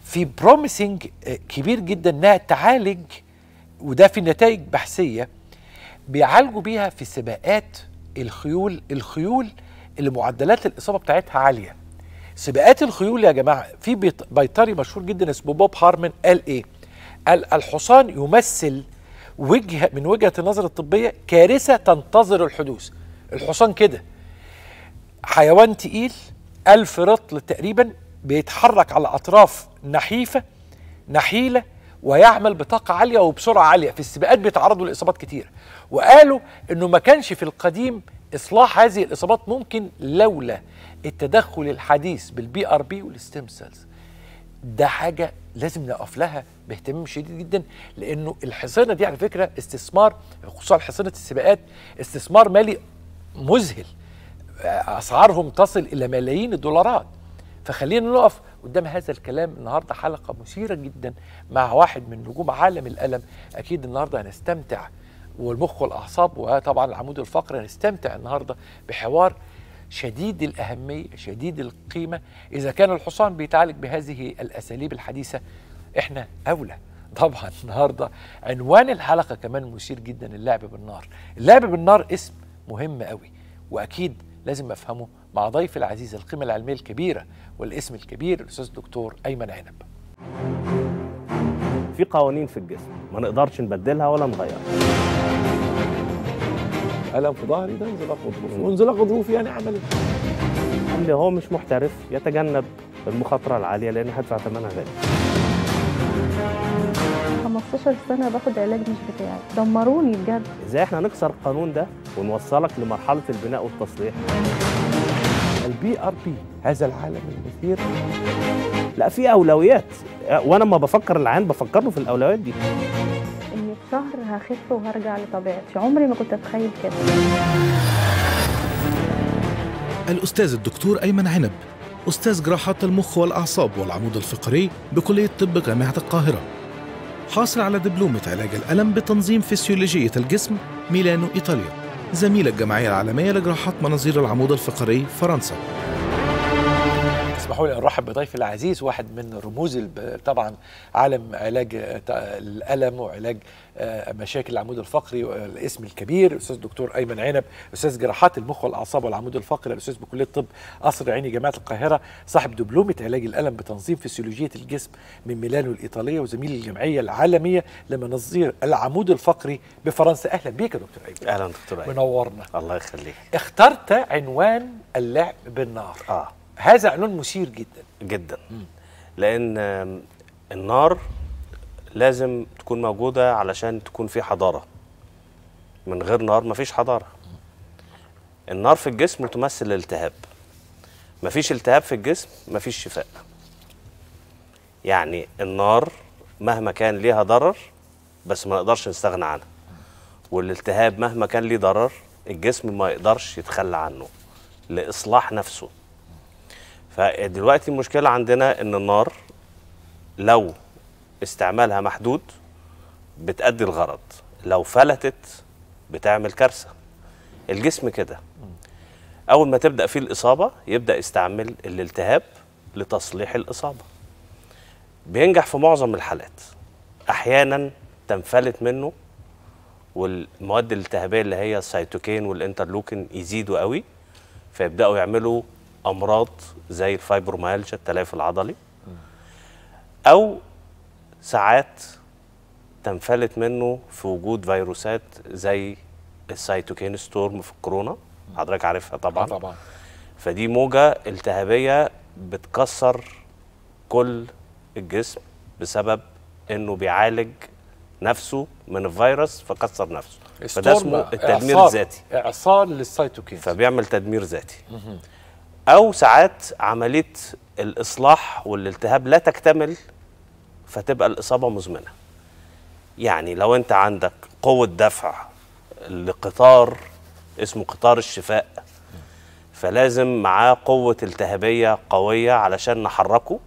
في بروميسنج آه، كبير جدا انها تعالج وده في نتائج بحثيه بيعالجوا بيها في سباقات الخيول الخيول اللي معدلات الاصابه بتاعتها عاليه سباقات الخيول يا جماعه في بيطري مشهور جدا اسمه بوب هارمن قال ايه؟ قال الحصان يمثل وجهه من وجهه النظر الطبيه كارثه تنتظر الحدوث. الحصان كده حيوان تقيل ألف رطل تقريبا بيتحرك على أطراف نحيفة نحيلة ويعمل بطاقة عالية وبسرعة عالية في السباقات بيتعرضوا لإصابات كتير وقالوا إنه ما كانش في القديم إصلاح هذه الإصابات ممكن لولا التدخل الحديث بالبي ار بي والستيم سيلز ده حاجة لازم نقف لها باهتمام شديد جدا لأنه الحصينة دي على فكرة استثمار خصوصا حصينة السباقات استثمار مالي مذهل أسعارهم تصل إلى ملايين الدولارات فخلينا نقف قدام هذا الكلام النهارده حلقه مثيره جدا مع واحد من نجوم عالم الالم اكيد النهارده هنستمتع والمخ والاعصاب وطبعا العمود الفقري هنستمتع النهارده بحوار شديد الاهميه شديد القيمه اذا كان الحصان بيتعالج بهذه الاساليب الحديثه احنا اولى طبعا النهارده عنوان الحلقه كمان مثير جدا اللعب بالنار اللعب بالنار اسم مهم قوي واكيد لازم افهمه مع ضيف العزيز القيمه العلميه الكبيره والاسم الكبير الاستاذ الدكتور ايمن عنب في قوانين في الجسم ما نقدرش نبدلها ولا نغيرها الم في ظهري ده انزل اخد ظروفي وانزل اخد ظروفي يعني اعمل اللي هو مش محترف يتجنب المخاطره العاليه لان هدفع ثمنها غالي 15 سنه باخد علاج مش بتاعي دمروني بجد ازاي احنا نكسر القانون ده ونوصلك لمرحله البناء والتصليح البي ار بي هذا العالم المثير لا في اولويات وانا لما بفكر العين بفكر له في الاولويات دي شهر هخف وهرجع لطبيعتي عمري ما كنت اتخيل كده الأستاذ الدكتور أيمن عنب أستاذ جراحات المخ والأعصاب والعمود الفقري بكلية طب جامعة القاهرة حاصل على دبلومة علاج الألم بتنظيم فسيولوجية الجسم ميلانو إيطاليا زميل الجمعية العالمية لجراحات مناظير العمود الفقري فرنسا اسمحوا لي نرحب بضيفي العزيز واحد من رموز طبعا عالم علاج آه، الالم وعلاج آه، مشاكل العمود الفقري الاسم الكبير الاستاذ الدكتور ايمن عنب استاذ جراحات المخ والاعصاب والعمود الفقري الاستاذ بكليه الطب قصر عيني جامعه القاهره صاحب دبلومه علاج الالم بتنظيم فسيولوجيه الجسم من ميلانو الايطاليه وزميل الجمعيه العالميه لمنظير العمود الفقري بفرنسا اهلا بيك يا دكتور ايمن اهلا دكتور ايمن منورنا الله يخليك اخترت عنوان اللعب بالنار اه هذا عنوان مثير جدا جدا مم. لان النار لازم تكون موجوده علشان تكون في حضاره من غير نار مفيش حضاره النار في الجسم تمثل الالتهاب مفيش التهاب في الجسم مفيش شفاء يعني النار مهما كان ليها ضرر بس ما نقدرش نستغنى عنها والالتهاب مهما كان ليه ضرر الجسم ما يقدرش يتخلى عنه لاصلاح نفسه فدلوقتي المشكله عندنا ان النار لو استعمالها محدود بتأدي الغرض لو فلتت بتعمل كارثه الجسم كده اول ما تبدا فيه الاصابه يبدا يستعمل الالتهاب لتصليح الاصابه بينجح في معظم الحالات احيانا تنفلت منه والمواد الالتهابيه اللي هي السيتوكين والانترلوكين يزيدوا قوي فيبداوا يعملوا امراض زي الفايبرومالجيا التلاف العضلي او ساعات تنفلت منه في وجود فيروسات زي السيتوكين ستورم في الكورونا حضرتك عارفها طبعا آه، طبعا فدي موجه التهابيه بتكسر كل الجسم بسبب انه بيعالج نفسه من الفيروس فكسر نفسه فده اسمه التدمير الذاتي اعصار للسيتوكين فبيعمل تدمير ذاتي او ساعات عمليه الاصلاح والالتهاب لا تكتمل فتبقى الاصابه مزمنه يعني لو انت عندك قوه دفع لقطار اسمه قطار الشفاء فلازم معاه قوه التهابيه قويه علشان نحركه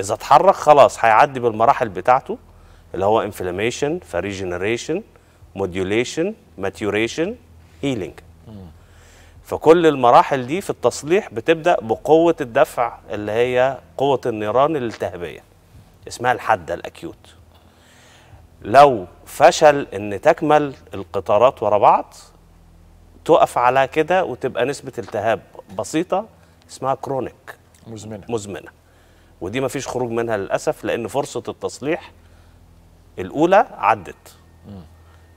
اذا اتحرك خلاص هيعدي بالمراحل بتاعته اللي هو انفلاميشن فريجنريشن موديوليشن ماتيوريشن هيلينج فكل المراحل دي في التصليح بتبدا بقوه الدفع اللي هي قوه النيران الالتهابيه اسمها الحاده الاكيوت لو فشل ان تكمل القطارات ورا بعض تقف على كده وتبقى نسبه التهاب بسيطه اسمها كرونيك مزمنه مزمنه ودي ما فيش خروج منها للاسف لان فرصه التصليح الاولى عدت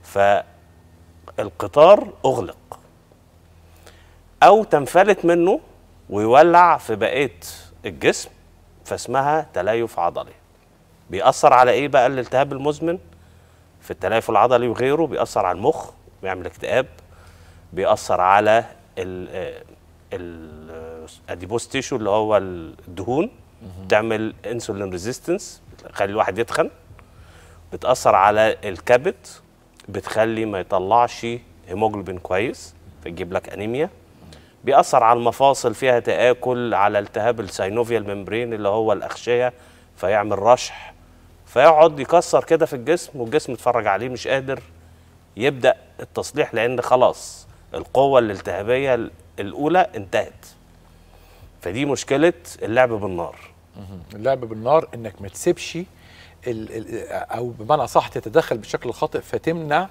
فالقطار اغلق او تنفلت منه ويولع في بقيه الجسم فاسمها تليف عضلي بيأثر على ايه بقى الالتهاب المزمن في التليف العضلي وغيره بيأثر على المخ بيعمل اكتئاب بيأثر على آه، الاديبوس تيشو اللي هو الدهون بتعمل انسولين ريزيستنس بتخلي الواحد يتخن بتأثر على الكبد بتخلي ما يطلعش هيموجلوبين كويس فتجيب لك انيميا بيأثر على المفاصل فيها تآكل على التهاب السينوفيال ممبرين اللي هو الأغشية فيعمل رشح فيقعد يكسر كده في الجسم والجسم اتفرج عليه مش قادر يبدأ التصليح لأن خلاص القوة الالتهابية الأولى انتهت فدي مشكلة اللعب بالنار اللعب بالنار انك ما تسيبش او بمعنى صح تتدخل بالشكل الخاطئ فتمنع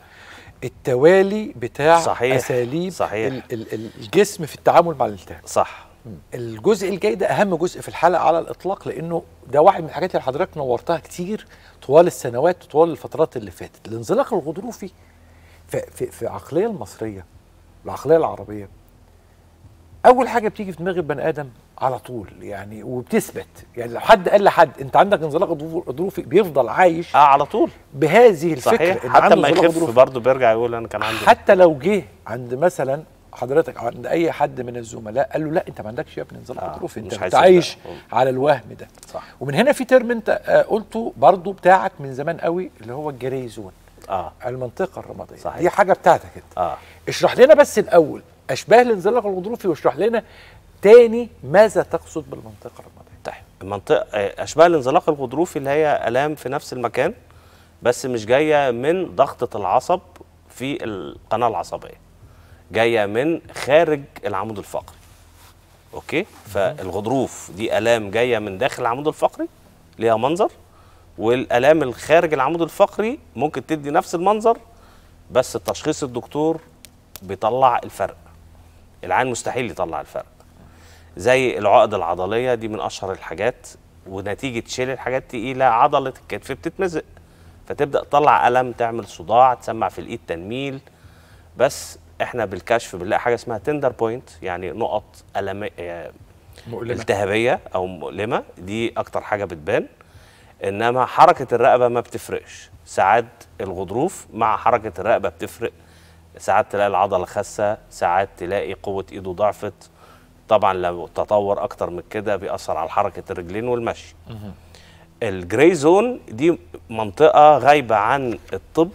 التوالي بتاع صحيح اساليب صحيح الجسم في التعامل مع الالتهاب صح الجزء الجاي ده اهم جزء في الحلقه على الاطلاق لانه ده واحد من الحاجات اللي حضرتك نورتها كتير طوال السنوات وطوال الفترات اللي فاتت الانزلاق الغضروفي في, في, في العقليه المصريه العقليه العربيه اول حاجه بتيجي في دماغ البني ادم على طول يعني وبتثبت يعني لو حد قال لحد انت عندك انزلاق ظروفي بيفضل عايش اه على طول بهذه الفكره صحيح حتى لما يخف برضه بيرجع يقول انا كان عندي حتى لو جه عند مثلا حضرتك او عند اي حد من الزملاء قال له لا انت ما عندكش يا ابني انزلاق آه ظروفي انت عايش على الوهم ده صح ومن هنا في ترم انت آه، قلته برضه بتاعك من زمان قوي اللي هو الجري زون اه المنطقه الرماديه صحيح. دي حاجه بتاعتك انت اه اشرح لنا بس الاول أشباه الانزلاق الغضروفي واشرح لنا تاني ماذا تقصد بالمنطقة الرمادية طيب المنطقة أشباه الانزلاق الغضروفي اللي هي آلام في نفس المكان بس مش جاية من ضغطة العصب في القناة العصبية جاية من خارج العمود الفقري أوكي فالغضروف دي آلام جاية من داخل العمود الفقري ليها منظر والآلام الخارج العمود الفقري ممكن تدي نفس المنظر بس التشخيص الدكتور بيطلع الفرق العين مستحيل يطلع الفرق زي العقد العضليه دي من اشهر الحاجات ونتيجه شيل الحاجات تقيله عضله الكتف بتتمزق فتبدا تطلع الم تعمل صداع تسمع في الايد تنميل بس احنا بالكشف بنلاقي حاجه اسمها تندر بوينت يعني نقط الم آه، مؤلمة. التهابيه او مؤلمه دي اكتر حاجه بتبان انما حركه الرقبه ما بتفرقش ساعات الغضروف مع حركه الرقبه بتفرق ساعات تلاقي العضله خاسه ساعات تلاقي قوه ايده ضعفت طبعا لو تطور اكتر من كده بيأثر على حركه الرجلين والمشي الجراي زون دي منطقه غايبه عن الطب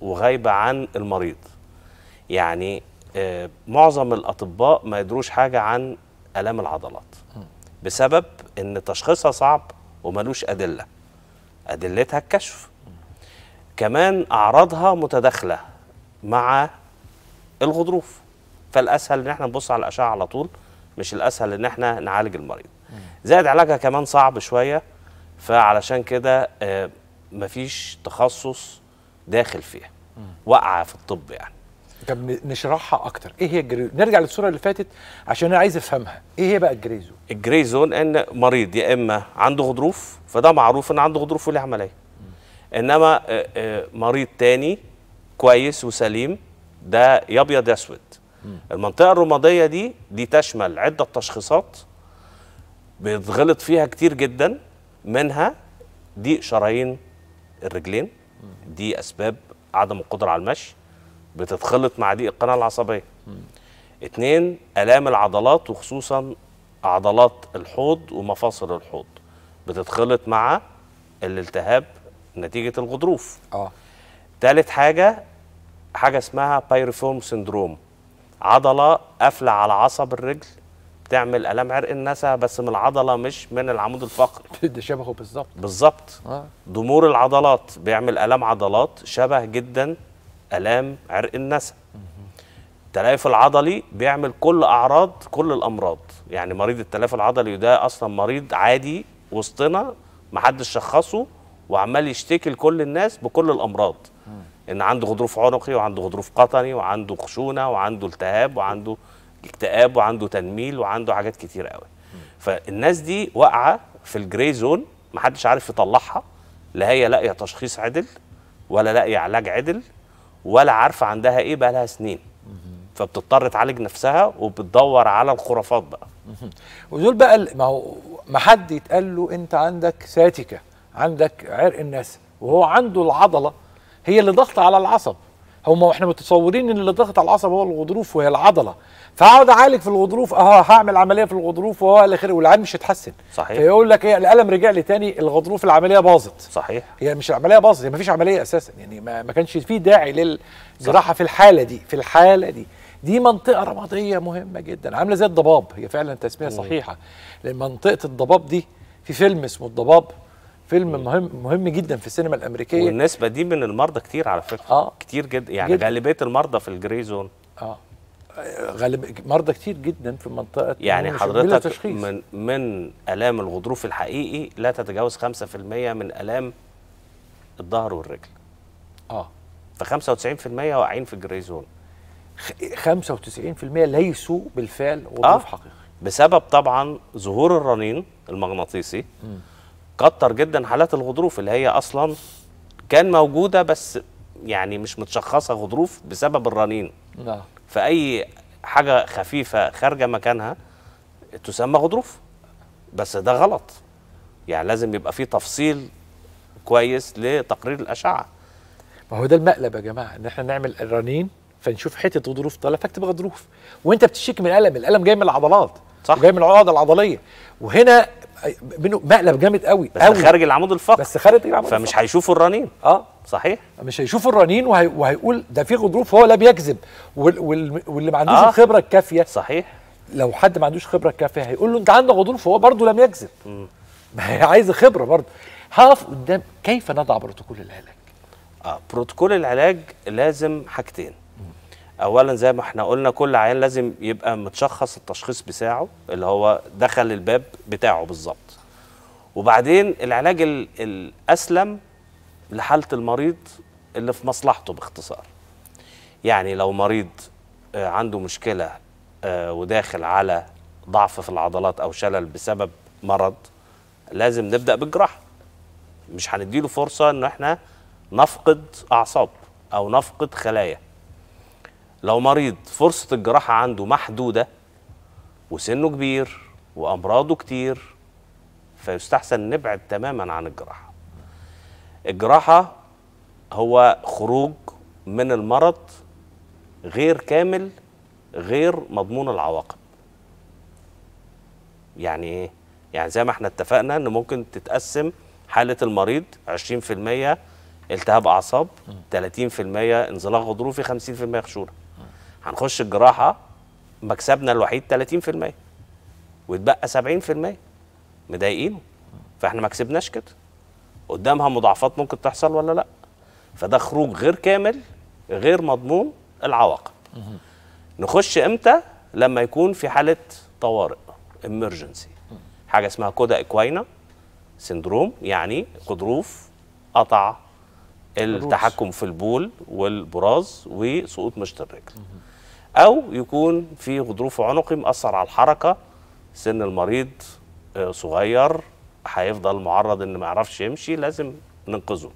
وغايبه عن المريض يعني آه، معظم الاطباء ما يدروش حاجه عن الام العضلات بسبب ان تشخيصها صعب وملوش ادله ادلتها الكشف كمان اعراضها متداخله مع الغضروف فالاسهل ان احنا نبص على الاشعه على طول مش الاسهل ان احنا نعالج المريض زائد علاجها كمان صعب شويه فعلشان كده آه، مفيش تخصص داخل فيها واقعه في الطب يعني طب نشرحها اكتر ايه هي الجريزو نرجع للصوره اللي فاتت عشان انا عايز افهمها ايه هي بقى الجريزو الجري زون ان مريض يا اما عنده غضروف فده معروف ان عنده غضروف وليه عمليه انما آه، آه، مريض تاني كويس وسليم ده يا ابيض يا اسود المنطقه الرماديه دي دي تشمل عده تشخيصات بيتغلط فيها كتير جدا منها ضيق شرايين الرجلين دي اسباب عدم القدره على المشي بتتخلط مع ضيق القناه العصبيه اتنين الام العضلات وخصوصا عضلات الحوض ومفاصل الحوض بتتخلط مع الالتهاب نتيجه الغضروف اه تالت حاجه حاجه اسمها بايريفورم سندروم عضله قافله على عصب الرجل بتعمل الام عرق النسا بس من العضله مش من العمود الفقري ده شبهه بالظبط بالظبط آه. ضمور العضلات بيعمل الام عضلات شبه جدا الام عرق النسا التلاف العضلي بيعمل كل اعراض كل الامراض يعني مريض التلاف العضلي ده اصلا مريض عادي وسطنا محدش شخصه وعمال يشتكي لكل الناس بكل الامراض ان عنده غضروف عنقي وعنده غضروف قطني وعنده خشونه وعنده التهاب وعنده اكتئاب وعنده تنميل وعنده حاجات كتير قوي فالناس دي واقعه في الجري زون محدش عارف يطلعها لا هي لاقيه تشخيص عدل ولا لاقيه علاج عدل ولا عارفه عندها ايه بقى لها سنين فبتضطر تعالج نفسها وبتدور على الخرافات بقى ودول بقى ما هو ما حد يتقال له انت عندك ساتيكا عندك عرق الناس وهو عنده العضله هي اللي ضغط على العصب هو احنا متصورين ان اللي ضغط على العصب هو الغضروف وهي العضله فاقعد اعالج في الغضروف اه هعمل عمليه في الغضروف وهو الى اخره والعيان مش هيتحسن صحيح فيقول لك ايه الالم رجع لي تاني الغضروف العمليه باظت صحيح هي يعني مش العمليه باظت هي ما فيش عمليه اساسا يعني ما, ما كانش في داعي للجراحه في الحاله دي في الحاله دي دي منطقه رماديه مهمه جدا عامله زي الضباب هي فعلا تسميه صحيحه لان منطقه الضباب دي في فيلم اسمه الضباب فيلم مهم مهم جدا في السينما الامريكيه والنسبه دي من المرضى كتير على فكره آه كتير جدا يعني جداً. غالبيه المرضى في الجري زون اه غالب مرضى كتير جدا في منطقه يعني حضرتك من من الام الغضروف الحقيقي لا تتجاوز 5% من الام الظهر والرجل اه ف 95% واقعين في الجري زون 95% ليسوا بالفعل غضروف آه. حقيقي بسبب طبعا ظهور الرنين المغناطيسي م. كتر جدا حالات الغضروف اللي هي اصلا كان موجوده بس يعني مش متشخصه غضروف بسبب الرنين نعم فاي حاجه خفيفه خارجه مكانها تسمى غضروف بس ده غلط يعني لازم يبقى في تفصيل كويس لتقرير الاشعه ما هو ده المقلب يا جماعه ان احنا نعمل الرنين فنشوف حته غضروف طالع فاكتب غضروف وانت بتشتكي من الالم الالم جاي من العضلات صح وجاي من العقد العضليه وهنا منه مقلب جامد قوي بس قوي. خارج العمود الفقري بس خارج العمود فمش هيشوفوا الرنين اه صحيح مش هيشوفوا الرنين وهي... وهيقول ده في غضروف وهو لا بيكذب وال... وال... واللي ما عندوش آه. الخبره الكافيه صحيح لو حد ما عندوش خبره كافيه هيقول له انت عندك غضروف وهو برضه لم يكذب ما هي عايز خبره برضه هقف قدام كيف نضع بروتوكول العلاج اه بروتوكول العلاج لازم حاجتين اولا زي ما احنا قلنا كل عيان لازم يبقى متشخص التشخيص بتاعه اللي هو دخل الباب بتاعه بالظبط وبعدين العلاج الاسلم لحاله المريض اللي في مصلحته باختصار يعني لو مريض آه، عنده مشكله آه، وداخل على ضعف في العضلات او شلل بسبب مرض لازم نبدا بالجراحه مش هنديله فرصه ان احنا نفقد اعصاب او نفقد خلايا لو مريض فرصة الجراحة عنده محدودة وسنه كبير وأمراضه كتير فيستحسن نبعد تماما عن الجراحة الجراحة هو خروج من المرض غير كامل غير مضمون العواقب يعني ايه يعني زي ما احنا اتفقنا ان ممكن تتقسم حاله المريض 20% التهاب اعصاب 30% انزلاق غضروفي 50% خشونه هنخش الجراحه مكسبنا الوحيد 30% ويتبقى 70% مضايقينه فاحنا ما كسبناش كده قدامها مضاعفات ممكن تحصل ولا لا فده خروج غير كامل غير مضمون العواقب نخش امتى لما يكون في حاله طوارئ امرجنسي حاجه اسمها كودا اكوينا سندروم يعني غضروف قطع التحكم في البول والبراز وسقوط مشط الرجل او يكون في غضروف عنقي مأثر على الحركه سن المريض آه، صغير هيفضل معرض ان ما يعرفش يمشي لازم ننقذه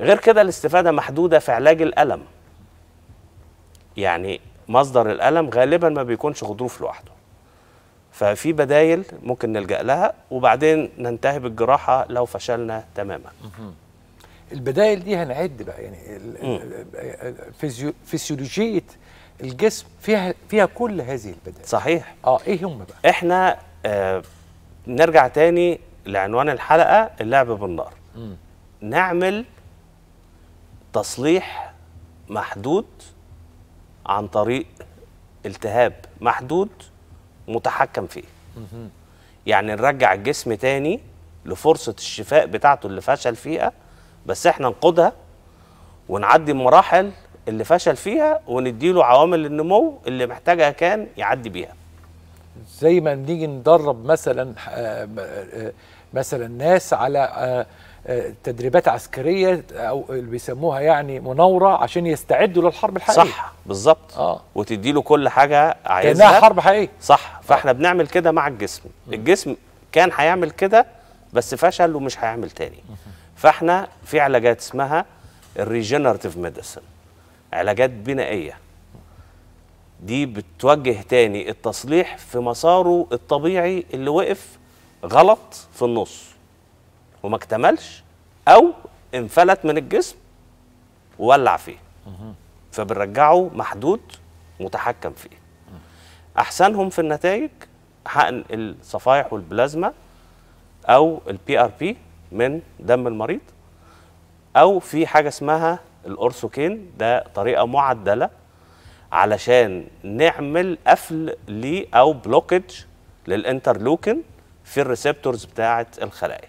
غير كده الاستفاده محدوده في علاج الالم يعني مصدر الالم غالبا ما بيكونش غضروف لوحده ففي بدايل ممكن نلجا لها وبعدين ننتهي بالجراحه لو فشلنا تماما البدائل دي هنعد بقى يعني فيزيولوجيه الجسم فيها فيها كل هذه البدائل صحيح اه ايه هم بقى احنا آه نرجع تاني لعنوان الحلقه اللعب بالنار م. نعمل تصليح محدود عن طريق التهاب محدود متحكم فيه يعني نرجع الجسم تاني لفرصه الشفاء بتاعته اللي فشل فيها بس احنا نقودها ونعدي مراحل اللي فشل فيها ونديله عوامل النمو اللي محتاجها كان يعدي بيها زي ما نيجي ندرب مثلا آه، آه، مثلا ناس على آه، تدريبات عسكريه او اللي بيسموها يعني مناوره عشان يستعدوا للحرب الحقيقيه صح بالظبط اه وتدي له كل حاجه عايزها كانها حرب حقيقيه صح فاحنا آه. بنعمل كده مع الجسم م. الجسم كان هيعمل كده بس فشل ومش هيعمل تاني م. فاحنا في علاجات اسمها الريجنراتيف ميديسن علاجات بنائيه دي بتوجه تاني التصليح في مساره الطبيعي اللي وقف غلط في النص وما اكتملش او انفلت من الجسم وولع فيه فبنرجعه محدود متحكم فيه احسنهم في النتائج حقن الصفائح والبلازما او البي ار بي من دم المريض او في حاجه اسمها الأورسوكين ده طريقة معدلة علشان نعمل قفل لي أو بلوكج للإنترلوكين في الريسبتورز بتاعة الخلايا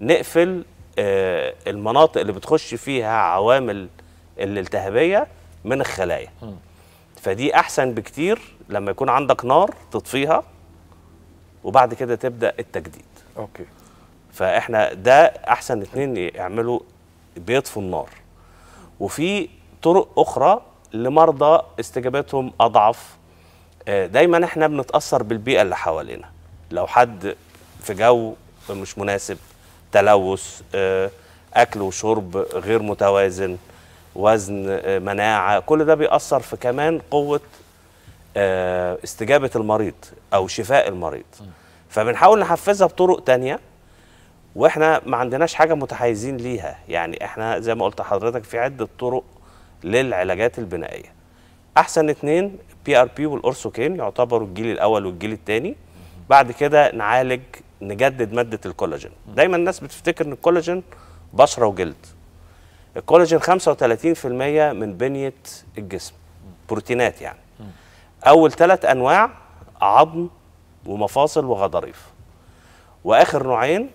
نقفل آه المناطق اللي بتخش فيها عوامل الالتهابية من الخلايا فدي أحسن بكتير لما يكون عندك نار تطفيها وبعد كده تبدأ التجديد أوكي فاحنا ده احسن اتنين يعملوا بيطفوا النار وفي طرق اخرى لمرضى استجابتهم اضعف آه، دايما احنا بنتاثر بالبيئه اللي حوالينا لو حد في جو مش مناسب تلوث آه، اكل وشرب غير متوازن وزن آه، مناعه كل ده بيأثر في كمان قوه استجابه المريض او شفاء المريض طيب. فبنحاول نحفزها بطرق تانية واحنا ما عندناش حاجه متحيزين ليها يعني احنا زي ما قلت لحضرتك في عده طرق للعلاجات البنائيه احسن اثنين بي ار بي والاورسوكين يعتبروا الجيل الاول والجيل الثاني بعد كده نعالج نجدد ماده الكولاجين دايما الناس بتفتكر ان الكولاجين بشره وجلد الكولاجين 35% من بنيه الجسم بروتينات يعني اول ثلاث انواع عظم ومفاصل وغضاريف واخر نوعين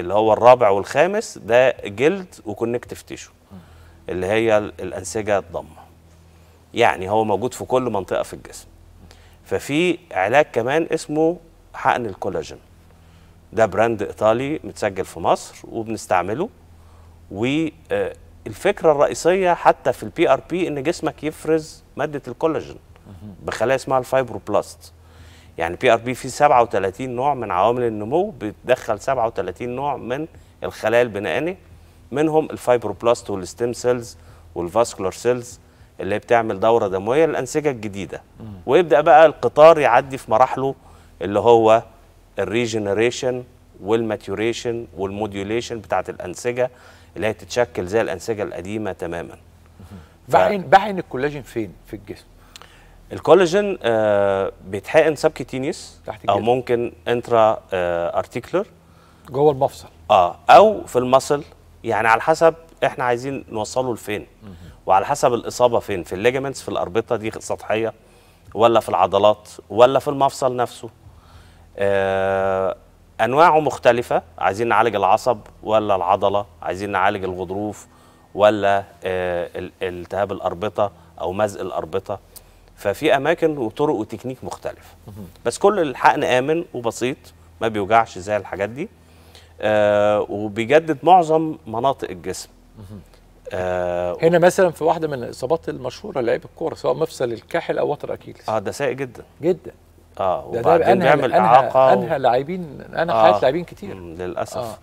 اللي هو الرابع والخامس ده جلد وكونكتيف تيشو اللي هي الانسجه الضمه يعني هو موجود في كل منطقه في الجسم ففي علاج كمان اسمه حقن الكولاجين ده براند ايطالي متسجل في مصر وبنستعمله والفكره آه، الرئيسيه حتى في البي ار بي ان جسمك يفرز ماده الكولاجين بخلايا اسمها الفايبروبلاست يعني بي ار بي فيه 37 نوع من عوامل النمو بتدخل 37 نوع من الخلايا البنائيه منهم الفايبروبلاست والستيم سيلز والفاسكولار سيلز اللي هي بتعمل دوره دمويه للانسجه الجديده ويبدا بقى القطار يعدي في مراحله اللي هو الريجنريشن والماتيوريشن والموديوليشن بتاعت الانسجه اللي هي تتشكل زي الانسجه القديمه تماما بعين بعين الكولاجين فين في الجسم الكولاجين آه، بيتحقن سبكتينيس تحت او ممكن انترا آه، ارتيكلر جوه المفصل اه او في المصل يعني على حسب احنا عايزين نوصله لفين وعلى حسب الاصابه فين في الليجمنتس في الاربطه دي سطحيه ولا في العضلات ولا في المفصل نفسه آه انواعه مختلفه عايزين نعالج العصب ولا العضله عايزين نعالج الغضروف ولا آه التهاب الاربطه او مزق الاربطه ففي اماكن وطرق وتكنيك مختلف بس كل الحقن امن وبسيط ما بيوجعش زي الحاجات دي آه وبيجدد معظم مناطق الجسم آه هنا مثلا في واحده من الاصابات المشهوره لعيب الكوره سواء مفصل الكاحل او وتر اكيلس اه ده سيء جدا جدا اه وبعدين ده بيعمل اعاقه انهى و... لاعبين انا آه حياه لاعبين كتير للاسف آه.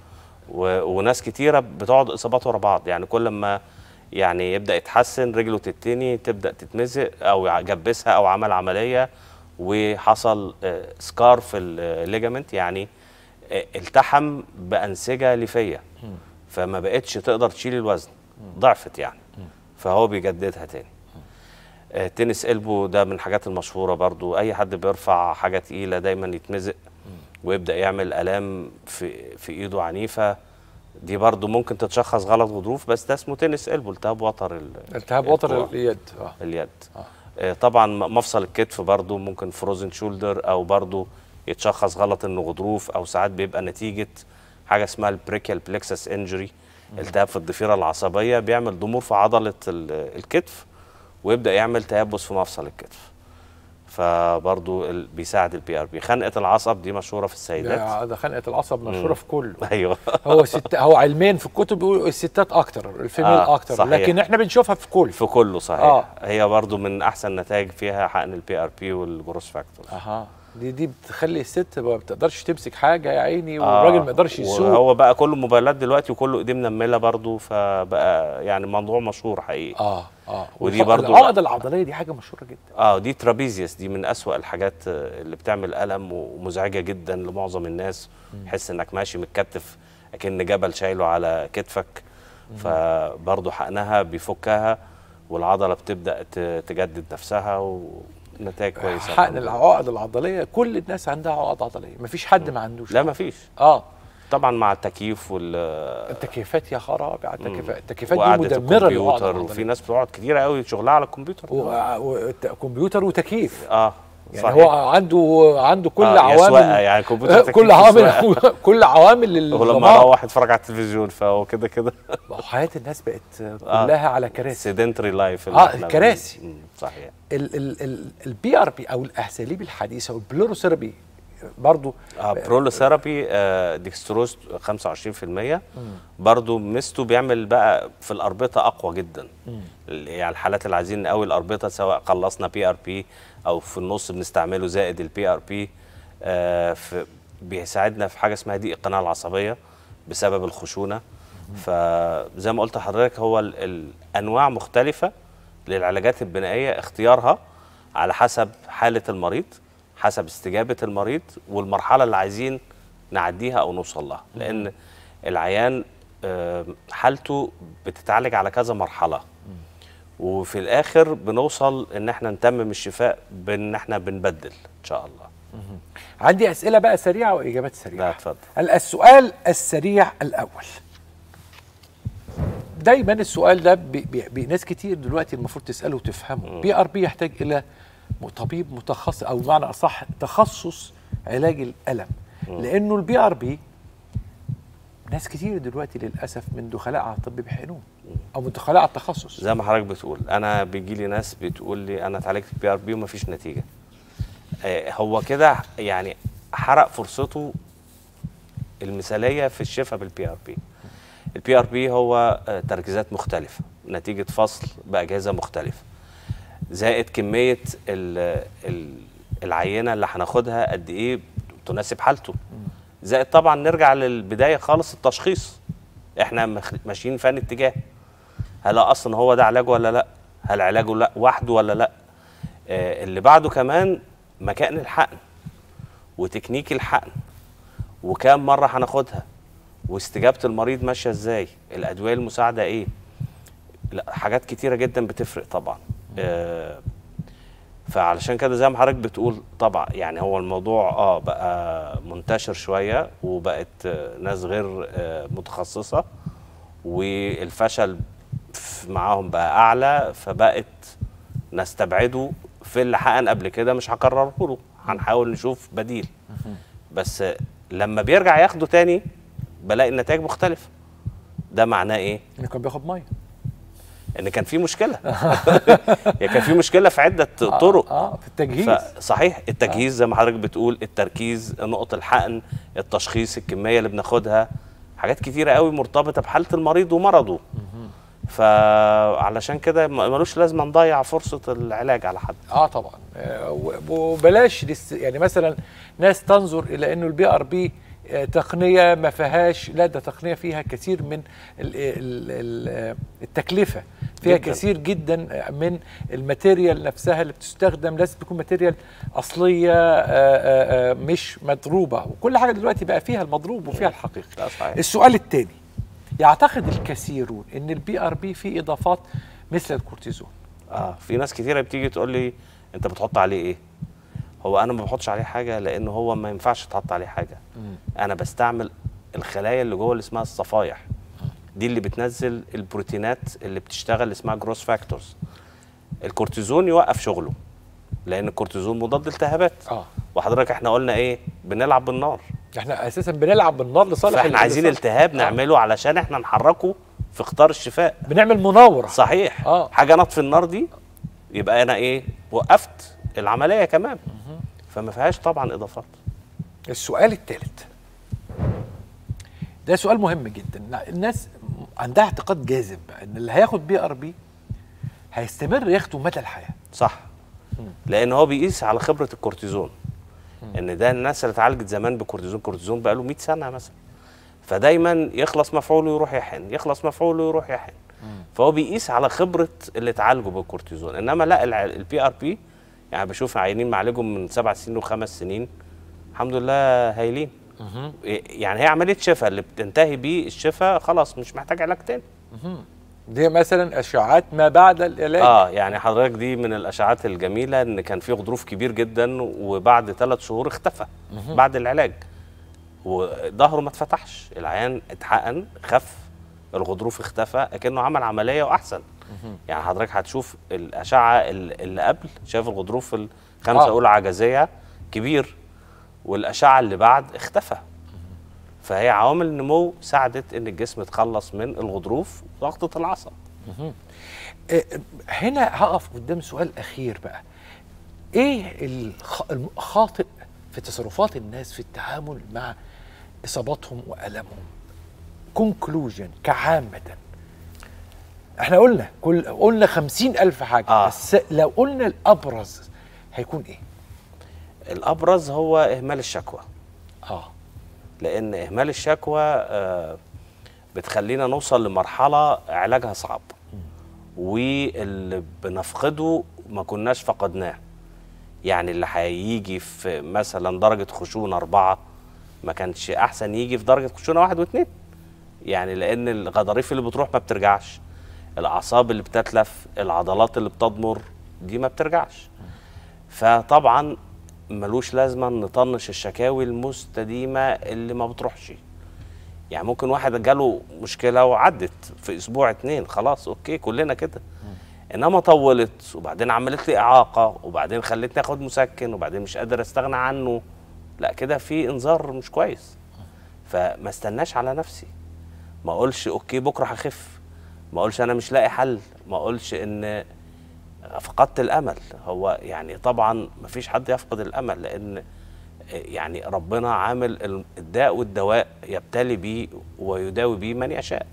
و... وناس كتيره بتقعد اصابات ورا بعض يعني كل ما يعني يبدا يتحسن رجله تتني تبدا تتمزق او جبسها او عمل عمليه وحصل سكار آه، في الليجامنت آه، يعني آه، التحم بانسجه ليفيه فما بقتش تقدر تشيل الوزن ضعفت يعني فهو بيجددها تاني تنس قلبه ده من الحاجات المشهوره برضو اي حد بيرفع حاجه تقيله دايما يتمزق ويبدا يعمل الام في في ايده عنيفه دي برضو ممكن تتشخص غلط غضروف بس ده اسمه تنس البو التهاب وتر التهاب وتر اليد اه اليد آه. آه، طبعا مفصل الكتف برضو ممكن فروزن شولدر او برضو يتشخص غلط انه غضروف او ساعات بيبقى نتيجه حاجه اسمها البريكيال بلكسس انجري التهاب في الضفيره العصبيه بيعمل ضمور في عضله الكتف ويبدا يعمل تيبس في مفصل الكتف فبرضه بيساعد البي ار بي خنقه العصب دي مشهوره في السيدات ده خنقه العصب مشهوره في كله ايوه هو ست هو علمين في الكتب بيقولوا الستات اكتر الفيميل آه اكتر صحيح. لكن احنا بنشوفها في كله في كله صحيح آه. هي برضه من احسن نتائج فيها حقن البي ار بي والجروس فاكتور اها دي دي بتخلي الست ما بتقدرش تمسك حاجه يا عيني والراجل آه، ما يقدرش يسوق هو بقى كله موبايلات دلوقتي وكله ايديه منمله برضه فبقى يعني الموضوع مشهور حقيقي اه اه ودي برضه العقد العضليه دي حاجه مشهوره جدا اه دي ترابيزيوس دي من اسوأ الحاجات اللي بتعمل الم ومزعجه جدا لمعظم الناس تحس انك ماشي متكتف اكن جبل شايله على كتفك فبرضه حقنها بيفكها والعضله بتبدا تجدد نفسها و نتائج آه، كويسه حقن العقد العضليه كل الناس عندها عقد عضليه مفيش حد ما عندوش لا مفيش اه طبعا مع التكييف وال التكييفات يا خراب على التكييفات التكييفات دي مدمره الكمبيوتر وفي ناس بتقعد كتير قوي شغلها على الكمبيوتر و... و... كمبيوتر وتكييف اه يعني صحيح. هو عنده عنده كل آه عوامل يعني كل عوامل كل عوامل هو لما روح يتفرج على التلفزيون فهو كده كده حياه الناس بقت آه. كلها آه على كراسي سيدنتري لايف اه الكراسي صحيح البي ار بي او الاساليب الحديثه والبلوروثيرابي برضو آه برولو ثيرابي آه ديكستروز 25% برضو ميزته بيعمل بقى في الاربطه اقوى جدا مم. يعني الحالات اللي عايزين قوي الاربطه سواء خلصنا بي ار بي او في النص بنستعمله زائد البي ار بي بيساعدنا في حاجه اسمها دي القناه العصبيه بسبب الخشونه فزي ما قلت لحضرتك هو الانواع مختلفه للعلاجات البنائيه اختيارها على حسب حاله المريض حسب استجابه المريض والمرحله اللي عايزين نعديها او نوصل لها لان العيان آه، حالته بتتعالج على كذا مرحله وفي الاخر بنوصل ان احنا نتمم الشفاء بان احنا بنبدل ان شاء الله عندي اسئله بقى سريعه واجابات سريعه لا اتفضل السؤال السريع الاول دايما السؤال ده بي بي ناس كتير دلوقتي المفروض تساله وتفهمه بي ار بي يحتاج الى طبيب متخصص او بمعنى اصح تخصص علاج الالم مم. لانه البي ار بي ناس كتير دلوقتي للاسف من دخلاء على الطب بيحقنوه او انتقاليه على التخصص زي ما حضرتك بتقول انا بيجي لي ناس بتقول لي انا اتعالجت بي ار بي ومفيش نتيجه آه، هو كده يعني حرق فرصته المثاليه في الشفاء بالبي ار بي البي ار بي هو آه، تركيزات مختلفه نتيجه فصل باجهزه مختلفه زائد كميه ال ال العينه اللي هناخدها قد ايه تناسب حالته زائد طبعا نرجع للبدايه خالص التشخيص احنا ماشيين فين اتجاه هل اصلا هو ده علاجه ولا لا هل علاجه لا وحده ولا لا آه، اللي بعده كمان مكان الحقن وتكنيك الحقن وكام مره هناخدها واستجابه المريض ماشيه ازاي الادويه المساعده ايه لا حاجات كتيره جدا بتفرق طبعا آه، فعلشان كده زي ما حضرتك بتقول طبعا يعني هو الموضوع اه بقى منتشر شويه وبقت ناس غير آه، متخصصه والفشل معاهم بقى اعلى فبقت نستبعده في اللي حقن قبل كده مش هكرره له هنحاول نشوف بديل بس لما بيرجع ياخده تاني بلاقي النتائج مختلفه ده معناه ايه؟ انه كان بياخد ميه ان كان في مشكله يعني كان في مشكله في عده آه، طرق اه في التجهيز صحيح التجهيز آه. زي ما حضرتك بتقول التركيز نقط الحقن التشخيص الكميه اللي بناخدها حاجات كثيره قوي مرتبطه بحاله المريض ومرضه فعلشان كده ملوش لازمه نضيع فرصه العلاج على حد اه طبعا آه، وبلاش يعني مثلا ناس تنظر الى انه البي ار آه، بي تقنيه ما فيهاش لا ده تقنيه فيها كثير من آه، التكلفه فيها جداً. كثير جدا من الماتيريال نفسها اللي بتستخدم لازم تكون ماتيريال اصليه مش مضروبه وكل حاجه دلوقتي بقى فيها المضروب وفيها إيه. الحقيقي السؤال الثاني يعتقد الكثيرون ان البي ار بي فيه اضافات مثل الكورتيزون اه في ناس كثيره بتيجي تقول لي انت بتحط عليه ايه هو انا ما بحطش عليه حاجه لان هو ما ينفعش تحط عليه حاجه مم. انا بستعمل الخلايا اللي جوه اللي اسمها الصفائح دي اللي بتنزل البروتينات اللي بتشتغل اسمها جروس فاكتورز الكورتيزون يوقف شغله لان الكورتيزون مضاد التهابات آه. وحضرتك احنا قلنا ايه بنلعب بالنار احنا اساسا بنلعب بالنار لصالح فاحنا عايزين التهاب آه. نعمله علشان احنا نحركه في قطار الشفاء بنعمل مناوره صحيح آه. حاجه نطفي النار دي يبقى انا ايه وقفت العمليه كمان فما فيهاش طبعا اضافات السؤال الثالث ده سؤال مهم جدا الناس عندها اعتقاد جاذب ان اللي هياخد بي ار بي هيستمر ياخده مدى الحياه صح لان هو بيقيس على خبره الكورتيزون ان ده الناس اللي اتعالجت زمان بكورتيزون كورتيزون بقاله 100 سنه مثلا فدايما يخلص مفعوله يروح يحن يخلص مفعوله يروح يحن فهو بيقيس على خبره اللي اتعالجوا بالكورتيزون انما لا البي ار بي يعني بشوف عيانين معالجهم من سبع سنين وخمس سنين الحمد لله هايلين يعني هي عمليه شفاء اللي بتنتهي بيه الشفاء خلاص مش محتاج علاج تاني دي مثلا اشعاعات ما بعد العلاج اه يعني حضرتك دي من الاشعاعات الجميله ان كان في غضروف كبير جدا وبعد ثلاث شهور اختفى بعد العلاج وظهره ما اتفتحش العيان اتحقن خف الغضروف اختفى اكنه عمل عمليه واحسن يعني حضرتك هتشوف الاشعه اللي قبل شايف الغضروف الخمسه آه. اولى عجزيه كبير والاشعه اللي بعد اختفى فهي عوامل النمو ساعدت ان الجسم يتخلص من الغضروف وضغطه العصب آه، هنا هقف قدام سؤال اخير بقى ايه الخاطئ في تصرفات الناس في التعامل مع اصاباتهم والمهم كونكلوجن كعامه احنا قلنا كل قلنا خمسين ألف حاجة آه. بس لو قلنا الأبرز هيكون إيه؟ الأبرز هو إهمال الشكوى آه لان اهمال الشكوى آه، بتخلينا نوصل لمرحله علاجها صعب واللي بنفقده ما كناش فقدناه يعني اللي هيجي في مثلا درجه خشونه اربعه ما كانش احسن يجي في درجه خشونه واحد واثنين يعني لان الغضاريف اللي بتروح ما بترجعش الاعصاب اللي بتتلف العضلات اللي بتضمر دي ما بترجعش فطبعا ملوش لازمه نطنش الشكاوي المستديمه اللي ما بتروحش يعني ممكن واحد جاله مشكله وعدت في اسبوع اتنين خلاص اوكي كلنا كده انما طولت وبعدين عملت لي اعاقه وبعدين خلتني اخد مسكن وبعدين مش قادر استغنى عنه لا كده في انذار مش كويس فما استناش على نفسي ما اقولش اوكي بكره هخف ما اقولش انا مش لاقي حل ما اقولش ان فقدت الامل هو يعني طبعا ما فيش حد يفقد الامل لان يعني ربنا عامل الداء والدواء يبتلي به ويداوي به من يشاء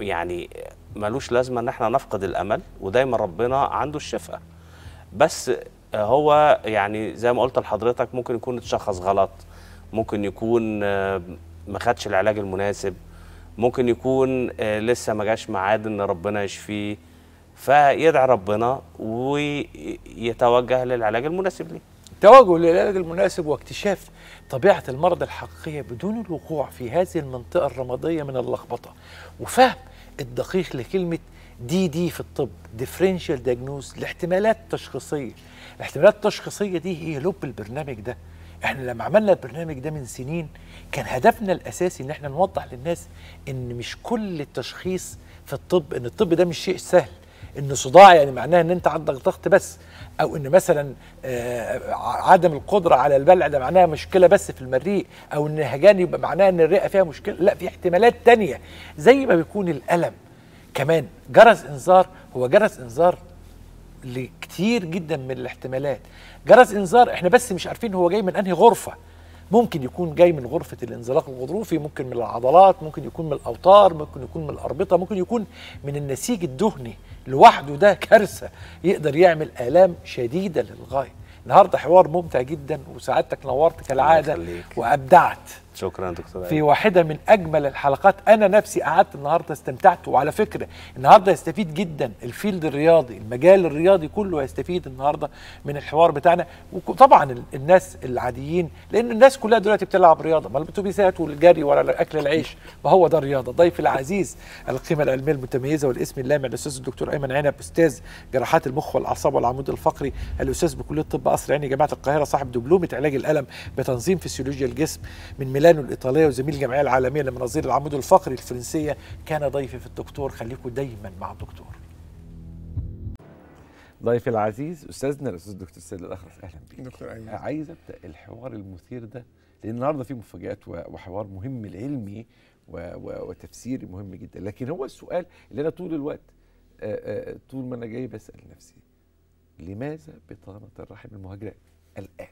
يعني ملوش لازمه ان احنا نفقد الامل ودايما ربنا عنده الشفاء بس هو يعني زي ما قلت لحضرتك ممكن يكون اتشخص غلط ممكن يكون آه، ما خدش العلاج المناسب ممكن يكون آه، لسه ما جاش ميعاد ان ربنا يشفيه فيدعي ربنا ويتوجه للعلاج المناسب ليه توجه للعلاج المناسب واكتشاف طبيعة المرض الحقيقية بدون الوقوع في هذه المنطقة الرمادية من اللخبطة وفهم الدقيق لكلمة دي دي في الطب ديفرنشال دياجنوز الاحتمالات التشخيصية الاحتمالات التشخيصية دي هي لب البرنامج ده احنا لما عملنا البرنامج ده من سنين كان هدفنا الاساسي ان احنا نوضح للناس ان مش كل التشخيص في الطب ان الطب ده مش شيء سهل ان صداع يعني معناه ان انت عندك ضغط بس او ان مثلا آه، عدم القدره على البلع ده معناها مشكله بس في المريء او ان هجان يبقى معناه ان الرئه فيها مشكله لا في احتمالات تانية زي ما بيكون الالم كمان جرس انذار هو جرس انذار لكتير جدا من الاحتمالات جرس انذار احنا بس مش عارفين هو جاي من انهي غرفه ممكن يكون جاي من غرفة الانزلاق الغضروفي ممكن من العضلات ممكن يكون من الأوتار ممكن يكون من الأربطة ممكن يكون من النسيج الدهني لوحده ده كارثة يقدر يعمل آلام شديدة للغاية النهاردة حوار ممتع جدا وسعادتك نورت كالعادة وأبدعت شكرا دكتور في واحده من اجمل الحلقات انا نفسي قعدت النهارده استمتعت وعلى فكره النهارده يستفيد جدا الفيلد الرياضي المجال الرياضي كله هيستفيد النهارده من الحوار بتاعنا وطبعا الناس العاديين لان الناس كلها دلوقتي بتلعب رياضه ما الاتوبيسات والجري ولا اكل العيش ما هو ده الرياضه ضيف العزيز القيمه العلميه المتميزه والاسم اللامع الاستاذ الدكتور ايمن عنب استاذ جراحات المخ والاعصاب والعمود الفقري الاستاذ بكليه الطب قصر عيني جامعه القاهره صاحب دبلومه علاج الالم بتنظيم فسيولوجيا الجسم من ميلاد ميلانو الإيطالية وزميل الجمعية العالمية لمناظير العمود الفقري الفرنسية كان ضيفي في الدكتور خليكم دايما مع الدكتور ضيفي العزيز استاذنا الاستاذ الدكتور سيد الاخرس اهلا بك دكتور ايمن عايز ابدا الحوار المثير ده لان النهارده في مفاجات وحوار مهم العلمي وتفسيري مهم جدا لكن هو السؤال اللي انا طول الوقت آه، آه، طول ما انا جاي بسال نفسي لماذا بطانه الرحم المهاجره الان؟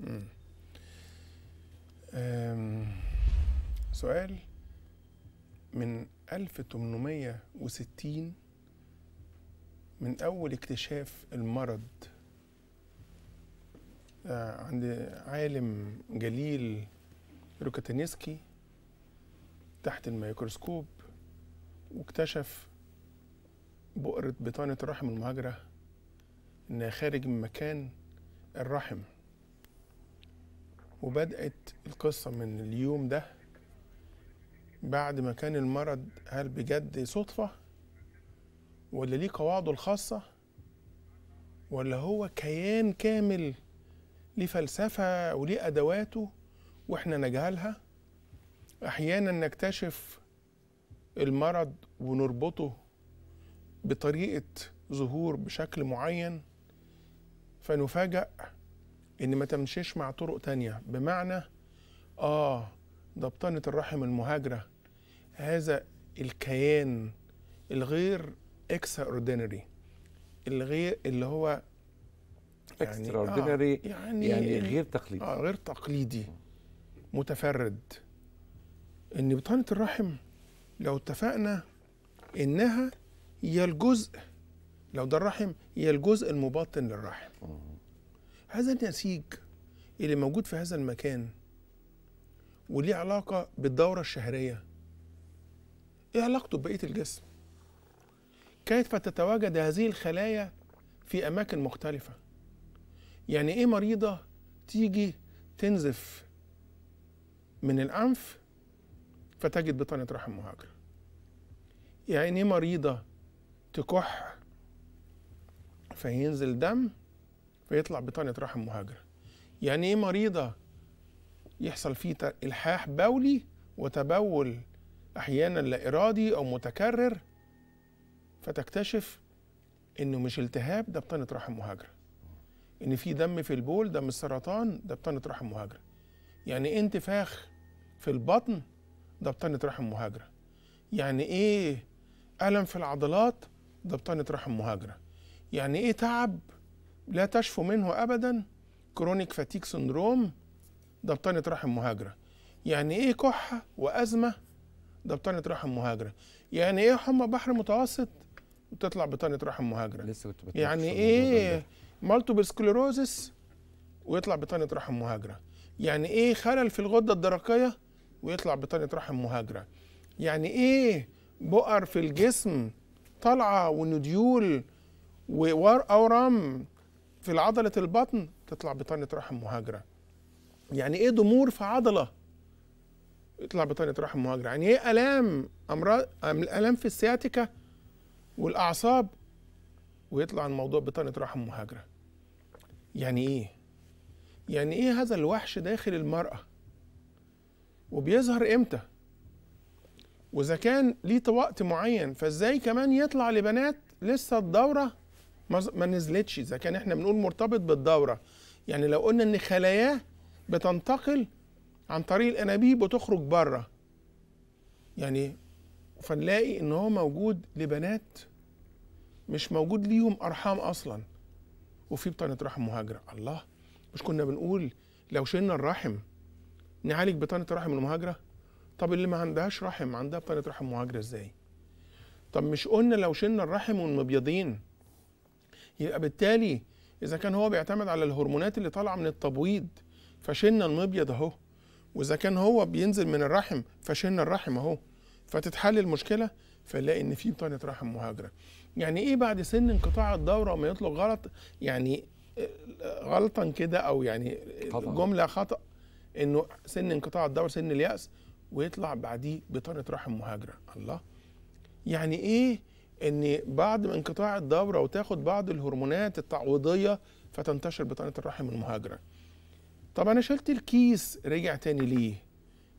مم. سؤال من 1860 من أول اكتشاف المرض آه، عند عالم جليل روكاتينسكي تحت الميكروسكوب واكتشف بؤرة بطانة رحم المهاجرة إنها خارج من مكان الرحم وبدات القصه من اليوم ده بعد ما كان المرض هل بجد صدفه ولا ليه قواعده الخاصه ولا هو كيان كامل ليه فلسفه وليه ادواته واحنا نجهلها احيانا نكتشف المرض ونربطه بطريقه ظهور بشكل معين فنفاجأ ان ما تمشيش مع طرق تانية بمعنى اه ده بطانة الرحم المهاجرة هذا الكيان الغير اكسترا اوردينري الغير اللي هو يعني اكسترا اوردينري آه يعني, يعني غير تقليدي اه غير تقليدي متفرد ان بطانة الرحم لو اتفقنا انها هي الجزء لو ده الرحم هي الجزء المبطن للرحم هذا النسيج اللي موجود في هذا المكان وليه علاقة بالدورة الشهرية ايه علاقته ببقية الجسم كيف تتواجد هذه الخلايا في أماكن مختلفة يعني ايه مريضة تيجي تنزف من الأنف فتجد بطانة رحم مهاجرة يعني ايه مريضة تكح فينزل دم فيطلع بطانية رحم مهاجرة يعني ايه مريضة يحصل فيه الحاح بولي وتبول احيانا لا ارادي او متكرر فتكتشف انه مش التهاب ده بطانه رحم مهاجره ان في دم في البول دم السرطان ده بطانه رحم مهاجره يعني إيه انتفاخ في البطن ده بطانه رحم مهاجره يعني ايه الم في العضلات ده بطانه رحم مهاجره يعني ايه تعب لا تشفو منه أبدا كرونيك فاتيك سندروم بطانه رحم مهاجرة يعني إيه كحة وأزمة بطانه رحم مهاجرة يعني إيه حمى بحر متوسط وتطلع بطانة رحم مهاجرة لسه كنت يعني إيه مالتوبل سكليروزس ويطلع بطانة رحم مهاجرة يعني إيه خلل في الغدة الدرقية ويطلع بطانة رحم مهاجرة يعني إيه بؤر في الجسم طالعة ونديول وأورام في عضله البطن تطلع بطانه رحم مهاجره يعني ايه ضمور في عضله يطلع بطانه رحم مهاجره يعني ايه الام امراض الام في السياتيكا والاعصاب ويطلع الموضوع بطانه رحم مهاجره يعني ايه يعني ايه هذا الوحش داخل المراه وبيظهر امتى واذا كان ليه وقت معين فازاي كمان يطلع لبنات لسه الدوره ما نزلتش اذا كان احنا بنقول مرتبط بالدوره يعني لو قلنا ان خلاياه بتنتقل عن طريق الانابيب وتخرج بره يعني فنلاقي ان هو موجود لبنات مش موجود ليهم ارحام اصلا وفي بطانه رحم مهاجره الله مش كنا بنقول لو شلنا الرحم نعالج بطانه رحم المهاجره طب اللي ما عندهاش رحم عندها بطانه رحم مهاجره ازاي طب مش قلنا لو شلنا الرحم والمبيضين يبقى بالتالي اذا كان هو بيعتمد على الهرمونات اللي طالعه من التبويض فشلنا المبيض اهو واذا كان هو بينزل من الرحم فشلنا الرحم اهو فتتحل المشكله فنلاقي ان في بطانه رحم مهاجره يعني ايه بعد سن انقطاع الدوره وما يطلق غلط يعني آه، غلطا كده او يعني آه، خطأ. جمله خطا انه سن انقطاع الدوره سن الياس ويطلع بعديه بطانه رحم مهاجره الله يعني ايه ان بعد ما انقطاع الدوره وتاخد بعض الهرمونات التعويضيه فتنتشر بطانه الرحم المهاجره طب انا شلت الكيس رجع تاني ليه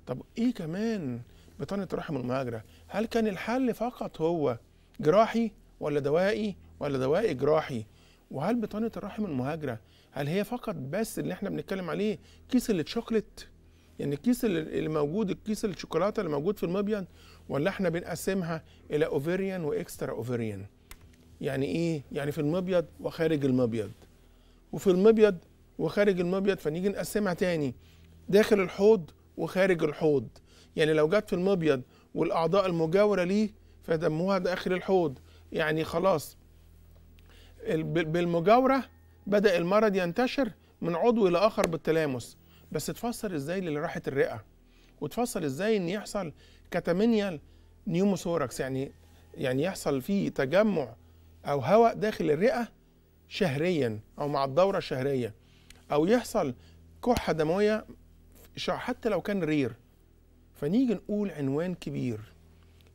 طب ايه كمان بطانه الرحم المهاجره هل كان الحل فقط هو جراحي ولا دوائي ولا دوائي جراحي وهل بطانه الرحم المهاجره هل هي فقط بس اللي احنا بنتكلم عليه كيس اللي اتشوكلت يعني الكيس اللي موجود الكيس الشوكولاته اللي موجود في المبيض ولا احنا بنقسمها الى اوفيريان واكسترا اوفيريان يعني ايه يعني في المبيض وخارج المبيض وفي المبيض وخارج المبيض فنيجي نقسمها تاني داخل الحوض وخارج الحوض يعني لو جت في المبيض والاعضاء المجاوره ليه فدموها داخل الحوض يعني خلاص بالمجاوره بدا المرض ينتشر من عضو الى اخر بالتلامس بس تفسر ازاي اللي راحت الرئه وتفسر ازاي ان يحصل كاتامينيال نيوموثوركس يعني يعني يحصل فيه تجمع او هواء داخل الرئه شهريا او مع الدوره الشهريه او يحصل كحه دمويه حتى لو كان رير فنيجي نقول عنوان كبير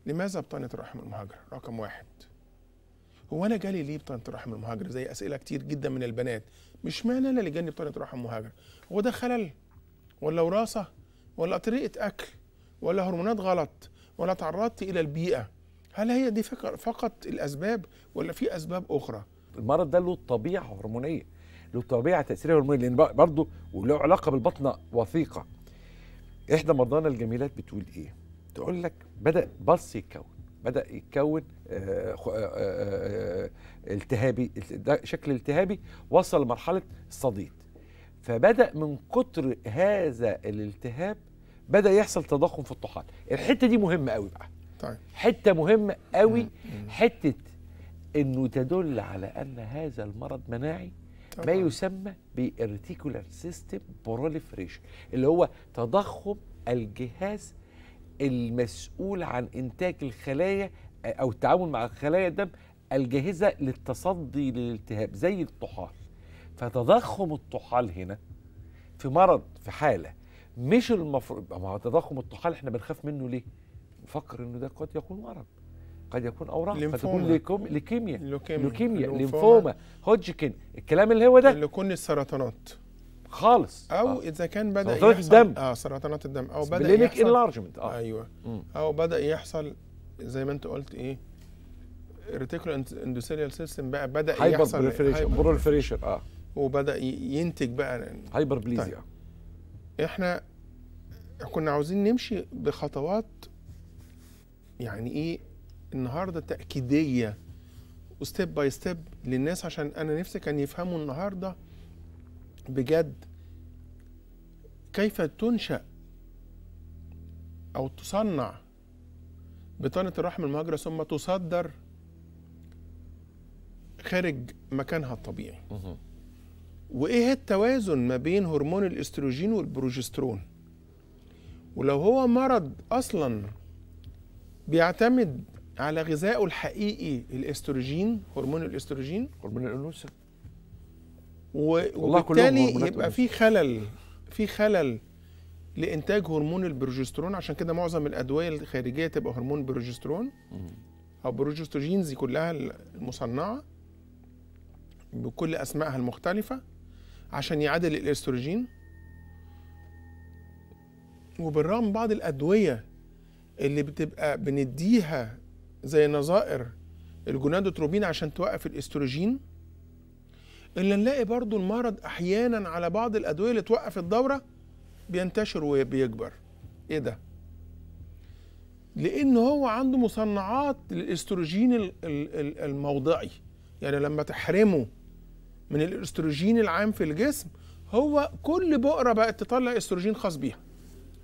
لماذا بطانه الرحم المهاجره رقم واحد هو انا جالي ليه بطانه الرحم المهاجره زي اسئله كتير جدا من البنات مش معنى انا اللي جاني بطانه الرحم المهاجره هو ده خلل ولا وراثه ولا طريقه اكل ولا هرمونات غلط ولا تعرضت الى البيئه هل هي دي فقط الاسباب ولا في اسباب اخرى المرض ده له طبيعه هرمونيه له طبيعه تاثير هرمونيه لان برضه وله علاقه بالبطنه وثيقه احدى مرضانا الجميلات بتقول ايه تقول لك بدا بص يتكون بدا يتكون آه، آه، آه، التهابي ده شكل التهابي وصل لمرحله الصديد فبدا من كتر هذا الالتهاب بدا يحصل تضخم في الطحال الحته دي مهمه قوي بقى طيب. حته مهمه قوي حته انه تدل على ان هذا المرض مناعي طيب. ما يسمى بارتيكولار سيستم بروليفريشن اللي هو تضخم الجهاز المسؤول عن انتاج الخلايا او التعامل مع خلايا الدم الجاهزه للتصدي للالتهاب زي الطحال فتضخم الطحال هنا في مرض في حاله مش المفروض ما هو تضخم الطحال احنا بنخاف منه ليه؟ نفكر انه ده قد يكون مرض قد يكون اوراق قد يكون ليكيميا ليكيميا ليكيميا ليمفوما هوجكن الكلام اللي هو ده اللي كل السرطانات خالص او آه. اذا كان بدا سرطانات يحصل الدم اه سرطانات الدم او بدا يحصل انلارجمنت اه ايوه مم. او بدا يحصل زي ما انت قلت ايه الريتيكولو اندوثيليال سيستم بقى بدا يحصل هايبر بروليفريشن اه وبدا ينتج بقى هايبر بليزيا طيب. احنا كنا عاوزين نمشي بخطوات يعني ايه النهارده تاكيديه وستيب باي ستيب للناس عشان انا نفسي كان يفهموا النهارده بجد كيف تنشا او تصنع بطانه الرحم المهاجره ثم تصدر خارج مكانها الطبيعي وايه التوازن ما بين هرمون الاستروجين والبروجسترون ولو هو مرض اصلا بيعتمد على غذائه الحقيقي الاستروجين هرمون الاستروجين هرمون الانوثه وبالتالي يبقى في خلل في خلل لانتاج هرمون البروجسترون عشان كده معظم الادويه الخارجيه تبقى هرمون بروجسترون او بروجستوجينز كلها المصنعه بكل اسمائها المختلفه عشان يعادل الاستروجين وبالرغم بعض الادويه اللي بتبقى بنديها زي نظائر الجونادوتروبين عشان توقف الاستروجين الا نلاقي برضو المرض احيانا على بعض الادويه اللي توقف الدوره بينتشر وبيكبر ايه ده لان هو عنده مصنعات للاستروجين الموضعي يعني لما تحرمه من الاستروجين العام في الجسم هو كل بؤره بقت تطلع استروجين خاص بيها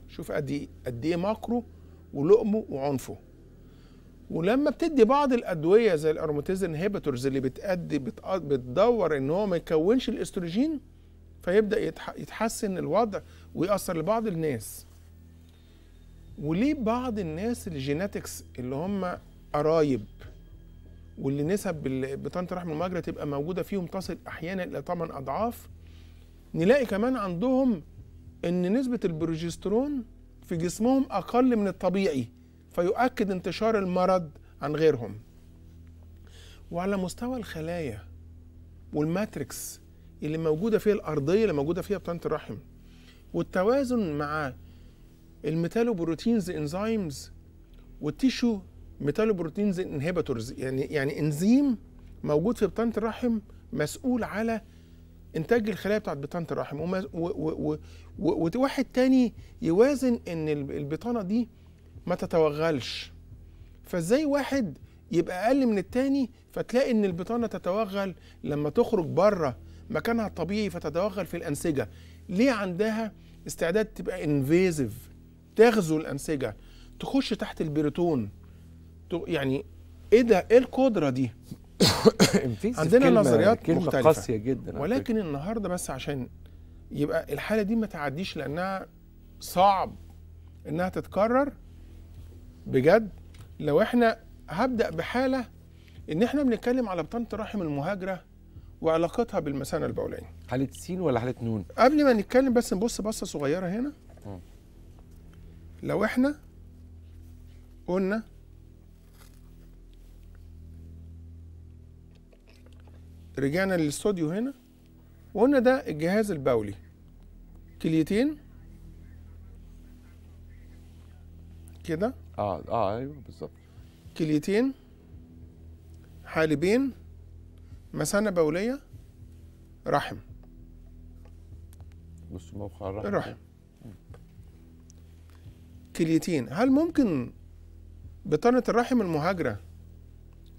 شوف قد ايه قد ايه ماكرو ولقمه وعنفه ولما بتدي بعض الادويه زي الاروماتيز انهبيتورز اللي بتأدي بتدور ان هو ما يكونش الاستروجين فيبدا يتحسن الوضع ويأثر لبعض الناس وليه بعض الناس الجيناتكس اللي هم قرايب واللي نسب بطانه رحم المجرى تبقى موجوده فيهم تصل احيانا الى 8 اضعاف نلاقي كمان عندهم ان نسبه البروجسترون في جسمهم اقل من الطبيعي فيؤكد انتشار المرض عن غيرهم وعلى مستوى الخلايا والماتريكس اللي موجوده فيها الارضيه اللي موجوده فيها بطانه الرحم والتوازن مع الميتالوبروتينز انزيمز والتيشو ميتالوبروتينز انهبيتورز يعني يعني انزيم موجود في بطانه الرحم مسؤول على انتاج الخلايا بتاعت بطانه الرحم وواحد تاني يوازن ان البطانه دي ما تتوغلش فازاي واحد يبقى اقل من التاني فتلاقي ان البطانه تتوغل لما تخرج بره مكانها الطبيعي فتتوغل في الانسجه ليه عندها استعداد تبقى انفيزيف تغزو الانسجه تخش تحت البريتون يعني ايه ده ايه القدره دي عندنا نظريات كلمة مختلفة قاسية جدا ولكن النهارده بس عشان يبقى الحالة دي ما تعديش لأنها صعب إنها تتكرر بجد لو إحنا هبدأ بحالة إن إحنا بنتكلم على بطانة رحم المهاجرة وعلاقتها بالمثانة البولانية حالة سين ولا حالة نون؟ قبل ما نتكلم بس نبص بصة صغيرة هنا لو إحنا قلنا رجعنا للاستوديو هنا وقلنا ده الجهاز البولي كليتين كده اه اه ايوه بالظبط كليتين حالبين مثانة بولية رحم بص موقع الرحم الرحم كليتين هل ممكن بطانة الرحم المهاجرة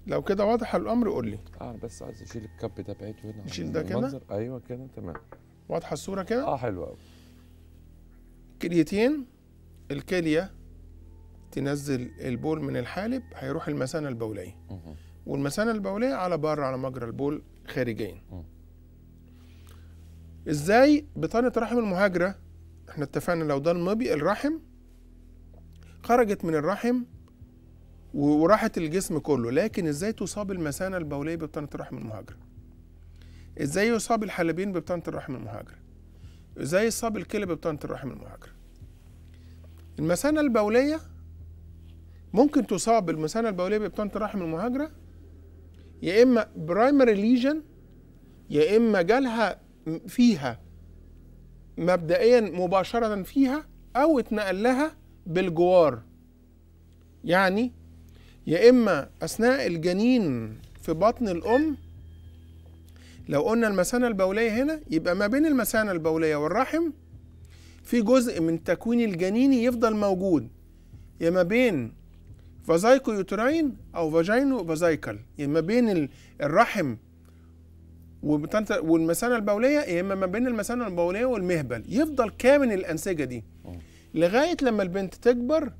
لو كده واضح الامر قول لي اه بس عايز اشيل الكب ده بعيد هنا نشيل ده كده ايوه كده تمام واضحه الصوره كده اه حلوه قوي كليتين الكليه تنزل البول من الحالب هيروح المثانه البوليه والمثانه البوليه على بره على مجرى البول خارجيا ازاي بطانه رحم المهاجره احنا اتفقنا لو ده المبي الرحم خرجت من الرحم وراحت الجسم كله لكن ازاي تصاب المثانه البوليه ببطانه الرحم المهاجره ازاي يصاب الحلبين ببطانه الرحم المهاجره ازاي يصاب الكلى ببطانه الرحم المهاجره المثانه البوليه ممكن تصاب المثانه البوليه ببطانه الرحم المهاجره يا اما برايمري ليجن يا اما جالها فيها مبدئيا مباشره فيها او اتنقل لها بالجوار يعني يا إما أثناء الجنين في بطن الأم لو قلنا المثانة البولية هنا يبقى ما بين المثانة البولية والرحم في جزء من تكوين الجنيني يفضل موجود يا ما بين فازايكو يوتراين أو فاجينو فازايكل يا ما بين الرحم والمثانة البولية يا إما ما بين المثانة البولية والمهبل يفضل كامن الأنسجة دي لغاية لما البنت تكبر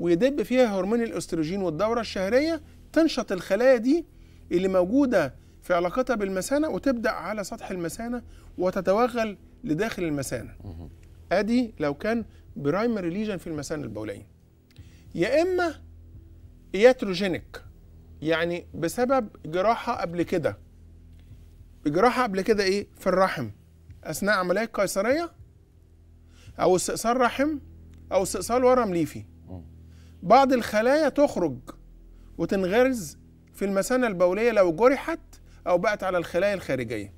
ويدب فيها هرمون الاستروجين والدوره الشهريه تنشط الخلايا دي اللي موجوده في علاقتها بالمثانه وتبدا على سطح المثانه وتتوغل لداخل المثانه. ادي لو كان برايمري ليجن في المثانه البوليه. يا اما ياتروجينيك يعني بسبب جراحه قبل كده. جراحه قبل كده ايه؟ في الرحم اثناء عمليه قيصريه او استئصال رحم او استئصال ورم ليفي. بعض الخلايا تخرج وتنغرز في المثانة البولية لو جرحت أو بقت على الخلايا الخارجية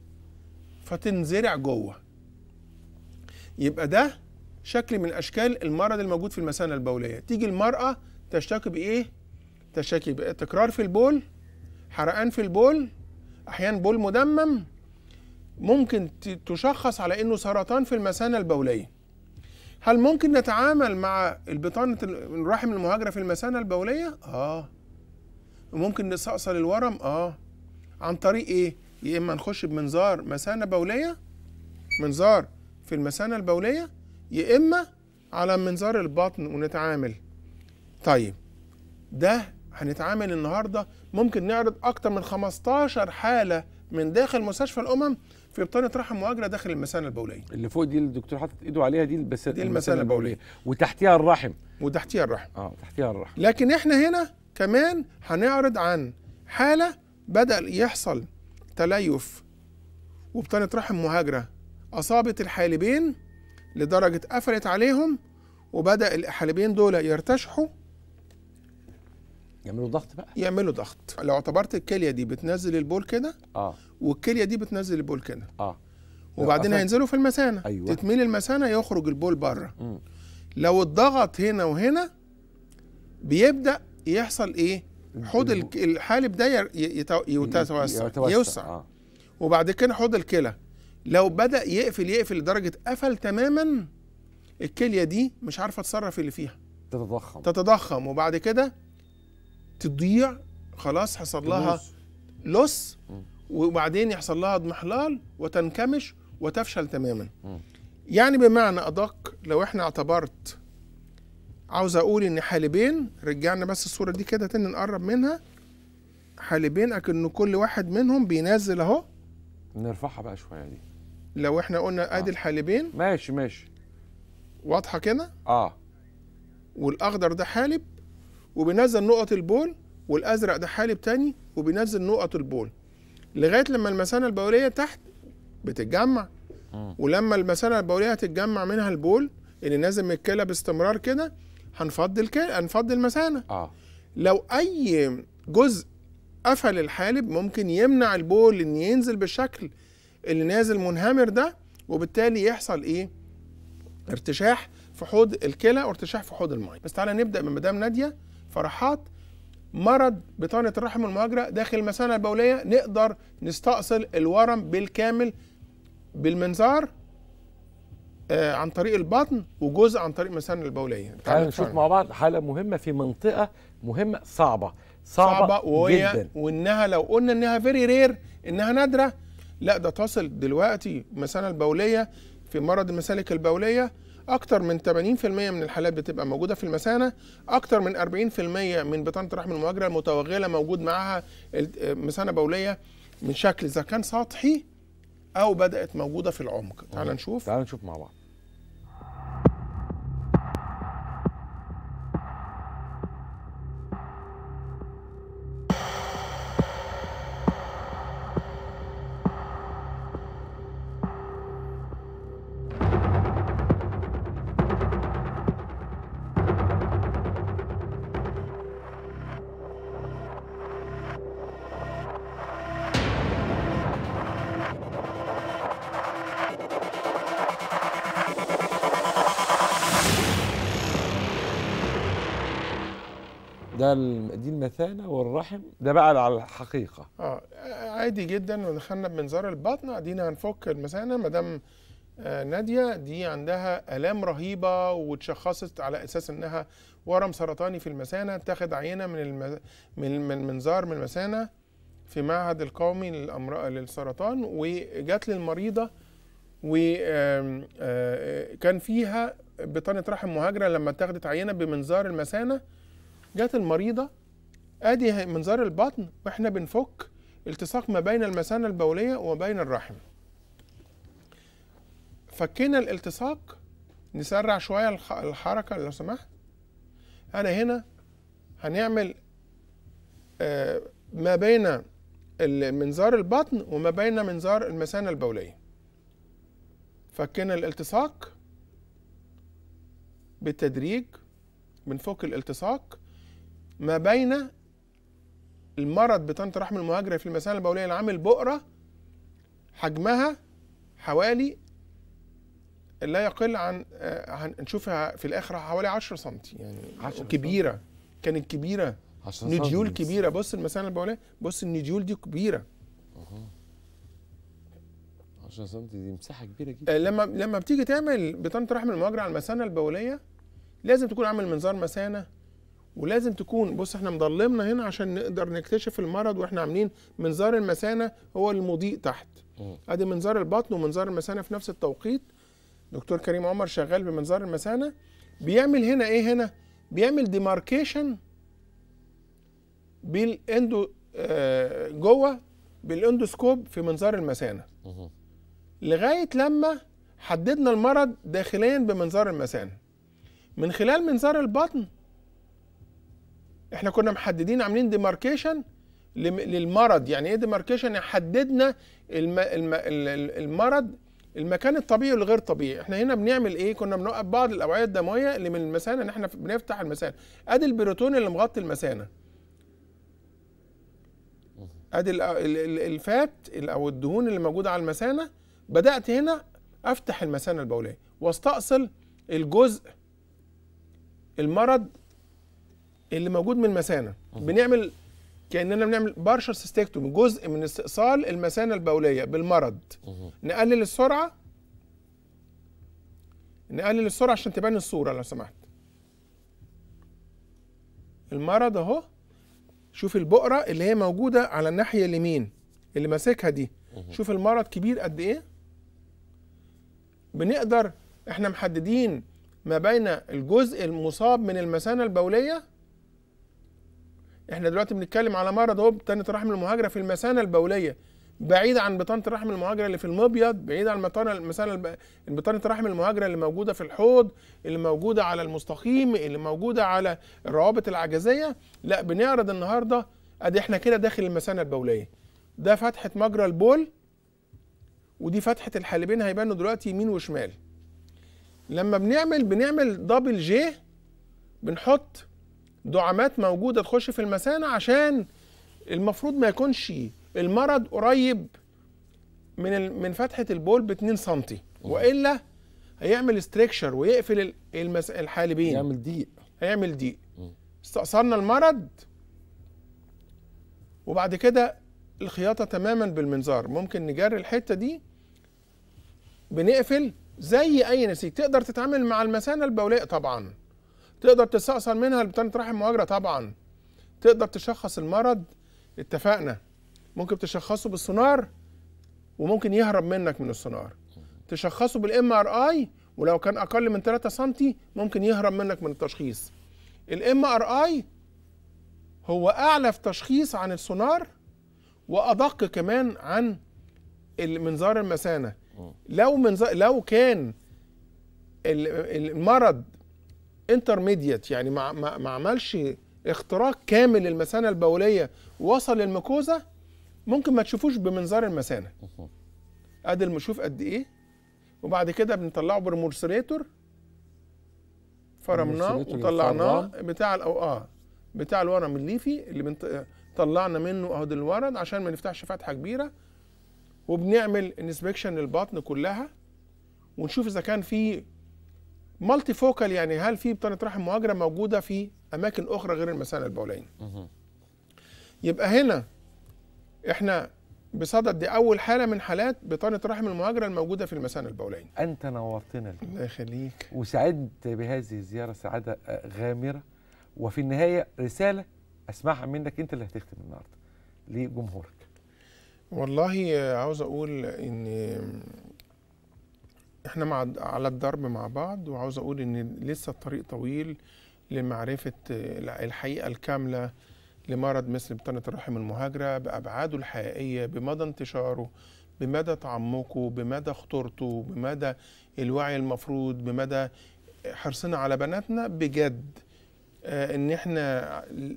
فتنزرع جوه يبقى ده شكل من أشكال المرض الموجود في المثانة البولية تيجي المرأة تشتكي بإيه؟ تشتكي بتكرار في البول حرقان في البول أحيانا بول مدمم ممكن تشخص على إنه سرطان في المثانة البولية هل ممكن نتعامل مع البطانة الرحم المهاجرة في المثانة البولية؟ آه وممكن نستأصل الورم؟ آه عن طريق إيه؟ يا إما نخش بمنظار مثانة بولية منظار في المثانة البولية يا إما على منظار البطن ونتعامل طيب ده هنتعامل النهارده ممكن نعرض أكثر من 15 حالة من داخل مستشفى الأمم في بطانة رحم وأجرة داخل المثانة البولية اللي فوق دي الدكتور حاطط إيده عليها دي بس دي المثانة البولية وتحتها الرحم وتحتيها الرحم اه تحتيها الرحم لكن إحنا هنا كمان هنعرض عن حالة بدأ يحصل تليف وبطانة رحم مهاجرة أصابت الحالبين لدرجة قفلت عليهم وبدأ الحالبين دول يرتشحوا يعملوا ضغط بقى يعملوا ضغط لو اعتبرت الكليه دي بتنزل البول كده اه والكليه دي بتنزل البول كده اه وبعدين هينزلوا في المثانه أيوة. تتميل المثانه يخرج البول بره م. لو اتضغط هنا وهنا بيبدا يحصل ايه حوض الحالب ده يتوسع آه. يوسع آه. وبعد كده حوض الكلى لو بدا يقفل يقفل لدرجه قفل تماما الكليه دي مش عارفه تصرف اللي فيها تتضخم تتضخم وبعد كده تضيع خلاص حصل لها لوس وبعدين يحصل لها اضمحلال وتنكمش وتفشل تماما يعني بمعنى ادق لو احنا اعتبرت عاوز اقول ان حالبين رجعنا بس الصوره دي كده تاني نقرب منها حالبين اكن كل واحد منهم بينزل اهو نرفعها بقى شويه دي لو احنا قلنا ادي آه. الحالبين ماشي ماشي واضحه كده اه والاخضر ده حالب وبينزل نقط البول والازرق ده حالب تاني وبينزل نقط البول لغايه لما المثانه البوليه تحت بتتجمع ولما المثانه البوليه هتتجمع منها البول اللي نازل من الكلى باستمرار كده هنفضل الكلى هنفضل المثانه آه. لو اي جزء قفل الحالب ممكن يمنع البول ان ينزل بالشكل اللي نازل منهمر ده وبالتالي يحصل ايه ارتشاح في حوض الكلى وارتشاح في حوض الميه بس تعالى نبدا من مدام ناديه فرحات مرض بطانة الرحم المهاجرة داخل المثانة البولية نقدر نستأصل الورم بالكامل بالمنظار آه، عن طريق البطن وجزء عن طريق المثانة البولية تعالوا نشوف مع بعض حالة مهمة في منطقة مهمة صعبة صعبة, صعبة وهي جدا وإنها لو قلنا إنها فيري رير إنها نادرة لا ده تصل دلوقتي المثانة البولية في مرض المسالك البولية اكتر من 80% من الحالات بتبقى موجوده في المثانه اكتر من 40% من بطانه الرحم المهاجره المتوغله موجود معاها مثانه بوليه من شكل اذا كان سطحي او بدات موجوده في العمق تعال نشوف تعال نشوف مع بعض دي المثانه والرحم ده بقى على الحقيقه اه عادي جدا ودخلنا بمنظار البطن ادينا هنفك المثانه مدام آه ناديه دي عندها الام رهيبه وتشخصت على اساس انها ورم سرطاني في المثانه تاخد عينه من الم... من منظار من المثانه في معهد القومي للامراض للسرطان وجات للمريضه وكان آه، فيها بطانه رحم مهاجره لما اتخذت عينه بمنظار المثانه جات المريضه ادي منظار البطن واحنا بنفك التصاق ما بين المثانه البوليه وما بين الرحم فكينا الالتصاق نسرع شويه الحركه لو سمحت انا هنا هنعمل آه، ما بين منظار البطن وما بين منظار المثانه البوليه فكينا الالتصاق بالتدريج بنفك الالتصاق ما بين المرض بطنة رحم المهاجرة في المثانة البولية العامل بؤرة حجمها حوالي لا يقل عن هنشوفها آه، في الاخر حوالي 10 سم يعني 10 كبيره كانت كبيره نديول كبيره بص المثانه البوليه بص النديول دي كبيره 10 سم دي مساحه كبيره جدا آه، لما لما بتيجي تعمل بطانه رحم المهاجره على المثانه البوليه لازم تكون عامل منظار مثانه ولازم تكون بص احنا مضلمنا هنا عشان نقدر نكتشف المرض واحنا عاملين منظار المثانه هو المضيء تحت ادي منظار البطن ومنظار المثانه في نفس التوقيت دكتور كريم عمر شغال بمنظار المثانه بيعمل هنا ايه هنا بيعمل ديماركيشن بالاندو آه، جوه بالاندوسكوب في منظار المثانه لغايه لما حددنا المرض داخليا بمنظار المثانه من خلال منظار البطن احنا كنا محددين عاملين ديماركيشن للمرض يعني ايه ديماركيشن حددنا الم... الم... المرض المكان الطبيعي والغير طبيعي احنا هنا بنعمل ايه كنا بنوقف بعض الاوعيه الدمويه اللي من المثانه ان احنا بنفتح المثانه ادي البروتون اللي مغطي المثانه ادي الفات او الدهون اللي موجوده على المثانه بدات هنا افتح المثانه البوليه واستأصل الجزء المرض اللي موجود من المثانه بنعمل كاننا بنعمل بارشر سيستكتومي جزء من استئصال المثانه البوليه بالمرض نقلل السرعه نقلل السرعه عشان تبان الصوره لو سمحت المرض اهو شوف البقره اللي هي موجوده على الناحيه اليمين اللي ماسكها دي شوف المرض كبير قد ايه بنقدر احنا محددين ما بين الجزء المصاب من المثانه البوليه احنا دلوقتي بنتكلم على مرض هو بطانه رحم المهاجره في المثانه البوليه بعيد عن بطانه رحم المهاجره اللي في المبيض بعيد عن بطانه المثانه بطانه رحم المهاجره اللي موجوده في الحوض اللي موجوده على المستقيم اللي موجوده على الروابط العجزيه لا بنعرض النهارده ادي احنا كده داخل المثانه البوليه ده فتحه مجرى البول ودي فتحه الحالبين هيبانوا دلوقتي يمين وشمال لما بنعمل بنعمل دبل جي بنحط دعامات موجوده تخش في المثانه عشان المفروض ما يكونش المرض قريب من من فتحه البول ب 2 سم والا هيعمل استركشر ويقفل الحالبين يعمل ضيق هيعمل ضيق استأثرنا المرض وبعد كده الخياطة تماما بالمنظار ممكن نجري الحتة دي بنقفل زي أي نسيج تقدر تتعامل مع المثانة البولية طبعا تقدر تستأصل منها اللي بتنت رحم مؤجرة طبعا تقدر تشخص المرض اتفقنا ممكن تشخصه بالسونار وممكن يهرب منك من السونار تشخصه بالام ار اي ولو كان اقل من 3 سم ممكن يهرب منك من التشخيص الام ار اي هو اعلى في تشخيص عن السونار وادق كمان عن منظار المثانه لو منظار لو كان المرض انترميديت يعني ما ما عملش اختراق كامل للمثانه البوليه وصل للمكوزة ممكن ما تشوفوش بمنظار المثانه ادي المشوف قد ايه وبعد كده بنطلعه بالمرسليتور فرمناه وطلعناه بتاع الأو اه بتاع الورم الليفي اللي بنط... طلعنا منه اهو الورم عشان ما نفتحش فتحه كبيره وبنعمل انسبكشن للبطن كلها ونشوف اذا كان في مالتي فوكال يعني هل في بطانه رحم مهاجره موجوده في اماكن اخرى غير المثانه البوليه يبقى هنا احنا بصدد دي اول حاله من حالات بطانه رحم المهاجره الموجوده في المثانه البوليه انت نورتنا الله يخليك وسعدت بهذه الزياره سعاده آه، غامره وفي النهايه رساله اسمعها منك انت اللي هتختم النهارده لجمهورك والله عاوز اقول ان احنا مع على الدرب مع بعض وعاوز اقول ان لسه الطريق طويل لمعرفه الحقيقه الكامله لمرض مثل بطانه الرحم المهاجره بابعاده الحقيقيه بمدى انتشاره بمدى تعمقه بمدى خطورته بمدى الوعي المفروض بمدى حرصنا على بناتنا بجد آه، ان احنا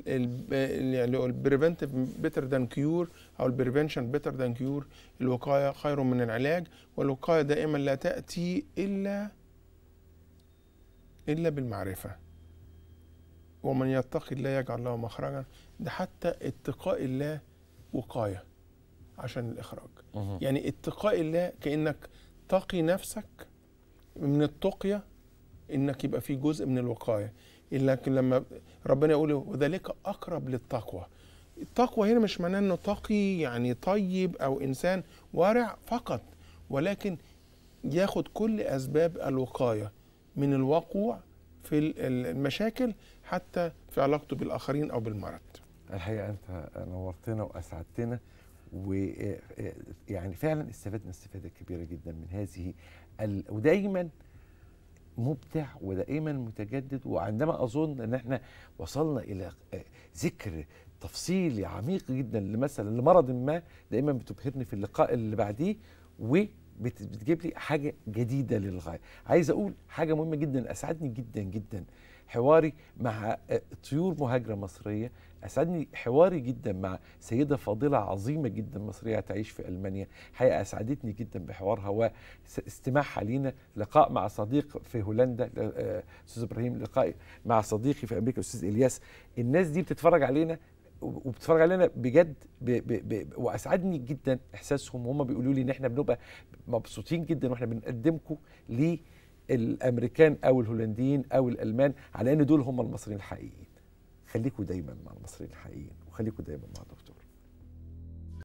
يعني البريفنتيف بيتر ذان كيور او البريفنشن بيتر ذان كيور الوقايه خير من العلاج والوقايه دائما لا تاتي الا الا بالمعرفه ومن يتقي الله يجعل له مخرجا ده حتى اتقاء الله وقايه عشان الاخراج يعني اتقاء الله كانك تقي نفسك من التقيه انك يبقى في جزء من الوقايه لكن لما ربنا يقول وذلك اقرب للتقوى التقوى هنا مش معناه انه تقي يعني طيب او انسان ورع فقط ولكن ياخد كل اسباب الوقايه من الوقوع في المشاكل حتى في علاقته بالاخرين او بالمرض. الحقيقه انت نورتنا واسعدتنا ويعني آه، آه، فعلا استفدنا استفاده كبيره جدا من هذه ال... ودايما مبدع ودائما متجدد وعندما اظن ان احنا وصلنا الى آه، ذكر تفصيلي عميق جدا لمثلا لمرض ما دائما بتبهرني في اللقاء اللي بعديه وبتجيب لي حاجه جديده للغايه عايز اقول حاجه مهمه جدا اسعدني جدا جدا حواري مع آه، طيور مهاجره مصريه اسعدني حواري جدا مع سيده فاضله عظيمه جدا مصريه تعيش في المانيا حقيقه اسعدتني جدا بحوارها واستماعها لينا لقاء مع صديق في هولندا آه، استاذ ابراهيم لقاء مع صديقي في امريكا استاذ الياس الناس دي بتتفرج علينا وبتتفرج علينا بجد ب ب ب واسعدني جدا احساسهم وهم بيقولوا لي ان احنا بنبقى مبسوطين جدا واحنا بنقدمكم للامريكان او الهولنديين او الالمان على ان دول هم المصريين الحقيقيين خليكوا دايما مع المصريين الحقيقيين وخليكوا دايما مع دكتور